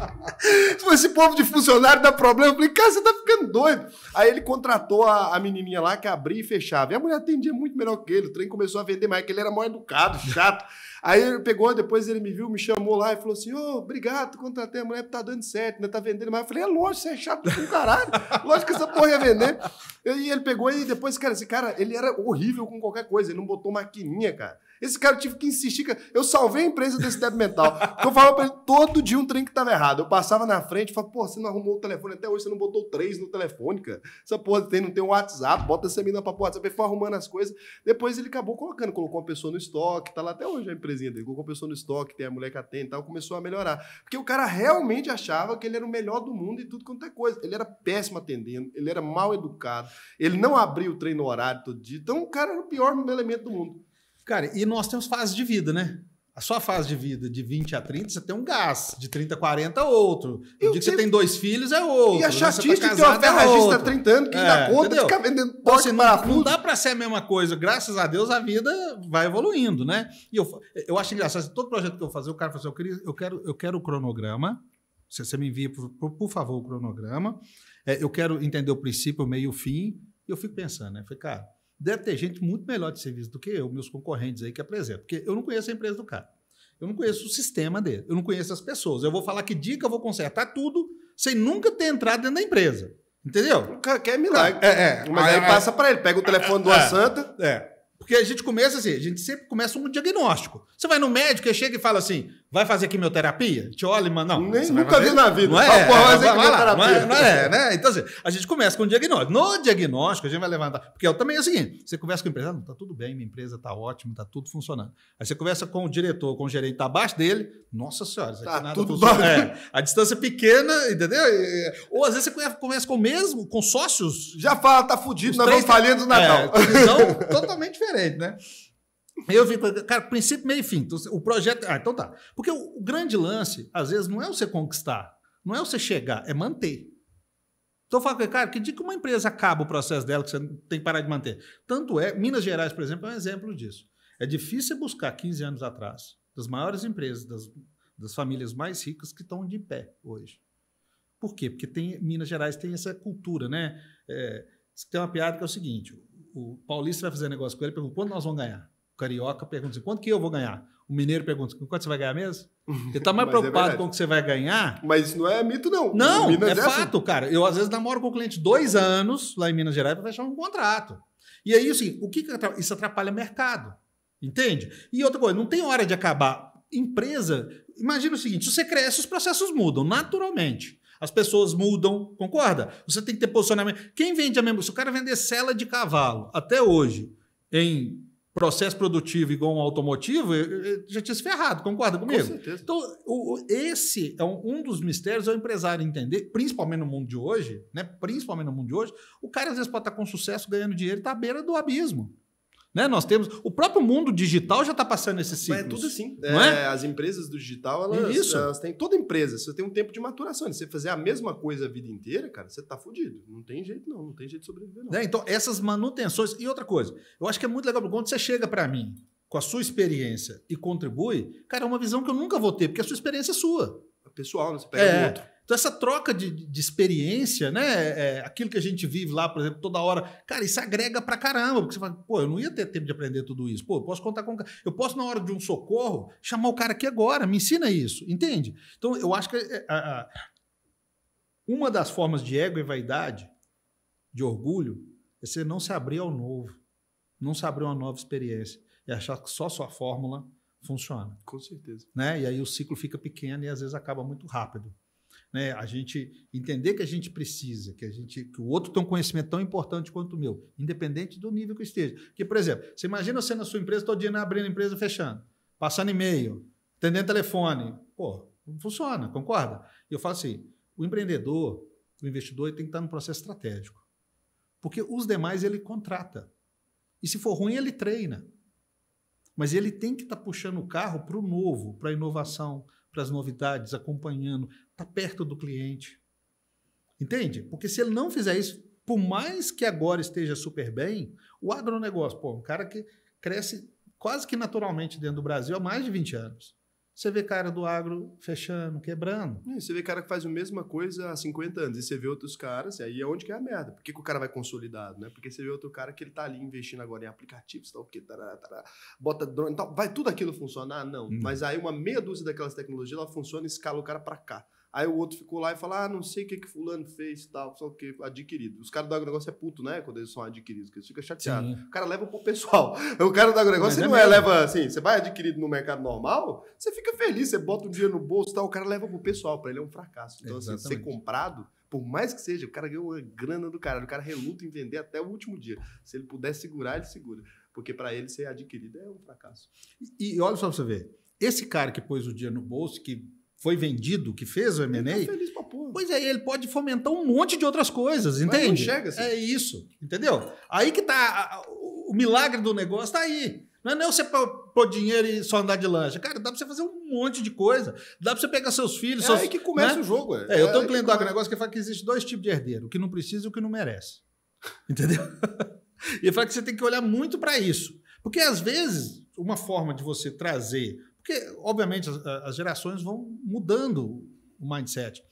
esse povo de funcionário dá problema. Eu falei, cara, você tá ficando doido. Aí ele contratou a, a menininha lá que abria e fechava. E a mulher atendia muito melhor que ele. O trem começou a vender mais, que ele era mal educado, chato. Aí ele pegou, depois ele me viu, me chamou lá e falou assim: Ô, oh, obrigado, contratei a mulher, tá dando certo, né? Tá vendendo mais. Eu falei: é lógico, você é chato do caralho. Lógico que essa porra ia vender. E ele pegou e depois, cara, esse cara, ele era horrível com qualquer coisa, ele não botou maquininha, cara. Esse cara eu tive que insistir. Que eu salvei a empresa desse débito mental. eu falava pra ele todo dia um trem que tava errado. Eu passava na frente e falava, pô, você não arrumou o telefone até hoje, você não botou três no telefone, cara. Essa porra tem, não tem um WhatsApp, bota essa menina pra WhatsApp. Ele foi arrumando as coisas. Depois ele acabou colocando, colocou uma pessoa no estoque, tá lá até hoje a empresinha dele, colocou uma pessoa no estoque, tem a mulher que atende e tal, começou a melhorar. Porque o cara realmente achava que ele era o melhor do mundo e tudo quanto é coisa. Ele era péssimo atendendo, ele era mal educado, ele não abria o trem no horário todo dia. Então o cara era o pior elemento do mundo. Cara, e nós temos fases de vida, né? A sua fase de vida de 20 a 30, você tem um gás. De 30 a 40 é outro. Eu o dia que você tem dois filhos é outro. E a tá chatice tá de ter uma ferragista há é 30 anos que é, dá conta de ficar vendendo torce então, assim, Não dá para ser a mesma coisa. Graças a Deus a vida vai evoluindo, né? E eu, eu acho engraçado. Assim, todo projeto que eu fazer, o cara fala assim, eu, queria, eu, quero, eu quero o cronograma. Se você me envia, por, por favor, o cronograma. É, eu quero entender o princípio, o meio e o fim. E eu fico pensando, né? Falei, cara deve ter gente muito melhor de serviço do que eu, meus concorrentes aí que apresentam, porque eu não conheço a empresa do cara. Eu não conheço o sistema dele, eu não conheço as pessoas. Eu vou falar que dica, eu vou consertar tudo sem nunca ter entrado dentro da empresa. Entendeu? O cara quer milagre. É, é. Mas aí, aí passa para ele, pega o telefone do é, Santa. É. Porque a gente começa assim, a gente sempre começa um diagnóstico. Você vai no médico e chega e fala assim: Vai fazer quimioterapia? Te olha, mano. Não, Nem nunca vi na vida. Não é, ah, porra, vai Não é, não é, né? Então, assim, a gente começa com o diagnóstico. No diagnóstico, a gente vai levantar. Porque eu é também é o seguinte: você conversa com o empresário, ah, não, tá tudo bem, minha empresa tá ótima, tá tudo funcionando. Aí você conversa com o diretor, com o gerente, tá abaixo dele, nossa senhora, isso aqui tá nada é tudo funciona. É, a distância é pequena, entendeu? Ou às vezes você começa com o mesmo, com sócios. Já fala, tá fudido, nós vamos falhando na é, Então, totalmente diferente, né? Eu fico, cara, princípio, meio e fim. Então, o projeto. Ah, então tá. Porque o, o, grande lance, às vezes, não é você conquistar, não é você chegar, é manter. Então eu falo, cara, que dia que uma empresa acaba o processo dela, que você tem que parar de manter? Tanto é, Minas Gerais, por exemplo, é um exemplo disso. É difícil buscar 15 anos atrás, das maiores empresas, das, das famílias mais ricas que estão de pé hoje. Por quê? Porque tem, Minas Gerais tem essa cultura, né? É, tem uma piada que é o seguinte: o, o paulista vai fazer negócio com ele e pergunta quando nós vamos ganhar. O carioca pergunta assim: quanto que eu vou ganhar? O mineiro pergunta: assim: quanto você vai ganhar mesmo? Ele tá mais é preocupado é com o que você vai ganhar. Mas não é mito, não. Não, é, é assim. fato, cara. Eu, às vezes, namoro com o cliente dois anos lá em Minas Gerais para fechar um contrato. E aí, assim, o que, que atrapalha? isso atrapalha o mercado? Entende? E outra coisa, não tem hora de acabar. Empresa, imagina o seguinte: se você cresce, os processos mudam naturalmente. As pessoas mudam, concorda? Você tem que ter posicionamento. Quem vende a mesma. Se o cara vender sela de cavalo até hoje, em processo produtivo igual um automotivo, já tinha se ferrado, concorda comigo? Com certeza. Então, o, esse é um, um dos mistérios, é o empresário entender, principalmente no mundo de hoje, né? Principalmente no mundo de hoje, o cara às vezes pode estar com sucesso ganhando dinheiro e está à beira do abismo. Né? Nós temos. O próprio mundo digital já está passando esse ciclo. É tudo assim. é? é? As empresas do digital, elas, Isso. elas têm. Toda empresa, você tem um tempo de maturação. Se você fazer a mesma coisa a vida inteira, cara, você está fudido. Não tem jeito, não. Não tem jeito de sobreviver, não. É, então, essas manutenções. E outra coisa, eu acho que é muito legal, quando você chega para mim com a sua experiência e contribui, cara, é uma visão que eu nunca vou ter, porque a sua experiência é sua. É pessoal, né? Você pega é. outro. Então, essa troca de, de experiência, né? É, é, aquilo que a gente vive lá, por exemplo, toda hora, cara, isso agrega pra caramba, porque você fala, pô, eu não ia ter tempo de aprender tudo isso. Pô, eu posso contar com. Eu posso, na hora de um socorro, chamar o cara aqui agora, me ensina isso, entende? Então, eu acho que é, a, a, uma das formas de ego e vaidade, de orgulho, é você não se abrir ao novo, não se abrir a uma nova experiência e achar que só sua fórmula funciona. Com certeza. Né? E aí o ciclo fica pequeno e às vezes acaba muito rápido né? A gente entender que a gente precisa, que a gente que o outro tem um conhecimento tão importante quanto o meu, independente do nível que esteja. Que, por exemplo, você imagina você na sua empresa todo dia né, abrindo a empresa, fechando, passando e-mail, atendendo telefone, pô, não funciona, concorda? E eu falo assim, o empreendedor, o investidor ele tem que estar no processo estratégico. Porque os demais ele contrata. E se for ruim, ele treina. Mas ele tem que estar puxando o carro para o novo, para a inovação, para as novidades, acompanhando, está perto do cliente. Entende? Porque se ele não fizer isso, por mais que agora esteja super bem, o agronegócio, pô, é um cara que cresce quase que naturalmente dentro do Brasil há mais de 20 anos. Você vê cara do agro fechando, quebrando. É, você vê cara que faz a mesma coisa há 50 anos. E você vê outros caras, e aí é onde que é a merda. Por que, que o cara vai consolidado, né? Porque você vê outro cara que ele tá ali investindo agora em aplicativos, tal, que, tará, tará, bota drone tal. Vai tudo aquilo funcionar? Não. Hum. Mas aí uma meia dúzia daquelas tecnologias, ela funciona e escala o cara para cá. Aí o outro ficou lá e falou: Ah, não sei o que, que fulano fez e tal, só que adquirido. Os caras do agronegócio é puto, né? Quando eles são adquiridos, que eles ficam chateados. Sim. O cara leva pro pessoal. O cara do agronegócio Mas é não é, é leva assim, você vai adquirido no mercado normal, você fica feliz, você bota um dinheiro no bolso e tal, o cara leva pro pessoal, para ele é um fracasso. Então, Exatamente. assim, ser comprado, por mais que seja, o cara ganhou a grana do cara, o cara reluta em vender até o último dia. Se ele puder segurar, ele segura. Porque para ele ser adquirido é um fracasso. E, e olha só pra você ver. Esse cara que pôs o dinheiro no bolso, que foi vendido, o que fez o M&A... tá feliz pra Pois é, ele pode fomentar um monte de outras coisas, entende? Mas chega assim. É isso, entendeu? Aí que tá... O milagre do negócio tá aí. Não é nem é você pôr dinheiro e só andar de lancha. Cara, dá pra você fazer um monte de coisa. Dá pra você pegar seus filhos. É seus... aí que começa né? o jogo. É, é eu tenho é um cliente do negócio que fala que existe dois tipos de herdeiro: o que não precisa e o que não merece. Entendeu? e fala que você tem que olhar muito para isso. Porque às vezes, uma forma de você trazer porque, obviamente, as, as gerações vão mudando o mindset.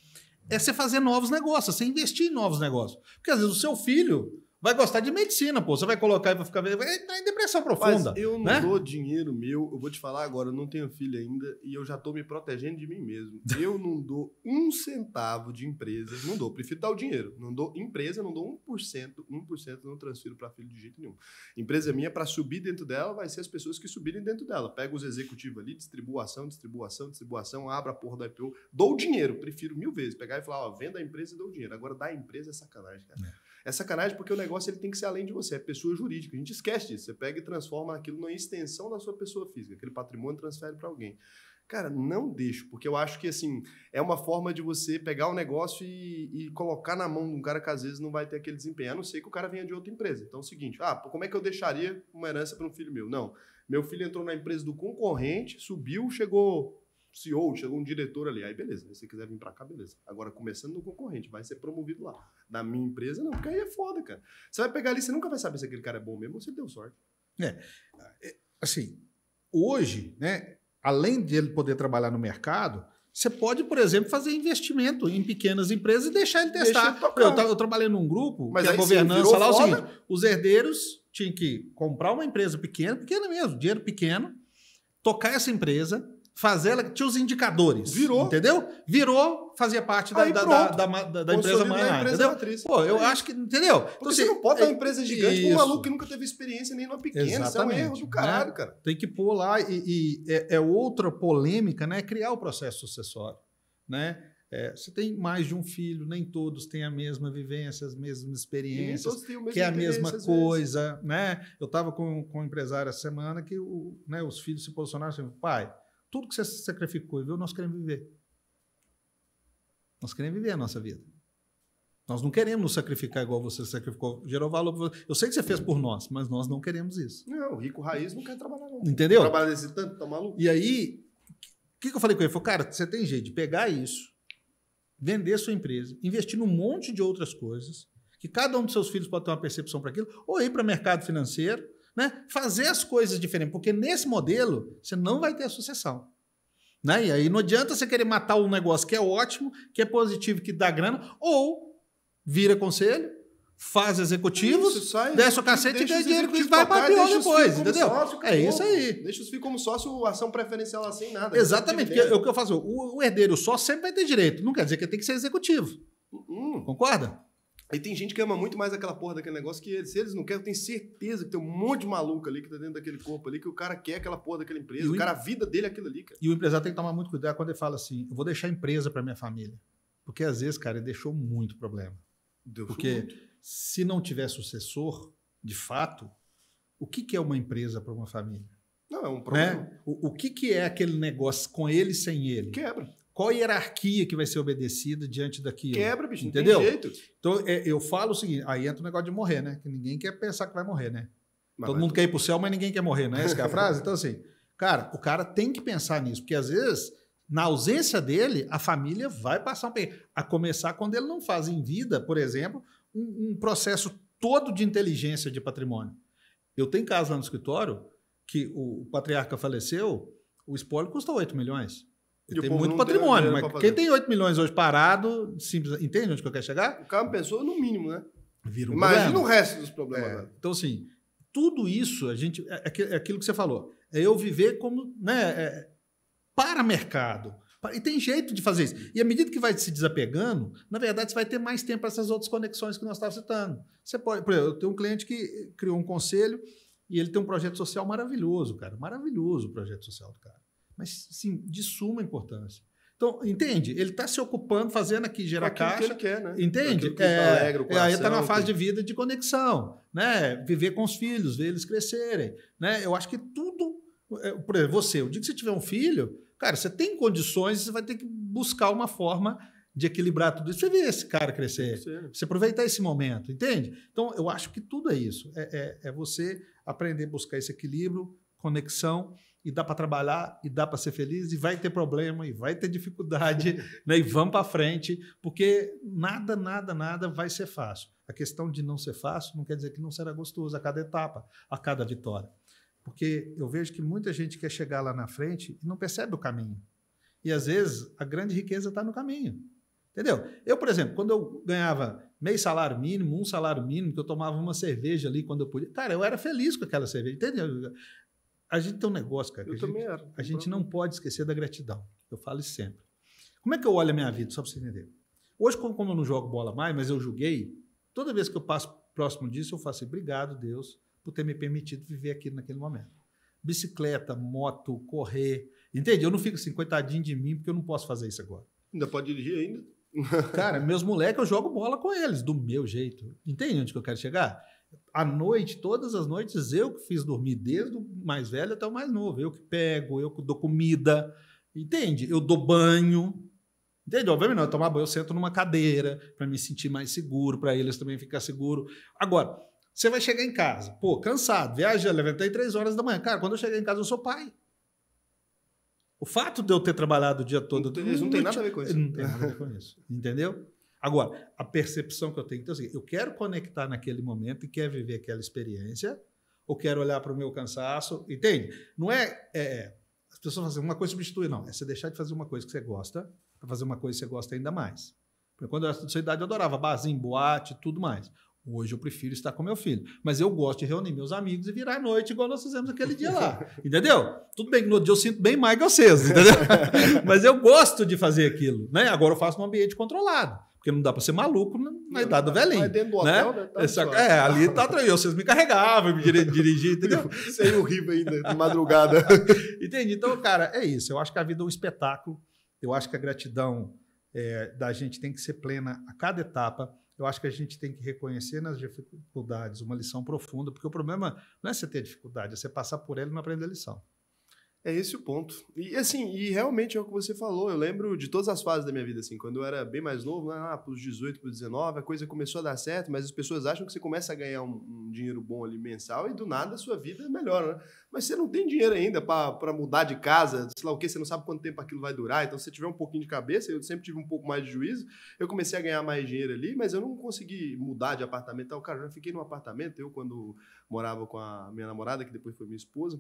É você fazer novos negócios, você investir em novos negócios. Porque às vezes o seu filho Vai gostar de medicina, pô. Você vai colocar e vai ficar. Vai entrar em depressão profunda. Mas eu não né? dou dinheiro meu, eu vou te falar agora, eu não tenho filho ainda e eu já tô me protegendo de mim mesmo. Eu não dou um centavo de empresa, não dou, prefiro dar o dinheiro. Não dou empresa, não dou 1%, 1% não transfiro para filho de jeito nenhum. Empresa minha, para subir dentro dela, vai ser as pessoas que subirem dentro dela. Pega os executivos ali, distribuação, distribuição, distribuição, abra a porra da IPO, dou o dinheiro, prefiro mil vezes pegar e falar, ó, venda a empresa e dou o dinheiro. Agora, dar a empresa é sacanagem, cara. É. É sacanagem porque o negócio ele tem que ser além de você, é pessoa jurídica. A gente esquece disso. Você pega e transforma aquilo numa extensão da sua pessoa física. Aquele patrimônio transfere para alguém. Cara, não deixo, porque eu acho que assim é uma forma de você pegar o um negócio e, e, colocar na mão de um cara que às vezes não vai ter aquele desempenho, a não ser que o cara venha de outra empresa. Então é o seguinte: ah, como é que eu deixaria uma herança para um filho meu? Não. Meu filho entrou na empresa do concorrente, subiu, chegou CEO, chegou um diretor ali, aí beleza, se você quiser vir para cá, beleza. Agora, começando no concorrente, vai ser promovido lá. Na minha empresa, não, porque aí é foda, cara. Você vai pegar ali, você nunca vai saber se aquele cara é bom mesmo ou se deu sorte. É, é, assim, hoje, né, além de ele poder trabalhar no mercado, você pode, por exemplo, fazer investimento em pequenas empresas e deixar ele testar. Deixa eu, eu, eu, trabalhei num grupo Mas que a governança lá, é o seguinte, os herdeiros tinham que comprar uma empresa pequena, pequena mesmo, dinheiro pequeno, tocar essa empresa, fazenda tinha os indicadores. Virou. Entendeu? Virou, fazia parte da, da, da, da, da empresa mãe. Empresa entendeu? Matriz. Pô, eu é. acho que. Entendeu? Porque então, você assim, não pode é, dar uma empresa gigante com um maluco que nunca teve experiência nem numa pequena. Isso é um erro do caralho, né? cara. Tem que pôr lá. E, e é, é, outra polêmica, né? Criar o processo sucessório. Né? É, você tem mais de um filho, nem todos têm a mesma vivência, as mesmas experiências, que é a mesma coisa. Né? Eu estava com, com um empresário essa semana que o, né, os filhos se posicionaram assim, pai, tudo que você sacrificou e viu, nós queremos viver. Nós queremos viver a nossa vida. Nós não queremos nos sacrificar igual você sacrificou. Gerou valor. Eu sei que você fez por nós, mas nós não queremos isso. Não, o rico raiz não quer trabalhar, não. Entendeu? Trabalhar desse tanto, tá maluco. E aí, o que, que eu falei com ele? Ele falou, cara, você tem jeito de pegar isso, vender sua empresa, investir num monte de outras coisas, que cada um dos seus filhos pode ter uma percepção para aquilo, ou ir para mercado financeiro, né? Fazer as coisas diferentes, porque nesse modelo você não vai ter a sucessão. Né? E aí não adianta você querer matar um negócio que é ótimo, que é positivo, que dá grana, ou vira conselho, faz executivos, isso, sai, desce o cacete e ganha dinheiro que vai para pior depois, entendeu? Sócio, é isso aí. Deixa os filhos como sócio, ação preferencial assim, nada. Exatamente, porque é o que eu faço, o, o herdeiro só sempre vai ter direito, não quer dizer que ele tem que ser executivo. Uh-uh. Concorda? E tem gente que ama muito mais aquela porra daquele negócio que eles. Se eles não querem, eu tenho certeza que tem um monte de maluco ali que tá dentro daquele corpo ali, que o cara quer aquela porra daquela empresa. O, o, cara, a vida dele é aquilo ali, cara. E o empresário tem que tomar muito cuidado quando ele fala assim: eu vou deixar empresa para minha família. Porque às vezes, cara, ele deixou muito problema. Deu Porque muito. se não tiver sucessor, de fato, o que, que é uma empresa para uma família? Não, é um problema. Né? O, o que, que é aquele negócio com ele sem ele? Quebra. Qual a hierarquia que vai ser obedecida diante daquilo? Quebra, bicho, entendeu? não tem jeito. Então, é, eu falo o seguinte: aí entra o negócio de morrer, né? Que ninguém quer pensar que vai morrer, né? Mas Todo mundo quer ir pro céu, mas ninguém quer morrer, não é essa que é a frase? Então, assim, cara, o cara tem que pensar nisso, porque às vezes, na ausência dele, a família vai passar um A começar quando ele não faz em vida, por exemplo, um, um processo todo de inteligência de patrimônio. Eu tenho casos lá no escritório que o, o patriarca faleceu, o espólio custou 8 milhões. Ele tem muito patrimônio, tem mas quem tem 8 milhões hoje parado, simples, entende onde que eu quero chegar? O cara pensou no mínimo, né? Vira um Imagina problema. o resto dos problemas. É. Então, assim, tudo isso, a gente, é, é, é, aquilo que você falou, é eu viver como, né, é, para mercado. E tem jeito de fazer isso. E à medida que vai se desapegando, na verdade, você vai ter mais tempo para essas outras conexões que nós estávamos citando. Você pode, por exemplo, eu tenho um cliente que criou um conselho e ele tem um projeto social maravilhoso, cara. Maravilhoso o projeto social do cara mas sim, de suma importância. Então, entende? Ele está se ocupando, fazendo aqui gerar caixa. Que ele quer, né? Entende? Que é, alegra o é, tá coração, aí está na fase que... de vida de conexão, né? Viver com os filhos, ver eles crescerem, né? Eu acho que tudo, é, por exemplo, você, o dia que você tiver um filho, cara, você tem condições, você vai ter que buscar uma forma de equilibrar tudo isso. Você vê esse cara crescer, você aproveitar esse momento, entende? Então, eu acho que tudo é isso. É, é, é você aprender a buscar esse equilíbrio, conexão e dá para trabalhar e dá para ser feliz e vai ter problema e vai ter dificuldade, né? E vamos para frente, porque nada, nada, nada vai ser fácil. A questão de não ser fácil não quer dizer que não será gostoso a cada etapa, a cada vitória. Porque eu vejo que muita gente quer chegar lá na frente e não percebe o caminho. E às vezes a grande riqueza está no caminho. Entendeu? Eu, por exemplo, quando eu ganhava meio salário mínimo, um salário mínimo, que eu tomava uma cerveja ali quando eu podia. Cara, eu era feliz com aquela cerveja, entendeu? a gente tem um negócio, cara. Eu também gente, era. A gente não pode esquecer da gratidão. Eu falo isso sempre. Como é que eu olho a minha vida? Só para você entender. Hoje, como, como eu não jogo bola mais, mas eu joguei, toda vez que eu passo próximo disso, eu faço assim, obrigado, Deus, por ter me permitido viver aqui naquele momento. Bicicleta, moto, correr. Entende? Eu não fico assim, coitadinho de mim, porque eu não posso fazer isso agora. Ainda pode dirigir ainda? Cara, meus moleques, eu jogo bola com eles, do meu jeito. Entende onde que eu quero chegar? à noite, todas as noites, eu que fiz dormir, desde o mais velho até o mais novo. Eu que pego, eu que dou comida, entende? Eu dou banho. Entende? Obviamente, não, eu tomar banho, eu sento numa cadeira para me sentir mais seguro, para eles também ficar seguro. Agora, você vai chegar em casa, pô, cansado, viajando, levantei três horas da manhã. Cara, quando eu chegar em casa, eu sou pai. O fato de eu ter trabalhado o dia todo. Então, não, não tem, nada a ver com isso. Não tem nada a ver com isso. Entendeu? Agora, a percepção que eu tenho então, assim, eu quero conectar naquele momento e quero viver aquela experiência, ou quero olhar para o meu cansaço, entende? Não é, é, é as pessoas fazem uma coisa substitui, não. É você deixar de fazer uma coisa que você gosta para fazer uma coisa que você gosta ainda mais. Porque quando eu era da sua idade, eu adorava barzinho, boate, tudo mais. Hoje eu prefiro estar com meu filho. Mas eu gosto de reunir meus amigos e virar à noite, igual nós fizemos aquele dia lá. Entendeu? Tudo bem que no outro dia eu sinto bem mais que vocês, entendeu? Mas eu gosto de fazer aquilo. Né? Agora eu faço num ambiente controlado. Porque não dá para ser maluco na, idade do tá velhinho. Mas dentro do hotel, né? né? Tá é, Essa, é, ali tá tranquilo. Vocês me carregavam, me dirigiam, entendeu? Sem o riba ainda, de madrugada. Entendi. Então, cara, é isso. Eu acho que a vida é um espetáculo. Eu acho que a gratidão é, da gente tem que ser plena a cada etapa. Eu acho que a gente tem que reconhecer nas dificuldades uma lição profunda, porque o problema não é você ter dificuldade, é você passar por ela e não aprender a lição. É esse o ponto. E assim, e realmente é o que você falou. Eu lembro de todas as fases da minha vida, assim, quando eu era bem mais novo, lá né, ah, pros 18, pros 19, a coisa começou a dar certo, mas as pessoas acham que você começa a ganhar um, um dinheiro bom ali mensal e do nada a sua vida melhora, né? Mas você não tem dinheiro ainda para mudar de casa, sei lá o que, você não sabe quanto tempo aquilo vai durar. Então, se você tiver um pouquinho de cabeça, eu sempre tive um pouco mais de juízo, eu comecei a ganhar mais dinheiro ali, mas eu não consegui mudar de apartamento. Então, cara, eu já fiquei num apartamento, eu quando morava com a minha namorada, que depois foi minha esposa.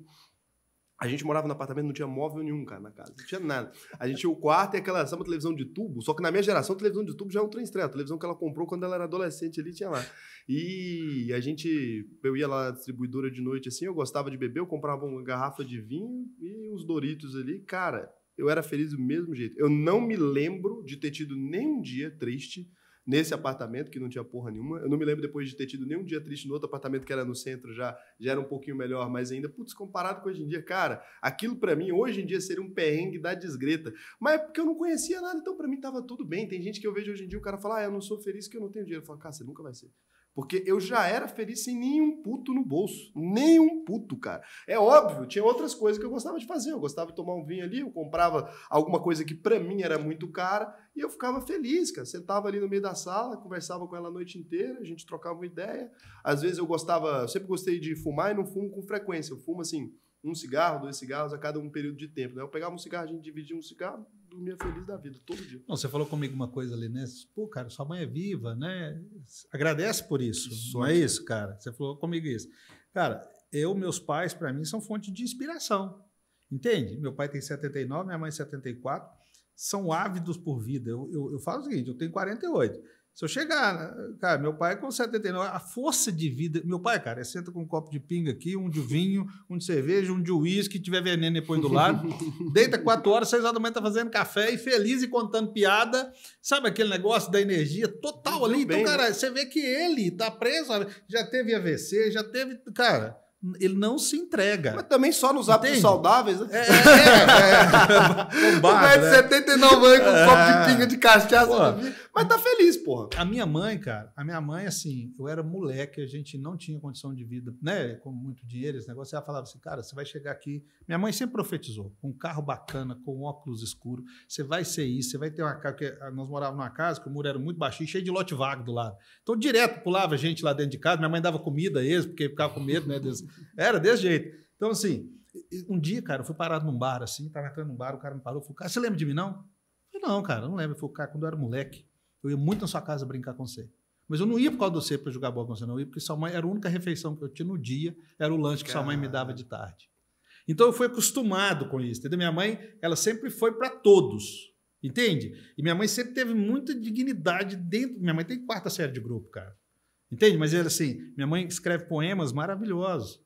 A gente morava no apartamento, não tinha móvel nenhum, cara, na casa. Não tinha nada. A gente tinha o quarto e aquela, sabe, televisão de tubo. Só que na minha geração, televisão de tubo já é um trem estranho. A televisão que ela comprou quando ela era adolescente ali tinha lá. E a gente, eu ia lá na distribuidora de noite assim, eu gostava de beber, eu comprava uma garrafa de vinho e uns Doritos ali. Cara, eu era feliz do mesmo jeito. Eu não me lembro de ter tido nenhum dia triste nesse apartamento, que não tinha porra nenhuma. Eu não me lembro depois de ter tido nenhum dia triste no outro apartamento que era no centro já, já era um pouquinho melhor, mas ainda, putz, comparado com hoje em dia, cara, aquilo para mim, hoje em dia, seria um perrengue da desgreta. Mas é porque eu não conhecia nada, então para mim tava tudo bem. Tem gente que eu vejo hoje em dia, o cara fala, ah, eu não sou feliz que eu não tenho dinheiro. Eu falo, cara, você nunca vai ser. Porque eu já era feliz sem nenhum puto no bolso. Nenhum puto, cara. É óbvio, tinha outras coisas que eu gostava de fazer. Eu gostava de tomar um vinho ali, eu comprava alguma coisa que para mim era muito cara e eu ficava feliz, cara. Sentava ali no meio da sala, conversava com ela a noite inteira, a gente trocava uma ideia. Às vezes eu gostava, eu sempre gostei de fumar e não fumo com frequência. Eu fumo assim, um cigarro, dois cigarros a cada um período de tempo. Né? Eu pegava um cigarro, a gente dividia um cigarro, dormia feliz da vida, todo dia. Não, você falou comigo uma coisa ali, né? Pô, cara, sua mãe é viva, né? Agradece por isso. isso não é isso, cara? Você falou comigo isso. Cara, eu, meus pais, para mim, são fonte de inspiração. Entende? Meu pai tem 79, minha mãe 74. São ávidos por vida. Eu, eu, eu falo o seguinte: eu tenho 48. Se eu chegar, né, cara, meu pai com 79, a força de vida. Meu pai, cara, é senta com um copo de pinga aqui, um de vinho, um de cerveja, um de uísque, tiver veneno depois do lado. deita quatro horas, seis horas da manhã, tá fazendo café e feliz e contando piada. Sabe aquele negócio da energia total ali? Bem, então, né? cara, né? você vê que ele tá preso, já teve AVC, já teve. Cara, ele não se entrega. Mas também só nos hábitos saudáveis, né? É, é, é. é. o velho de né? 79 anos com um copo de pinga de cachaça. Pô, mas tá feliz, porra. A minha mãe, cara, a minha mãe, assim, eu era moleque, a gente não tinha condição de vida, né? Com muito dinheiro, esse negócio. Ela falava assim, cara, você vai chegar aqui. Minha mãe sempre profetizou: com um carro bacana, com óculos escuros, você vai ser isso, você vai ter uma casa. Porque ah, nós morávamos numa casa que o muro era muito baixinho, cheio de lote vago do lado. Então, direto pulava gente lá dentro de casa, minha mãe dava comida a eles, porque ficava com medo, né? Desse... Era desse jeito. Então, assim. Um dia, cara, eu fui parado num bar, assim, tava entrando num bar, o cara me parou, falou, cara, você lembra de mim, não? Eu falei, não, cara, não lembro. Eu falei, cara, quando eu era moleque, eu ia muito na sua casa brincar com você. Mas eu não ia por causa do você para jogar bola com você, não. Eu ia porque sua mãe era a única refeição que eu tinha no dia, era o lanche que Caramba. sua mãe me dava de tarde. Então eu fui acostumado com isso, entendeu? Minha mãe, ela sempre foi para todos, entende? E minha mãe sempre teve muita dignidade dentro. Minha mãe tem quarta série de grupo, cara. Entende? Mas era assim: minha mãe escreve poemas maravilhosos.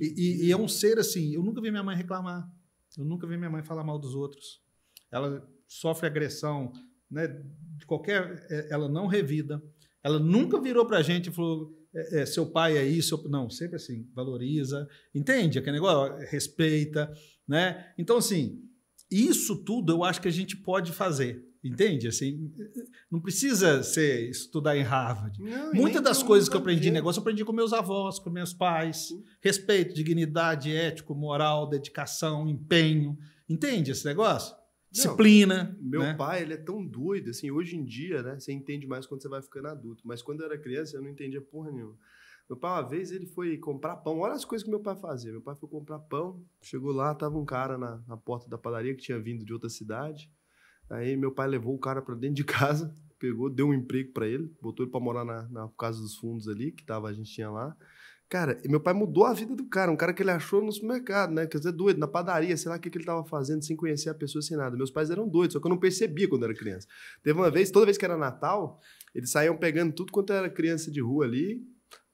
E, e, e é um ser assim. Eu nunca vi minha mãe reclamar. Eu nunca vi minha mãe falar mal dos outros. Ela sofre agressão né, de qualquer, é, ela não revida. Ela nunca virou para a gente e falou: é, é, seu pai é isso, não, sempre assim, valoriza, entende aquele negócio, respeita, né? Então, assim, isso tudo eu acho que a gente pode fazer, entende? Assim, não precisa ser estudar em Harvard. Muitas das coisas que eu aprendi em negócio, eu aprendi com meus avós, com meus pais, respeito, dignidade, ético, moral, dedicação, empenho, entende esse negócio? disciplina. Não, meu né? pai, ele é tão doido, assim, hoje em dia, né? Você entende mais quando você vai ficando adulto, mas quando eu era criança eu não entendia porra nenhuma. Meu pai, uma vez, ele foi comprar pão. Olha as coisas que meu pai fazia. Meu pai foi comprar pão, chegou lá, tava um cara na, na porta da padaria que tinha vindo de outra cidade. Aí meu pai levou o cara para dentro de casa, pegou, deu um emprego para ele, botou ele para morar na, na casa dos fundos ali, que tava, a gente tinha lá. Cara, meu pai mudou a vida do cara, um cara que ele achou no supermercado, né? Quer dizer, doido, na padaria, sei lá o que, que ele tava fazendo, sem conhecer a pessoa, sem nada. Meus pais eram doidos, só que eu não percebia quando era criança. Teve uma vez, toda vez que era Natal, eles saíam pegando tudo quanto era criança de rua ali,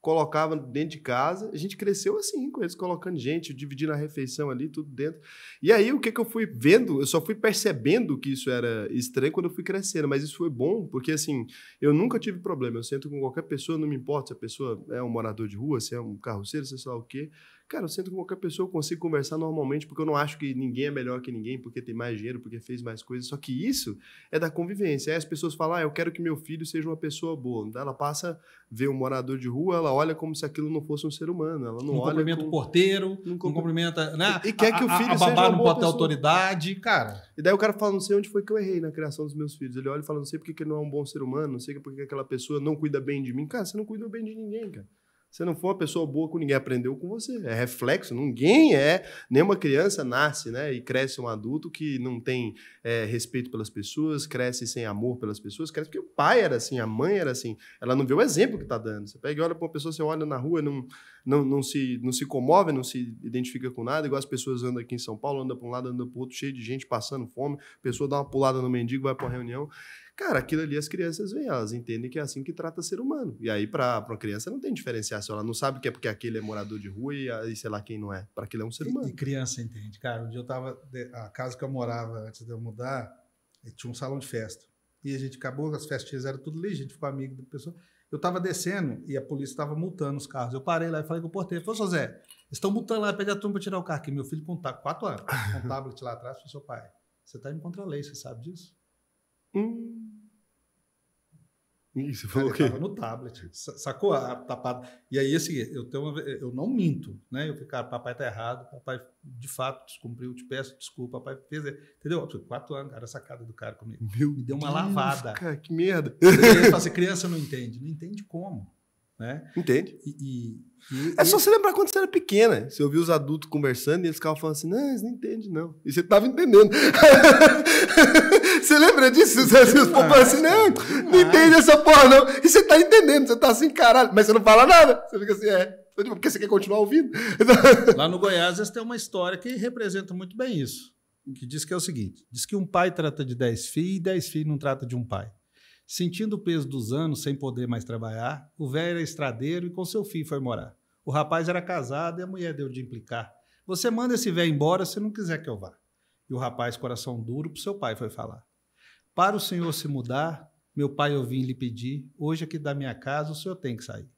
colocava dentro de casa. A gente cresceu assim, com eles colocando gente, dividindo a refeição ali, tudo dentro. E aí, o que, que eu fui vendo? Eu só fui percebendo que isso era estranho quando eu fui crescendo, mas isso foi bom, porque assim, eu nunca tive problema. Eu sento com qualquer pessoa, não me importa se a pessoa é um morador de rua, se é um carroceiro, se é sei lá o quê. Cara, eu sinto que qualquer pessoa eu consigo conversar normalmente, porque eu não acho que ninguém é melhor que ninguém, porque tem mais dinheiro, porque fez mais coisas. Só que isso é da convivência. Aí as pessoas falam, ah, eu quero que meu filho seja uma pessoa boa. Ela passa, ver um morador de rua, ela olha como se aquilo não fosse um ser humano. Ela não, não olha. Cumprimenta com... o porteiro, não, não cumprimenta. Né? E, e quer que o filho a, a, a babá seja não pode ter autoridade, cara. E daí o cara fala, não sei onde foi que eu errei na criação dos meus filhos. Ele olha e fala, não sei porque que ele não é um bom ser humano, não sei porque aquela pessoa não cuida bem de mim. Cara, você não cuidou bem de ninguém, cara. Você não foi uma pessoa boa com ninguém aprendeu com você. É reflexo. Ninguém é. Nenhuma criança nasce né, e cresce um adulto que não tem é, respeito pelas pessoas, cresce sem amor pelas pessoas, cresce porque o pai era assim, a mãe era assim. Ela não vê o exemplo que está dando. Você pega e olha para uma pessoa, você olha na rua, não, não, não, se, não se comove, não se identifica com nada, igual as pessoas andam aqui em São Paulo, andam para um lado, andam para o outro, cheio de gente passando fome, a pessoa dá uma pulada no mendigo, vai para uma reunião. Cara, aquilo ali as crianças veem, elas entendem que é assim que trata ser humano. E aí, para uma criança, não tem diferenciação. Ela não sabe que é porque aquele é morador de rua e, ah, e sei lá quem não é. Para aquilo é um ser humano. E, e criança entende. Cara, um dia eu tava. A casa que eu morava antes de eu mudar, eh, tinha um salão de festa. E a gente acabou, as festinhas eram tudo ali, a gente ficou amigo da pessoa. Eu estava descendo e a polícia estava multando os carros. Eu parei lá e falei com o porteiro: Falei, seu Zé, estão multando lá, pede a turma para tirar o carro aqui. Meu filho com quatro anos, com um tablet lá atrás, falei, seu pai, você está indo contra a lei, você sabe disso? Hum. você falou Cara, Tava no tablet, sacou a tapada. E aí, assim, eu, tenho uma, eu não minto, né? Eu fico, cara, papai tá errado, papai de fato descumpriu, te peço desculpa, papai fez. Entendeu? Quatro anos, cara, sacada do cara comigo. Meu me deu uma Deus, lavada. Cara, que merda. Criança, assim, criança não entende. Não entende como. Né? Entende? E, e, e, é só você lembrar quando você era pequena. Você ouvia os adultos conversando e eles ficavam falando assim: não, eles não entendem, não. E você estava entendendo. você lembra disso? Você às vezes falam assim: não, ah, não entende essa porra, não. E você está entendendo, você está assim, caralho. Mas você não fala nada. Você fica assim: é. Porque você quer continuar ouvindo. Lá no Goiás, eles tem uma história que representa muito bem isso. Que diz que é o seguinte: diz que um pai trata de 10 filhos e 10 filhos não trata de um pai. Sentindo o peso dos anos sem poder mais trabalhar, o velho era estradeiro e com seu filho foi morar. O rapaz era casado e a mulher deu de implicar. Você manda esse velho embora se não quiser que eu vá. E o rapaz, coração duro, pro seu pai foi falar. Para o senhor se mudar, meu pai eu vim lhe pedir, hoje aqui da minha casa o senhor tem que sair.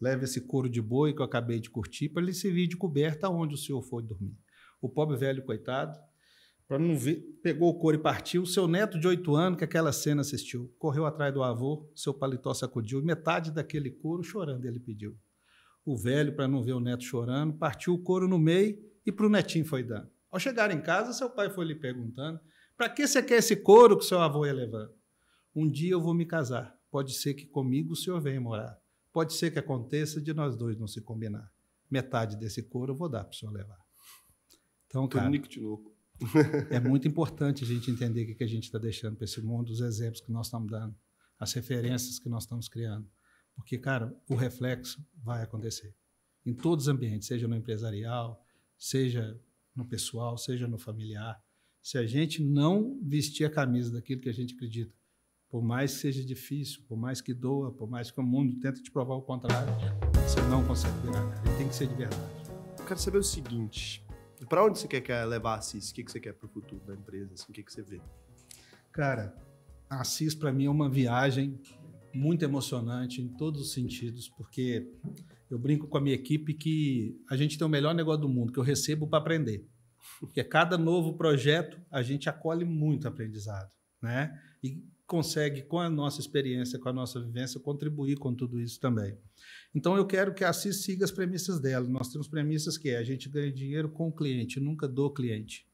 Leve esse couro de boi que eu acabei de curtir para lhe servir de coberta onde o senhor for dormir. O pobre velho coitado para não ver, pegou o couro e partiu. Seu neto de oito anos, que aquela cena assistiu, correu atrás do avô, seu paletó sacudiu, e metade daquele couro chorando ele pediu. O velho, para não ver o neto chorando, partiu o couro no meio e para o netinho foi dando. Ao chegar em casa, seu pai foi lhe perguntando: para que você quer esse couro que seu avô ia levando? Um dia eu vou me casar. Pode ser que comigo o senhor venha morar. Pode ser que aconteça de nós dois não se combinar. Metade desse couro eu vou dar para o senhor levar. Então, cara, Tonico de louco é muito importante a gente entender o que, a gente está deixando para esse mundo, os exemplos que nós estamos dando, as referências que nós estamos criando. Porque, cara, o reflexo vai acontecer em todos os ambientes, seja no empresarial, seja no pessoal, seja no familiar. Se a gente não vestir a camisa daquilo que a gente acredita, por mais que seja difícil, por mais que doa, por mais que o mundo tente te provar o contrário, você não consegue virar. Ele tem que ser de verdade. Eu quero saber o seguinte: para onde você quer, levar a CIS? O que, você quer para o futuro da empresa? Assim? o que, que você vê? Cara, a CIS para mim é uma viagem muito emocionante em todos os sentidos, porque eu brinco com a minha equipe que a gente tem o melhor negócio do mundo, que eu recebo para aprender. Porque cada novo projeto a gente acolhe muito aprendizado, né? E consegue, com a nossa experiência, com a nossa vivência, contribuir com tudo isso também. Então, eu quero que a CIS siga as premissas dela. Nós temos premissas que é a gente ganha dinheiro com o cliente, nunca do cliente.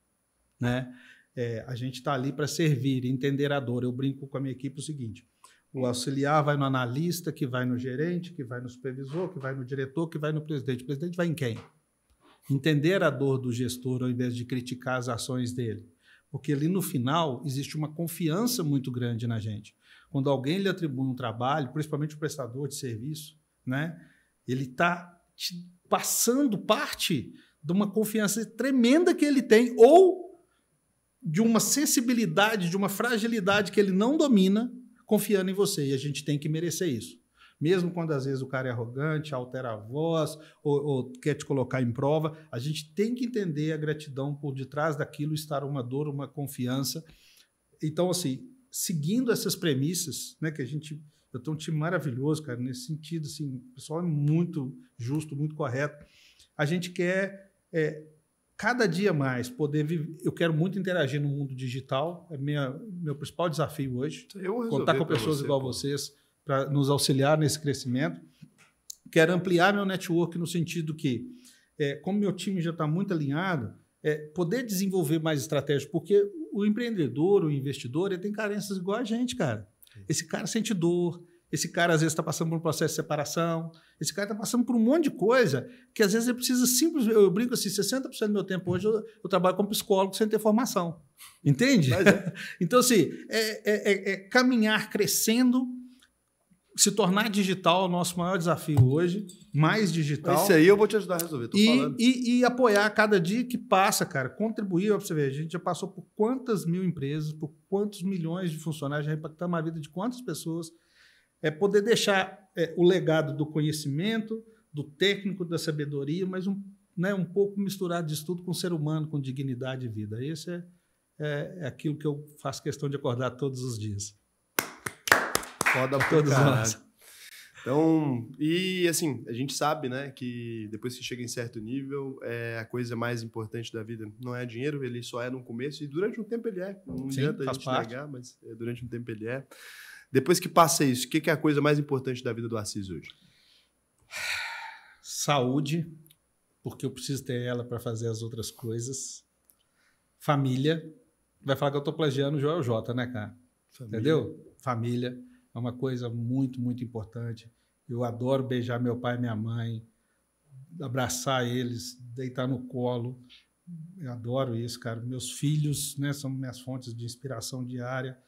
Né? É, a gente está ali para servir, entender a dor. Eu brinco com a minha equipe o seguinte: o auxiliar vai no analista, que vai no gerente, que vai no supervisor, que vai no diretor, que vai no presidente. O presidente vai em quem? Entender a dor do gestor ao invés de criticar as ações dele. Porque ali no final existe uma confiança muito grande na gente. Quando alguém lhe atribui um trabalho, principalmente o prestador de serviço, né? ele está passando parte de uma confiança tremenda que ele tem ou de uma sensibilidade, de uma fragilidade que ele não domina, confiando em você. E a gente tem que merecer isso. Mesmo quando às vezes o cara é arrogante, altera a voz ou, ou quer te colocar em prova, a gente tem que entender a gratidão por detrás daquilo estar uma dor, uma confiança. Então, assim, seguindo essas premissas, né, que a gente eu tenho um time maravilhoso, cara, nesse sentido, assim, o pessoal é muito justo, muito correto. A gente quer é, cada dia mais poder viver. Eu quero muito interagir no mundo digital, é minha, meu principal desafio hoje. Eu contar com pessoas você, igual pô. vocês para nos auxiliar nesse crescimento. Quero ampliar meu network no sentido que, é, como meu time já está muito alinhado, é, poder desenvolver mais estratégias, porque o empreendedor, o investidor, ele tem carências igual a gente, cara. Esse cara sente dor, esse cara às vezes está passando por um processo de separação, esse cara está passando por um monte de coisa que às vezes ele precisa simplesmente. Eu brinco assim: 60% do meu tempo hoje eu, eu, trabalho como psicólogo sem ter formação. Entende? É. então, assim, é, é, é, é caminhar crescendo se tornar digital é o nosso maior desafio hoje, mais digital. isso aí eu vou te ajudar a resolver, tô e, falando. E, e apoiar cada dia que passa, cara, contribuir, para você ver, a gente já passou por quantas mil empresas, por quantos milhões de funcionários, já impactamos a vida de quantas pessoas, é poder deixar é, o legado do conhecimento, do técnico, da sabedoria, mas um, né, um pouco misturado disso tudo com o ser humano, com dignidade e vida. Esse é, é, é aquilo que eu faço questão de acordar todos os dias. Foda pra todos nós. Então, e assim, a gente sabe, né, que depois que chega em certo nível, é a coisa mais importante da vida não é dinheiro, ele só é no começo e durante um tempo ele é. Não Sim, adianta a gente parte. negar, mas é, durante um tempo ele é. Depois que passa isso, o que, que é a coisa mais importante da vida do Assis hoje? Saúde, porque eu preciso ter ela para fazer as outras coisas. Família, vai falar que eu tô plagiando o Joel J, né, cara? Família. Entendeu? Família é uma coisa muito, muito importante. Eu adoro beijar meu pai e minha mãe, abraçar eles, deitar no colo. Eu adoro isso, cara. Meus filhos né, são minhas fontes de inspiração diária.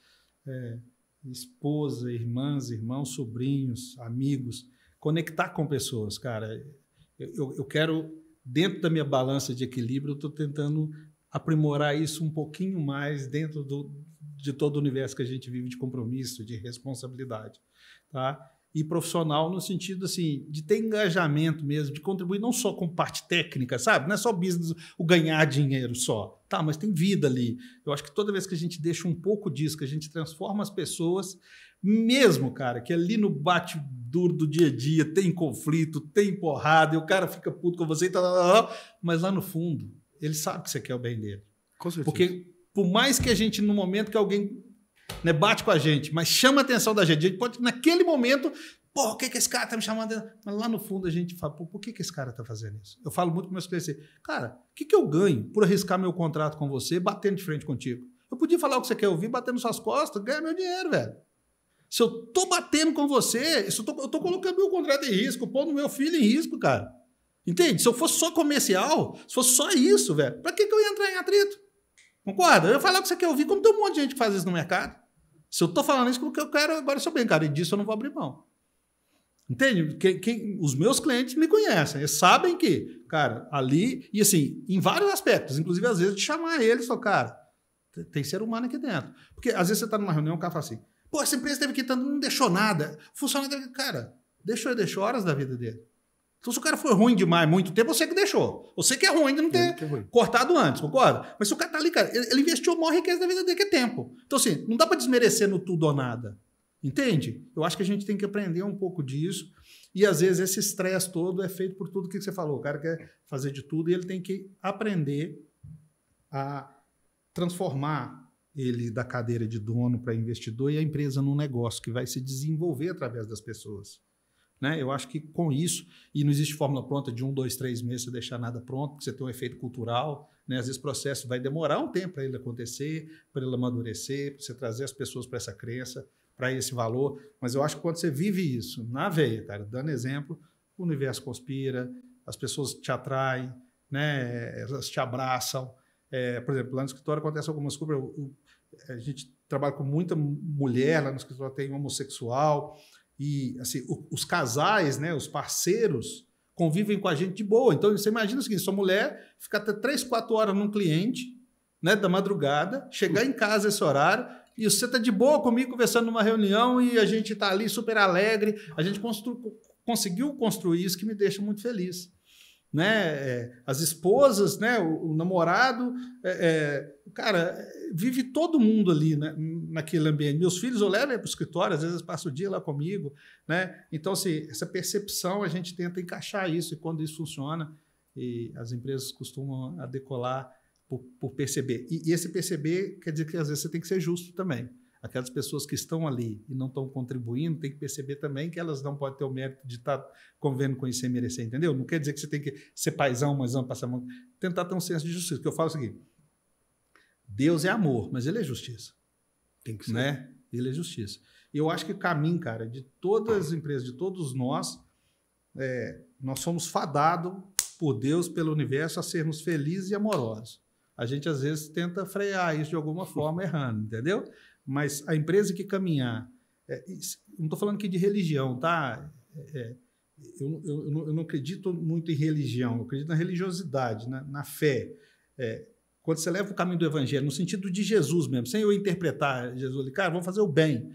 É, esposa, irmãs, irmãos, sobrinhos, amigos. Conectar com pessoas, cara. Eu, eu quero, dentro da minha balança de equilíbrio, eu estou tentando aprimorar isso um pouquinho mais dentro do, de todo o universo que a gente vive de compromisso, de responsabilidade, tá? E profissional no sentido assim de ter engajamento mesmo, de contribuir não só com parte técnica, sabe? Não é só business, o ganhar dinheiro só, tá? Mas tem vida ali. Eu acho que toda vez que a gente deixa um pouco disso, que a gente transforma as pessoas, mesmo, cara, que ali no bate duro do dia a dia tem conflito, tem porrada, e o cara fica puto com você, tá, mas lá no fundo ele sabe que você quer o bem dele. Com certeza. Porque por mais que a gente, no momento que alguém né, bate com a gente, mas chama a atenção da gente, a gente pode, naquele momento, pô, o que, que esse cara tá me chamando? Mas lá no fundo a gente fala, pô, por que, que esse cara tá fazendo isso? Eu falo muito com meus clientes assim, cara, o que, que eu ganho por arriscar meu contrato com você, batendo de frente contigo? Eu podia falar o que você quer ouvir, batendo suas costas, ganha meu dinheiro, velho. Se eu tô batendo com você, eu tô, eu tô colocando meu contrato em risco, pondo meu filho em risco, cara. Entende? Se eu fosse só comercial, se fosse só isso, velho, pra que, que eu ia entrar em atrito? Concorda? Eu falar o que você quer ouvir, como tem um monte de gente que faz isso no mercado. Se eu estou falando isso porque eu quero, agora eu sou bem, cara, e disso eu não vou abrir mão. Entende? Que os meus clientes me conhecem, eles sabem que, cara, ali, e assim, em vários aspectos, inclusive às vezes de chamar eles e falar, cara, tem ser humano aqui dentro. Porque às vezes você está numa reunião e o cara fala assim, pô, essa empresa teve que tanto, não deixou nada. funcionário, cara, deixou, deixou horas da vida dele. Então, se o cara foi ruim demais muito tempo, você que deixou. Você que é ruim de não ter é cortado antes, concorda? Mas se o cara tá ali, cara, ele investiu a maior riqueza da vida dele, que é tempo. Então, assim, não dá para desmerecer no tudo ou nada. Entende? Eu acho que a gente tem que aprender um pouco disso. E às vezes esse estresse todo é feito por tudo que você falou. O cara quer fazer de tudo e ele tem que aprender a transformar ele da cadeira de dono para investidor e a empresa num negócio que vai se desenvolver através das pessoas. Né? Eu acho que com isso, e não existe fórmula pronta de um, dois, três meses você deixar nada pronto, porque você tem um efeito cultural. Né? Às vezes o processo vai demorar um tempo para ele acontecer, para ele amadurecer, para você trazer as pessoas para essa crença, para esse valor. Mas eu acho que quando você vive isso na veia, cara, dando exemplo, o universo conspira, as pessoas te atraem, né? elas te abraçam. É, por exemplo, lá no escritório acontece algumas coisas. a gente trabalha com muita mulher lá no escritório, tem homossexual e assim, o, os casais, né, os parceiros, convivem com a gente de boa. Então, você imagina o seguinte: sua mulher ficar até 3, 4 horas num cliente, né, da madrugada, chegar em casa esse horário, e você tá de boa comigo conversando numa reunião e a gente tá ali super alegre. A gente constru conseguiu construir isso que me deixa muito feliz né? É, as esposas, né? O, o namorado, é, é, cara, vive todo mundo ali né? naquele ambiente. Meus filhos eu levo para o escritório, às vezes passo o dia lá comigo, né? Então, assim, essa percepção a gente tenta encaixar isso e quando isso funciona, e as empresas costumam decolar por, por perceber. E, e esse perceber quer dizer que às vezes você tem que ser justo também aquelas pessoas que estão ali e não estão contribuindo, tem que perceber também que elas não podem ter o mérito de estar convendo, e merecer, entendeu? Não quer dizer que você tem que ser paisão, mãezão, passar mão. Tentar ter um senso de justiça. Porque eu falo o seguinte: Deus é amor, mas ele é justiça. Tem que ser. Né? Ele é justiça. E eu acho que o caminho, cara, de todas as empresas, de todos nós, é, nós somos fadados por Deus, pelo universo, a sermos felizes e amorosos. A gente às vezes tenta frear isso de alguma forma errando, entendeu? Mas a empresa que caminhar, é, não estou falando aqui de religião, tá? É, é eu, eu, eu, não, acredito muito em religião, eu acredito na religiosidade, na, na fé. É, quando você leva o caminho do evangelho, no sentido de Jesus mesmo, sem eu interpretar Jesus ali, cara, vamos fazer o bem.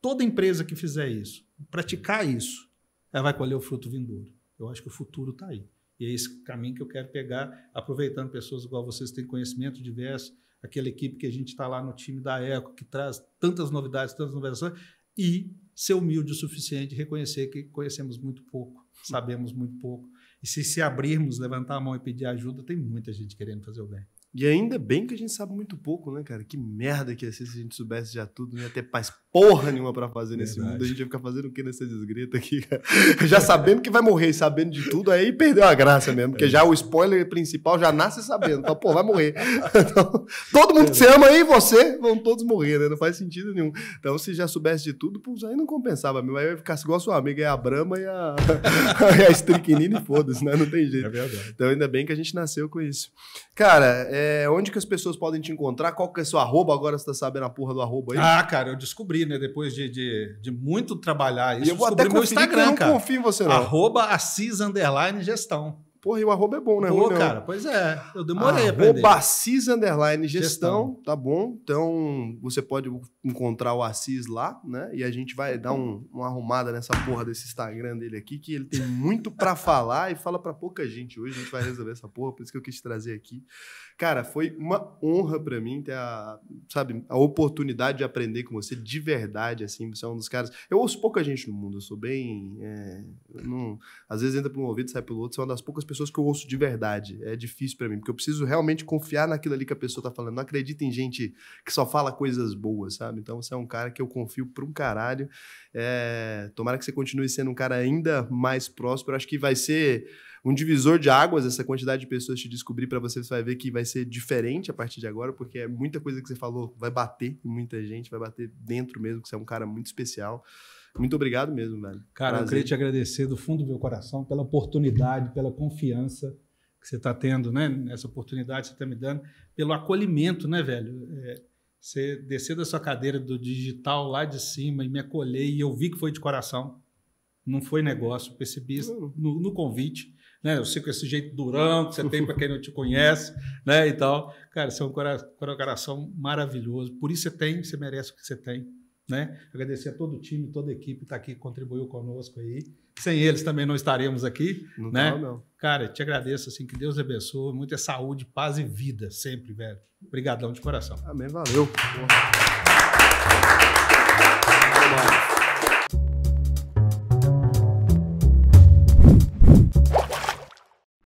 Toda empresa que fizer isso, praticar isso, ela vai colher o fruto vindouro. Eu acho que o futuro está aí. E é esse caminho que eu quero pegar, aproveitando pessoas igual vocês que têm conhecimento diverso, aquela equipe que a gente está lá no time da Eco, que traz tantas novidades, tantas inovações, e ser humilde o suficiente reconhecer que conhecemos muito pouco, sabemos muito pouco. E se se abrirmos, levantar a mão e pedir ajuda, tem muita gente querendo fazer o bem. E ainda bem que a gente sabe muito pouco, né, cara? Que merda que ia ser se a gente soubesse já tudo, não né? ia ter paz porra nenhuma para fazer Verdade. nesse mundo. A gente ia ficar fazendo o que nessa desgreta aqui, cara? Já sabendo que vai morrer, sabendo de tudo, aí perdeu a graça mesmo, porque é. já o spoiler principal já nasce sabendo. Então, pô, vai morrer. Então, todo mundo que você é. ama aí, você, vão todos morrer, né? Não faz sentido nenhum. Então, se já soubesse de tudo, pô, aí não compensava mesmo. Aí vai ficar igual a sua amiga, é a Brama e a, a Stricnina e foda-se, né? Não tem jeito. É verdade. Então, ainda bem que a gente nasceu com isso. Cara, é, onde que as pessoas podem te encontrar? Qual que é seu arroba? Agora você tá sabendo a porra do arroba aí? Ah, cara, eu descobri descobri, né? Depois de, de, de muito trabalhar isso, eu vou até meu Instagram, eu não confio em você, não. Arroba Assis Underline Gestão. Porra, e o arroba é bom, né? Pô, Rui, cara, pois é. Eu demorei arroba a aprender. Assis Underline gestão, gestão, tá bom? Então, você pode encontrar o Assis lá, né? E a gente vai dar um, uma arrumada nessa porra desse Instagram dele aqui, que ele tem muito para falar e fala para pouca gente hoje. A gente vai resolver essa porra, por isso que eu quis trazer aqui. Cara, foi uma honra para mim ter a, sabe, a oportunidade de aprender com você de verdade, assim, você é um dos caras. Eu ouço pouca gente no mundo, eu sou bem, é, não, às vezes entra por um ouvido, sai pelo outro, você é uma das poucas pessoas que eu ouço de verdade. É difícil para mim, porque eu preciso realmente confiar naquilo ali que a pessoa tá falando. Não acredito em gente que só fala coisas boas, sabe? Então você é um cara que eu confio pra um caralho. É, tomara que você continue sendo um cara ainda mais próspero. Acho que vai ser um divisor de águas, essa quantidade de pessoas te descobrir para você, você vai ver que vai ser diferente a partir de agora, porque é muita coisa que você falou vai bater em muita gente, vai bater dentro mesmo, que você é um cara muito especial. Muito obrigado mesmo, velho. Cara, Prazer. eu queria te agradecer do fundo do meu coração pela oportunidade, pela confiança que você está tendo, né? Nessa oportunidade que você está me dando, pelo acolhimento, né, velho? É, você descer da sua cadeira do digital lá de cima e me acolher, e eu vi que foi de coração, não foi negócio, percebi isso no, no convite né? Eu sei com esse jeito durão que você tem para quem não te conhece, né? E tal. Cara, você é um coração maravilhoso. Por isso você tem, você merece o que você tem, né? Agradecer a todo o time, toda a equipe que está aqui, contribuiu conosco aí. Sem eles também não estaremos aqui, não né? Tá, não. Cara, te agradeço, assim, que Deus abençoe, muita saúde, paz e vida sempre, velho. Obrigadão de coração. Amém, valeu. Porra.